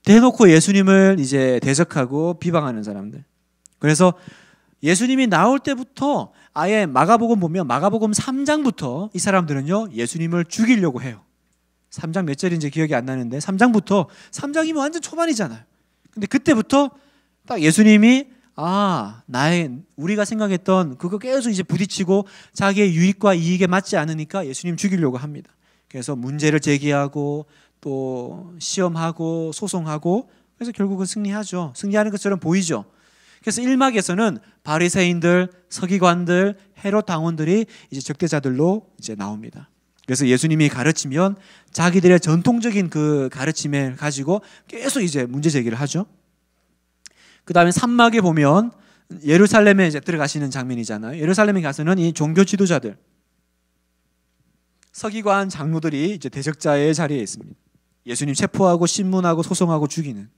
대놓고 예수님을 이제 대적하고 비방하는 사람들. 그래서 예수님이 나올 때부터 아예 마가복음 보면 마가복음 3장부터 이 사람들은요 예수님을 죽이려고 해요. 3장 몇 절인지 기억이 안 나는데 3장부터 3장이면 완전 초반이잖아요. 근데 그때부터 딱 예수님이 아 나의 우리가 생각했던 그거 계속 이제 부딪히고 자기의 유익과 이익에 맞지 않으니까 예수님 죽이려고 합니다. 그래서 문제를 제기하고 또 시험하고 소송하고 그래서 결국은 승리하죠. 승리하는 것처럼 보이죠. 그래서 일막에서는 바리새인들, 서기관들, 헤롯 당원들이 이제 적대자들로 이제 나옵니다. 그래서 예수님이 가르치면 자기들의 전통적인 그 가르침을 가지고 계속 이제 문제 제기를 하죠. 그 다음에 산막에 보면 예루살렘에 이제 들어가시는 장면이잖아요. 예루살렘에 가서는 이 종교 지도자들, 서기관 장로들이 이제 대적자의 자리에 있습니다. 예수님 체포하고 신문하고 소송하고 죽이는.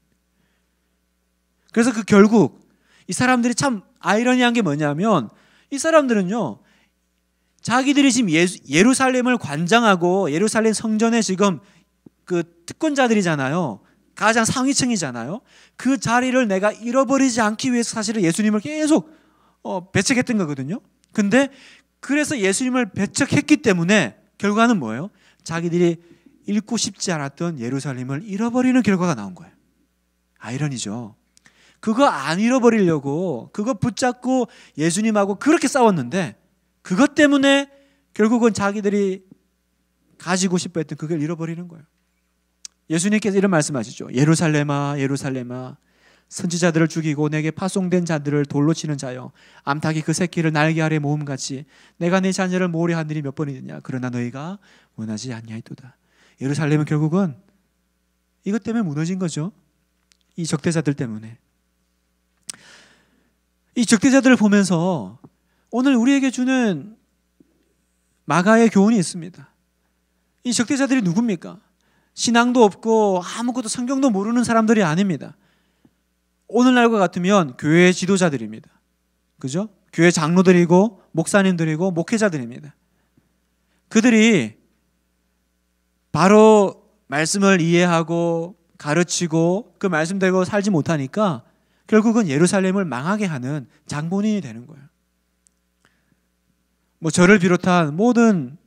그래서 그 결국 이 사람들이 참 아이러니한 게 뭐냐면 이 사람들은요 자기들이 지금 예수, 예루살렘을 관장하고 예루살렘 성전에 지금 그 특권자들이잖아요. 가장 상위층이잖아요. 그 자리를 내가 잃어버리지 않기 위해서 사실은 예수님을 계속 어, 배척했던 거거든요. 근데 그래서 예수님을 배척했기 때문에 결과는 뭐예요? 자기들이 잃고 싶지 않았던 예루살렘을 잃어버리는 결과가 나온 거예요. 아이러니죠. 그거 안 잃어버리려고 그거 붙잡고 예수님하고 그렇게 싸웠는데 그것 때문에 결국은 자기들이 가지고 싶어 했던 그걸 잃어버리는 거예요. 예수님께서 이런 말씀하시죠. 예루살렘아, 예루살렘아, 선지자들을 죽이고 내게 파송된 자들을 돌로 치는 자여, 암탉이 그 새끼를 날개 아래 모음같이 내가 내 자녀를 모으려 하늘이 몇 번이냐. 그러나 너희가 원하지 아니이도다 예루살렘은 결국은 이것 때문에 무너진 거죠. 이 적대자들 때문에. 이 적대자들을 보면서 오늘 우리에게 주는 마가의 교훈이 있습니다. 이 적대자들이 누굽니까? 신앙도 없고 아무것도 성경도 모르는 사람들이 아닙니다. 오늘날과 같으면 교회 지도자들입니다. 그죠? 교회 장로들이고 목사님들이고 목회자들입니다. 그들이 바로 말씀을 이해하고 가르치고 그 말씀대로 살지 못하니까 결국은 예루살렘을 망하게 하는 장본인이 되는 거예요. 뭐 저를 비롯한 모든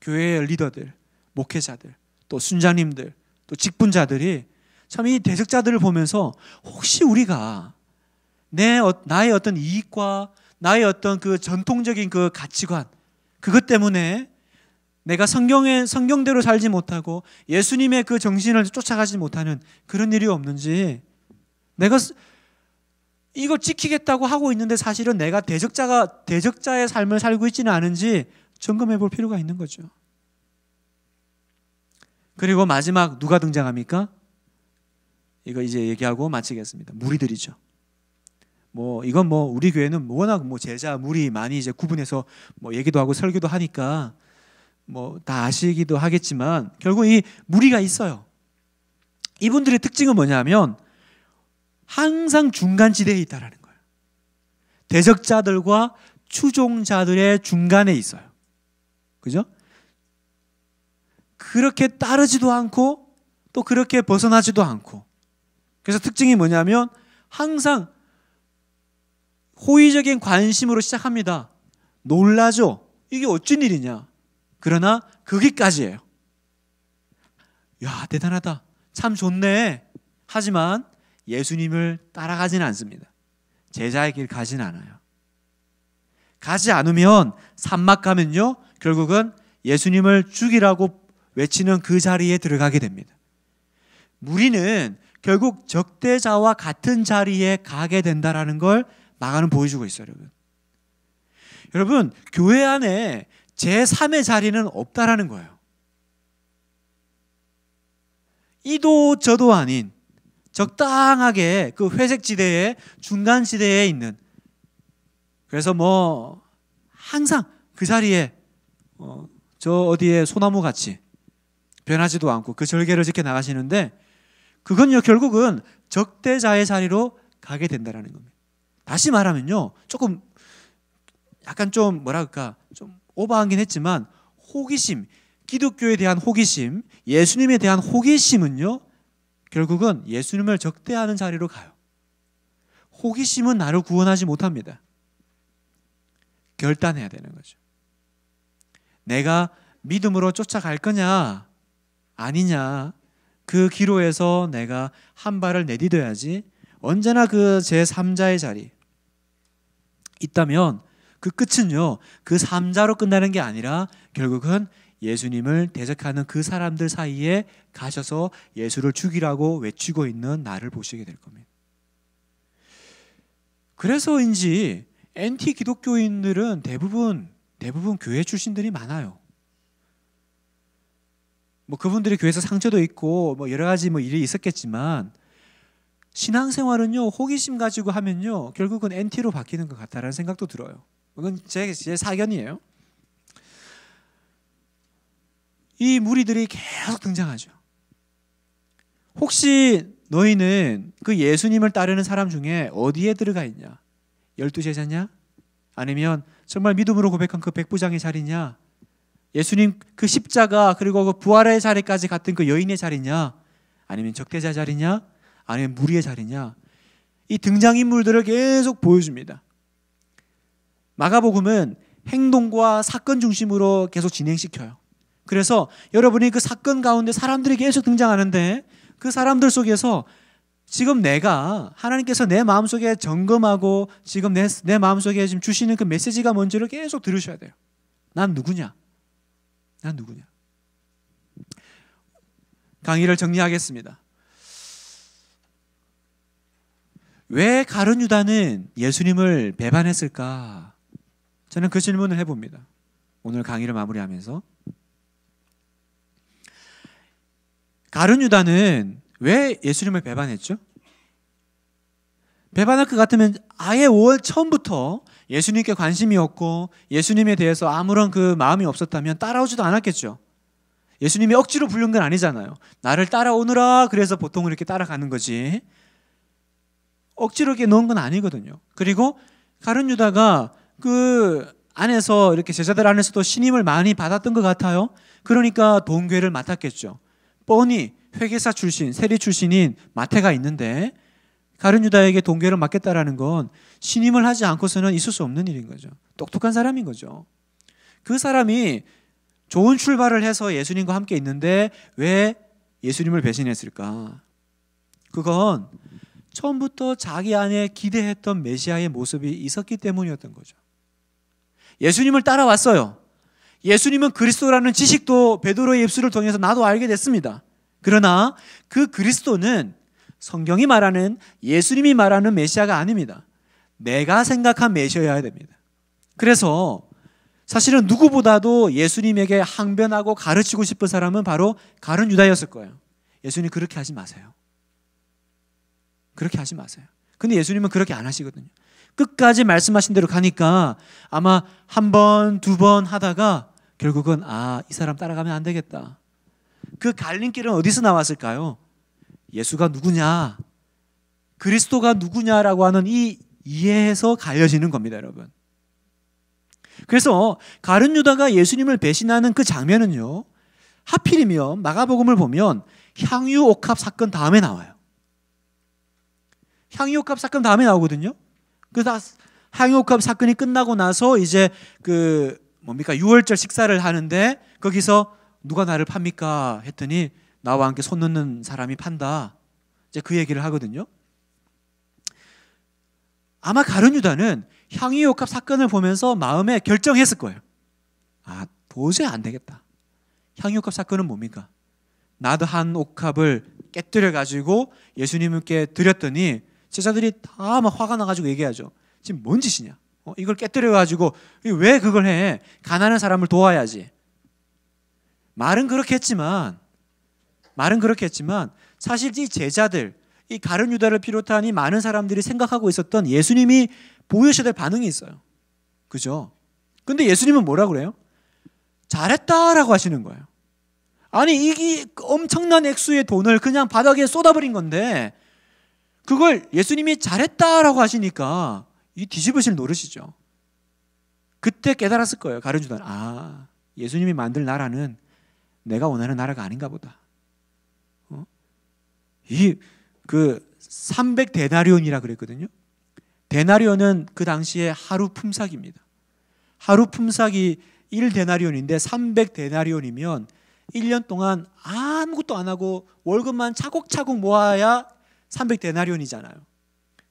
교회의 리더들 목회자들, 또 순장님들, 또 직분자들이 참 이 대적자들을 보면서 혹시 우리가 내 어, 나의 어떤 이익과 나의 어떤 그 전통적인 그 가치관 그것 때문에 내가 성경에 성경대로 살지 못하고 예수님의 그 정신을 쫓아가지 못하는 그런 일이 없는지 내가 이걸 지키겠다고 하고 있는데 사실은 내가 대적자가 대적자의 삶을 살고 있지는 않은지 점검해 볼 필요가 있는 거죠. 그리고 마지막 누가 등장합니까? 이거 이제 얘기하고 마치겠습니다. 무리들이죠. 뭐 이건 뭐 우리 교회는 워낙 뭐 제자 무리 많이 이제 구분해서 뭐 얘기도 하고 설교도 하니까 뭐 다 아시기도 하겠지만 결국 이 무리가 있어요. 이분들의 특징은 뭐냐면 항상 중간 지대에 있다라는 거예요. 대적자들과 추종자들의 중간에 있어요. 그죠? 그렇게 따르지도 않고 또 그렇게 벗어나지도 않고 그래서 특징이 뭐냐면 항상 호의적인 관심으로 시작합니다. 놀라죠. 이게 어쩐 일이냐. 그러나 거기까지예요. 야 대단하다. 참 좋네. 하지만 예수님을 따라가지는 않습니다. 제자의 길 가진 않아요. 가지 않으면 산막 가면요. 결국은 예수님을 죽이라고 외치는 그 자리에 들어가게 됩니다. 무리는 결국 적대자와 같은 자리에 가게 된다라는 걸 마가는 보여주고 있어요, 여러분. 여러분, 교회 안에 제3의 자리는 없다라는 거예요. 이도 저도 아닌 적당하게 그 회색 지대에 중간 지대에 있는 그래서 뭐 항상 그 자리에 어, 저 어디에 소나무 같이 변하지도 않고 그 절개를 지켜 나가시는데 그건요 결국은 적대자의 자리로 가게 된다라는 겁니다. 다시 말하면요 조금 약간 좀 뭐라 까좀 오버하긴 했지만 호기심 기독교에 대한 호기심 예수님에 대한 호기심은요 결국은 예수님을 적대하는 자리로 가요. 호기심은 나를 구원하지 못합니다. 결단해야 되는 거죠. 내가 믿음으로 쫓아갈 거냐 아니냐. 그 기로에서 내가 한 발을 내딛어야지 언제나 그 제3자의 자리 있다면 그 끝은요. 그 3자로 끝나는 게 아니라 결국은 예수님을 대적하는 그 사람들 사이에 가셔서 예수를 죽이라고 외치고 있는 나를 보시게 될 겁니다. 그래서인지 엔티 기독교인들은 대부분 대부분 교회 출신들이 많아요. 뭐 그분들이 교회에서 상처도 있고 뭐 여러 가지 뭐 일이 있었겠지만 신앙생활은요 호기심 가지고 하면요 결국은 n t 로 바뀌는 것 같다라는 생각도 들어요. 이건 제, 제 사견이에요. 이 무리들이 계속 등장하죠. 혹시 너희는 그 예수님을 따르는 사람 중에 어디에 들어가 있냐? 열두 제자냐? 아니면 정말 믿음으로 고백한 그 백부장의 자리냐? 예수님 그 십자가 그리고 그 부활의 자리까지 같은 그 여인의 자리냐 아니면 적대자 자리냐 아니면 무리의 자리냐 이 등장인물들을 계속 보여줍니다. 마가복음은 행동과 사건 중심으로 계속 진행시켜요. 그래서 여러분이 그 사건 가운데 사람들이 계속 등장하는데 그 사람들 속에서 지금 내가 하나님께서 내 마음속에 점검하고 지금 내, 내 마음속에 지금 주시는 그 메시지가 뭔지를 계속 들으셔야 돼요. 난 누구냐? 난 누구냐? 강의를 정리하겠습니다. 왜 가룟 유다는 예수님을 배반했을까? 저는 그 질문을 해봅니다. 오늘 강의를 마무리하면서 가룟 유다는 왜 예수님을 배반했죠? 배반할 것 같으면 아예 5월 처음부터 예수님께 관심이 없고 예수님에 대해서 아무런 그 마음이 없었다면 따라오지도 않았겠죠. 예수님이 억지로 부른 건 아니잖아요. 나를 따라오느라 그래서 보통 이렇게 따라가는 거지. 억지로 이렇게 놓은건 아니거든요. 그리고 가룟 유다가 그 안에서 이렇게 제자들 안에서도 신임을 많이 받았던 것 같아요. 그러니까 동교를 맡았겠죠. 뻔히 회계사 출신, 세리 출신인 마태가 있는데 가른 유다에게 동계를 맡겠다라는 건 신임을 하지 않고서는 있을 수 없는 일인 거죠. 똑똑한 사람인 거죠. 그 사람이 좋은 출발을 해서 예수님과 함께 있는데 왜 예수님을 배신했을까? 그건 처음부터 자기 안에 기대했던 메시아의 모습이 있었기 때문이었던 거죠. 예수님을 따라왔어요. 예수님은 그리스도라는 지식도 베드로의 입술을 통해서 나도 알게 됐습니다. 그러나 그 그리스도는 성경이 말하는 예수님이 말하는 메시아가 아닙니다. 내가 생각한 메시아여야 됩니다. 그래서 사실은 누구보다도 예수님에게 항변하고 가르치고 싶은 사람은 바로 가른 유다였을 거예요. 예수님 그렇게 하지 마세요. 그렇게 하지 마세요. 근데 예수님은 그렇게 안 하시거든요. 끝까지 말씀하신 대로 가니까 아마 한 번, 두 번 하다가 결국은 아, 이 사람 따라가면 안 되겠다. 그 갈림길은 어디서 나왔을까요? 예수가 누구냐, 그리스도가 누구냐라고 하는 이 이해에서 갈려지는 겁니다, 여러분. 그래서 가룟 유다가 예수님을 배신하는 그 장면은요. 하필이면 마가복음을 보면 향유 옥합 사건 다음에 나와요. 향유 옥합 사건 다음에 나오거든요. 그래서 향유 옥합 사건이 끝나고 나서 이제 그 뭡니까? 6월절 식사를 하는데 거기서 누가 나를 팝니까? 했더니 나와 함께 손 넣는 사람이 판다. 이제 그 얘기를 하거든요. 아마 가르뉴다는 향유옥합 사건을 보면서 마음에 결정했을 거예요. 아, 도저히 안 되겠다. 향유옥합 사건은 뭡니까? 나도 한 옥합을 깨뜨려 가지고 예수님께 드렸더니 제자들이 다 막 화가 나 가지고 얘기하죠. 지금 뭔 짓이냐? 어, 이걸 깨뜨려 가지고 왜 그걸 해? 가난한 사람을 도와야지. 말은 그렇게 했지만 말은 그렇겠지만 사실 이 제자들 이 가룟 유다를 비롯한 이 많은 사람들이 생각하고 있었던 예수님이 보여셔야 될 반응이 있어요. 그죠? 근데 예수님은 뭐라 그래요? 잘했다라고 하시는 거예요. 아니 이게 엄청난 액수의 돈을 그냥 바닥에 쏟아버린 건데 그걸 예수님이 잘했다라고 하시니까 이 뒤집으실 노릇이죠. 그때 깨달았을 거예요. 가룟 유다는 아 예수님이 만들 나라는 내가 원하는 나라가 아닌가 보다. 이그 300데나리온이라 그랬거든요. 데나리온은 그 당시에 하루 품삯입니다. 하루 품삯이 1데나리온인데 300데나리온이면 1년 동안 아무것도 안 하고 월급만 차곡차곡 모아야 300데나리온이잖아요.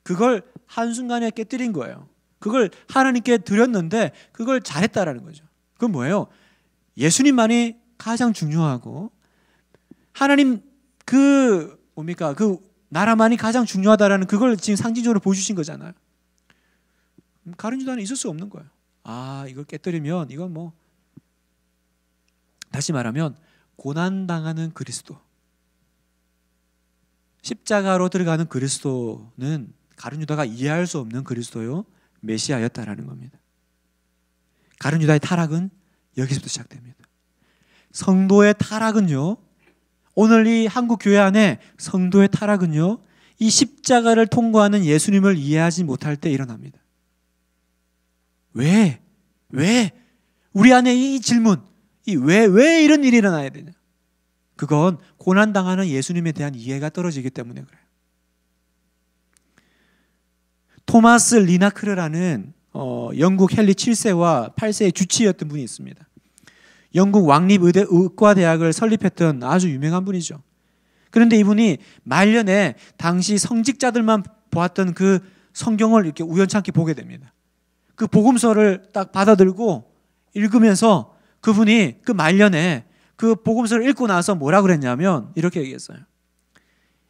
그걸 한순간에 깨뜨린 거예요. 그걸 하나님께 드렸는데 그걸 잘했다라는 거죠. 그건 뭐예요? 예수님만이 가장 중요하고 하나님 그 뭡니까? 그 나라만이 가장 중요하다라는 그걸 지금 상징적으로 보여주신 거잖아요. 음, 가른 유다는 있을 수 없는 거예요. 아, 이걸 깨뜨리면 이건 뭐 다시 말하면 고난 당하는 그리스도. 십자가로 들어가는 그리스도는 가룟 유다가 이해할 수 없는 그리스도요 메시아였다라는 겁니다. 가룟 유다의 타락은 여기서부터 시작됩니다. 성도의 타락은요 오늘 이 한국 교회 안에 성도의 타락은요. 이 십자가를 통과하는 예수님을 이해하지 못할 때 일어납니다. 왜? 왜? 우리 안에 이 질문, 이 왜, 왜 이런 일이 일어나야 되냐? 그건 고난당하는 예수님에 대한 이해가 떨어지기 때문에 그래요. 토마스 리나크르라는 어, 영국 헨리 7세와 8세의 주치였던 분이 있습니다. 영국 왕립의대 의과대학을 설립했던 아주 유명한 분이죠. 그런데 이분이 말년에 당시 성직자들만 보았던 그 성경을 이렇게 우연찮게 보게 됩니다. 그 복음서를 딱 받아들고 읽으면서 그분이 그 말년에 그 복음서를 읽고 나서 뭐라 그랬냐면 이렇게 얘기했어요.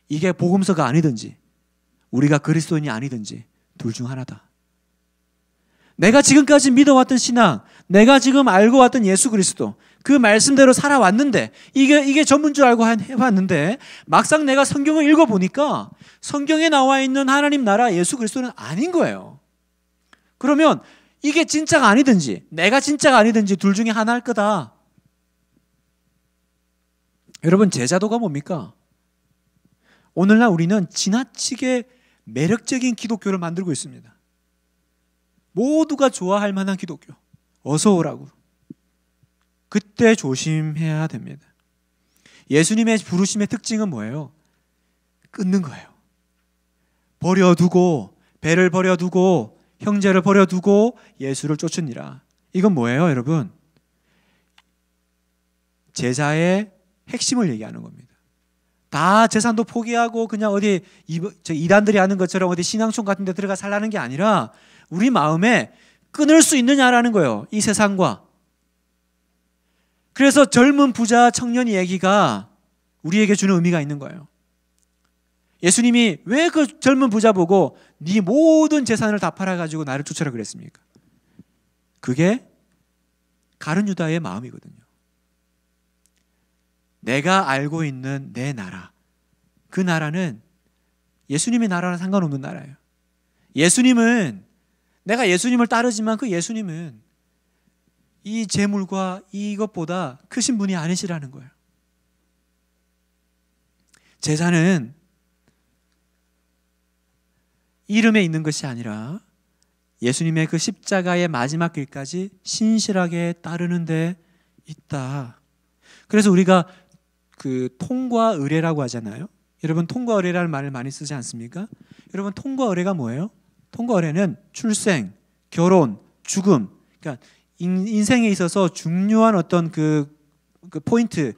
이게 복음서가 아니든지 우리가 그리스도인이 아니든지 둘 중 하나다. 내가 지금까지 믿어왔던 신앙, 내가 지금 알고 왔던 예수 그리스도 그 말씀대로 살아왔는데 이게 이게 전부인 줄 알고 해봤는데 막상 내가 성경을 읽어보니까 성경에 나와 있는 하나님 나라 예수 그리스도는 아닌 거예요. 그러면 이게 진짜가 아니든지 내가 진짜가 아니든지 둘 중에 하나일 거다. 여러분 제자도가 뭡니까? 오늘날 우리는 지나치게 매력적인 기독교를 만들고 있습니다. 모두가 좋아할 만한 기독교. 어서 오라고. 그때 조심해야 됩니다. 예수님의 부르심의 특징은 뭐예요? 끊는 거예요. 버려두고 배를 버려두고 형제를 버려두고 예수를 쫓으니라. 이건 뭐예요, 여러분? 제사의 핵심을 얘기하는 겁니다. 다 재산도 포기하고 그냥 어디 이단들이 하는 것처럼 어디 신앙촌 같은 데 들어가 살라는 게 아니라 우리 마음에 끊을 수 있느냐라는 거예요. 이 세상과. 그래서 젊은 부자 청년 이 얘기가 우리에게 주는 의미가 있는 거예요. 예수님이 왜 그 젊은 부자 보고 네 모든 재산을 다 팔아가지고 나를 쫓아라 그랬습니까? 그게 가른 유다의 마음이거든요. 내가 알고 있는 내 나라. 그 나라는 예수님의 나라랑 상관없는 나라예요. 예수님은 내가 예수님을 따르지만 그 예수님은 이 재물과 이것보다 크신 분이 아니시라는 거예요. 제자는 이름에 있는 것이 아니라 예수님의 그 십자가의 마지막 길까지 신실하게 따르는 데 있다. 그래서 우리가 그 통과 의례라고 하잖아요. 여러분 통과 의례라는 말을 많이 쓰지 않습니까? 여러분 통과 의례가 뭐예요? 통과의례는 출생, 결혼, 죽음, 그러니까 인, 생에 있어서 중요한 어떤 그, 그 포인트,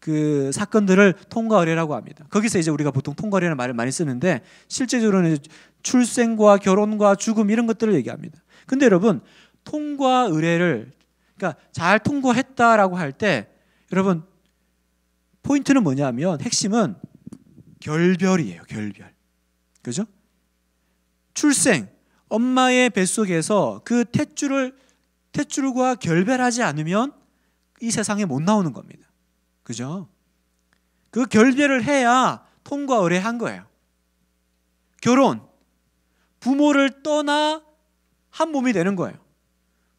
그 사건들을 통과의례라고 합니다. 거기서 이제 우리가 보통 통거래라는 말을 많이 쓰는데 실제적으로는 출생과 결혼과 죽음 이런 것들을 얘기합니다. 근데 여러분 통과 의뢰를 그러니까 잘 통과했다라고 할 때 여러분 포인트는 뭐냐면 핵심은 결별이에요. 결별. 그죠? 출생, 엄마의 뱃속에서 그 탯줄을 탯줄과 결별하지 않으면 이 세상에 못 나오는 겁니다. 그죠? 그 결별을 해야 통과 의뢰한 거예요. 결혼. 부모를 떠나 한 몸이 되는 거예요.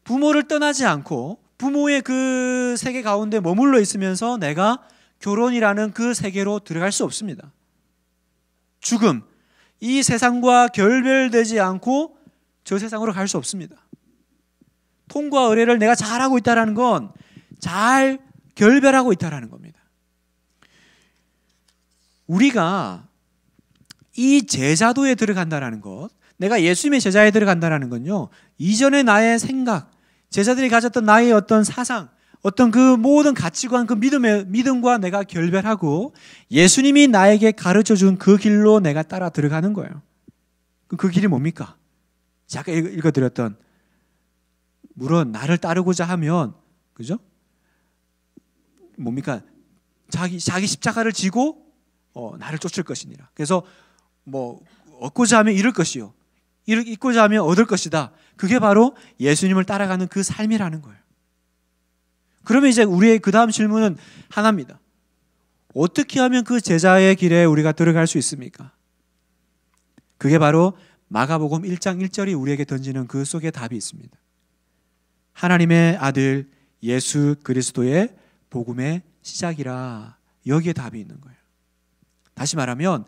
부모를 떠나지 않고 부모의 그 세계 가운데 머물러 있으면서 내가 결혼이라는 그 세계로 들어갈 수 없습니다. 죽음, 이 세상과 결별되지 않고 저 세상으로 갈 수 없습니다. 통과 의뢰를 내가 잘하고 있다는건 잘 결별하고 있다는 겁니다. 우리가 이 제자도에 들어간다는 것, 내가 예수님의 제자에 들어간다는 건요. 이전의 나의 생각, 제자들이 가졌던 나의 어떤 사상, 어떤 그 모든 가치관, 그 믿음의, 믿음과 내가 결별하고 예수님이 나에게 가르쳐 준 그 길로 내가 따라 들어가는 거예요. 그, 그 길이 뭡니까? 제가 읽어드렸던, 물론 나를 따르고자 하면, 그죠? 뭡니까? 자기, 자기 십자가를 지고 어, 나를 쫓을 것이니라. 그래서 뭐 얻고자 하면 잃을 것이요. 잃고자 하면 얻을 것이다. 그게 바로 예수님을 따라가는 그 삶이라는 거예요. 그러면 이제 우리의 그 다음 질문은 하나입니다. 어떻게 하면 그 제자의 길에 우리가 들어갈 수 있습니까? 그게 바로 마가복음 1장 1절이 우리에게 던지는 그 속에 답이 있습니다. 하나님의 아들 예수 그리스도의 복음의 시작이라 여기에 답이 있는 거예요. 다시 말하면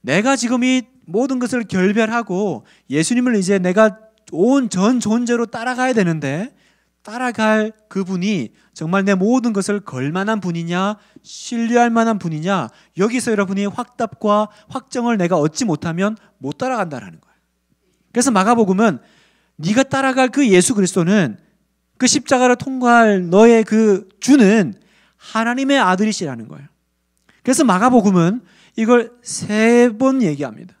내가 지금 이 모든 것을 결별하고 예수님을 이제 내가 온 전 존재로 따라가야 되는데 따라갈 그분이 정말 내 모든 것을 걸 만한 분이냐, 신뢰할 만한 분이냐, 여기서 여러분이 확답과 확정을 내가 얻지 못하면 못 따라간다라는 거예요. 그래서 마가복음은 네가 따라갈 그 예수 그리스도는 그 십자가를 통과할 너의 그 주는 하나님의 아들이시라는 거예요. 그래서 마가복음은 이걸 세 번 얘기합니다.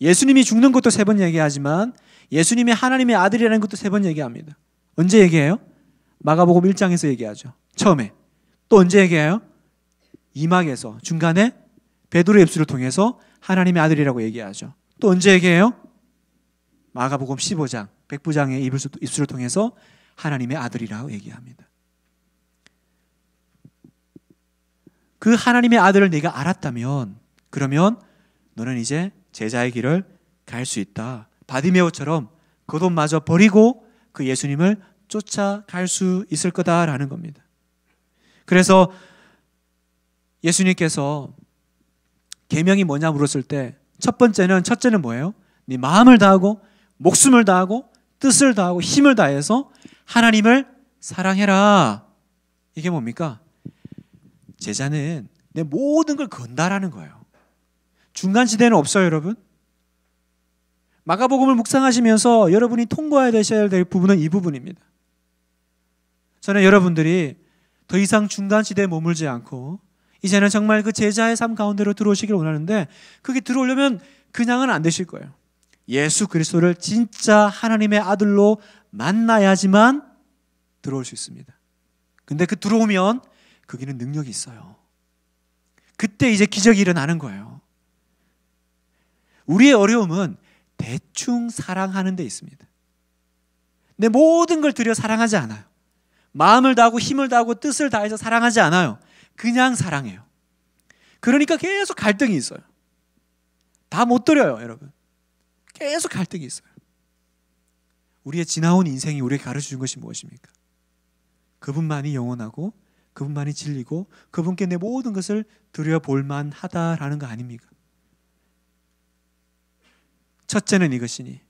예수님이 죽는 것도 세 번 얘기하지만 예수님이 하나님의 아들이라는 것도 세 번 얘기합니다. 언제 얘기해요? 마가복음 1장에서 얘기하죠. 처음에. 또 언제 얘기해요? 이막에서 중간에 베드로의 입술을 통해서 하나님의 아들이라고 얘기하죠. 또 언제 얘기해요? 마가복음 15장, 백부장의 입술을 통해서 하나님의 아들이라고 얘기합니다. 그 하나님의 아들을 네가 알았다면 그러면 너는 이제 제자의 길을 갈 수 있다. 바디메오처럼 그 돈마저 버리고 그 예수님을 쫓아갈 수 있을 거다라는 겁니다. 그래서 예수님께서 계명이 뭐냐 물었을 때 첫 번째는 첫째는 뭐예요? 네 마음을 다하고 목숨을 다하고 뜻을 다하고 힘을 다해서 하나님을 사랑해라. 이게 뭡니까? 제자는 내 모든 걸 건다라는 거예요. 중간 지대는 없어요, 여러분. 마가복음을 묵상하시면서 여러분이 통과해야 되셔야 될 부분은 이 부분입니다. 저는 여러분들이 더 이상 중간 시대에 머물지 않고 이제는 정말 그 제자의 삶 가운데로 들어오시길 원하는데 그게 들어오려면 그냥은 안 되실 거예요. 예수 그리스도를 진짜 하나님의 아들로 만나야지만 들어올 수 있습니다. 근데 그 들어오면 거기는 능력이 있어요. 그때 이제 기적이 일어나는 거예요. 우리의 어려움은 대충 사랑하는 데 있습니다. 내 모든 걸 들여 사랑하지 않아요. 마음을 다하고 힘을 다하고 뜻을 다해서 사랑하지 않아요. 그냥 사랑해요. 그러니까 계속 갈등이 있어요. 다못 드려요, 여러분. 계속 갈등이 있어요. 우리의 지나온 인생이 우리에게 가르쳐 준 것이 무엇입니까? 그분만이 영원하고 그분만이 진리고 그분께 내 모든 것을 드려볼 만하다라는 거 아닙니까? 첫째는 이것이니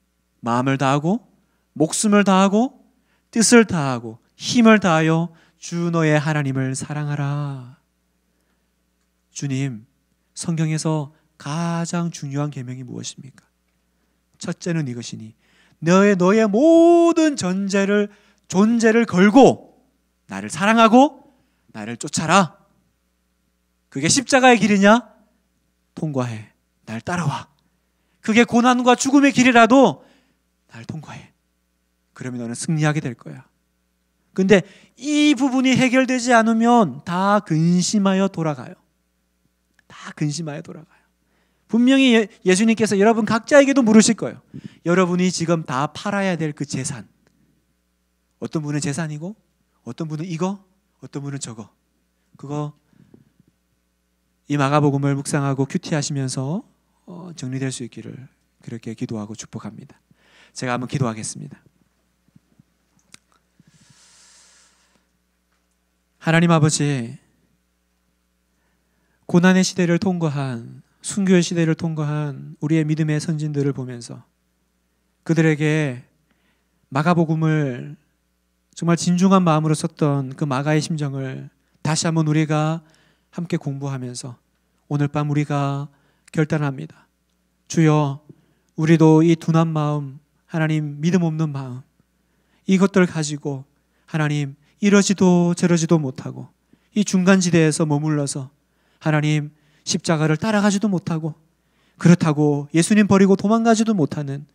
마음을 다하고 목숨을 다하고 뜻을 다하고 힘을 다하여 주 너의 하나님을 사랑하라. 주님, 성경에서 가장 중요한 계명이 무엇입니까? 첫째는 이것이니 너의 너의 모든 전제를 존재를 걸고 나를 사랑하고 나를 쫓아라. 그게 십자가의 길이냐? 통과해. 날 따라와. 그게 고난과 죽음의 길이라도 날 통과해. 그러면 너는 승리하게 될 거야. 근데 이 부분이 해결되지 않으면 다 근심하여 돌아가요. 다 근심하여 돌아가요. 분명히 예, 예수님께서 여러분 각자에게도 물으실 거예요. 여러분이 지금 다 팔아야 될 그 재산. 어떤 분은 재산이고, 어떤 분은 이거, 어떤 분은 저거. 그거 이 마가복음을 묵상하고 큐티하시면서 어, 정리될 수 있기를 그렇게 기도하고 축복합니다. 제가 한번 기도하겠습니다. 하나님 아버지, 고난의 시대를 통과한, 순교의 시대를 통과한 우리의 믿음의 선진들을 보면서 그들에게 마가복음을 정말 진중한 마음으로 썼던 그 마가의 심정을 다시 한번 우리가 함께 공부하면서 오늘 밤 우리가 결단합니다. 주여, 우리도 이 둔한 마음, 하나님 믿음 없는 마음, 이것들 가지고 하나님 이러지도 저러지도 못하고 이 중간 지대에서 머물러서 하나님 십자가를 따라가지도 못하고 그렇다고 예수님 버리고 도망가지도 못하는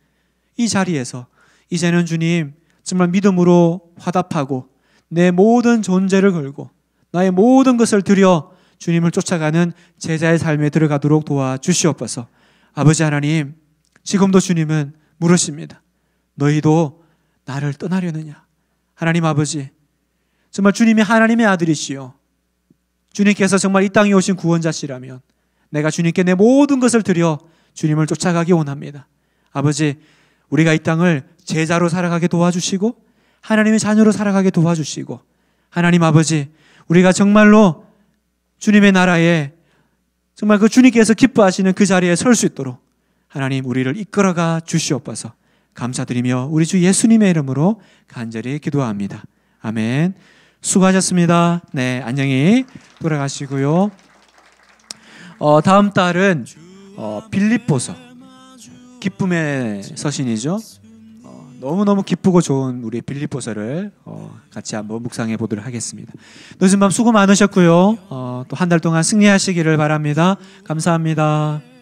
이 자리에서 이제는 주님 정말 믿음으로 화답하고 내 모든 존재를 걸고 나의 모든 것을 들여 주님을 쫓아가는 제자의 삶에 들어가도록 도와주시옵소서. 아버지 하나님, 지금도 주님은 물으십니다. 너희도 나를 떠나려느냐? 하나님 아버지, 정말 주님이 하나님의 아들이시요. 주님께서 정말 이 땅에 오신 구원자시라면 내가 주님께 내 모든 것을 드려 주님을 쫓아가기 원합니다. 아버지, 우리가 이 땅을 제자로 살아가게 도와주시고 하나님의 자녀로 살아가게 도와주시고 하나님 아버지, 우리가 정말로 주님의 나라에 정말 그 주님께서 기뻐하시는 그 자리에 설 수 있도록 하나님 우리를 이끌어가 주시옵소서 감사드리며 우리 주 예수님의 이름으로 간절히 기도합니다. 아멘. 수고하셨습니다. 네, 안녕히 돌아가시고요. 어, 다음 달은 어, 빌립보서 기쁨의 서신이죠. 어, 너무너무 기쁘고 좋은 우리 빌립보서를 어, 같이 한번 묵상해 보도록 하겠습니다. 늦은 밤 수고 많으셨고요. 어, 또 한 달 동안 승리하시기를 바랍니다. 감사합니다.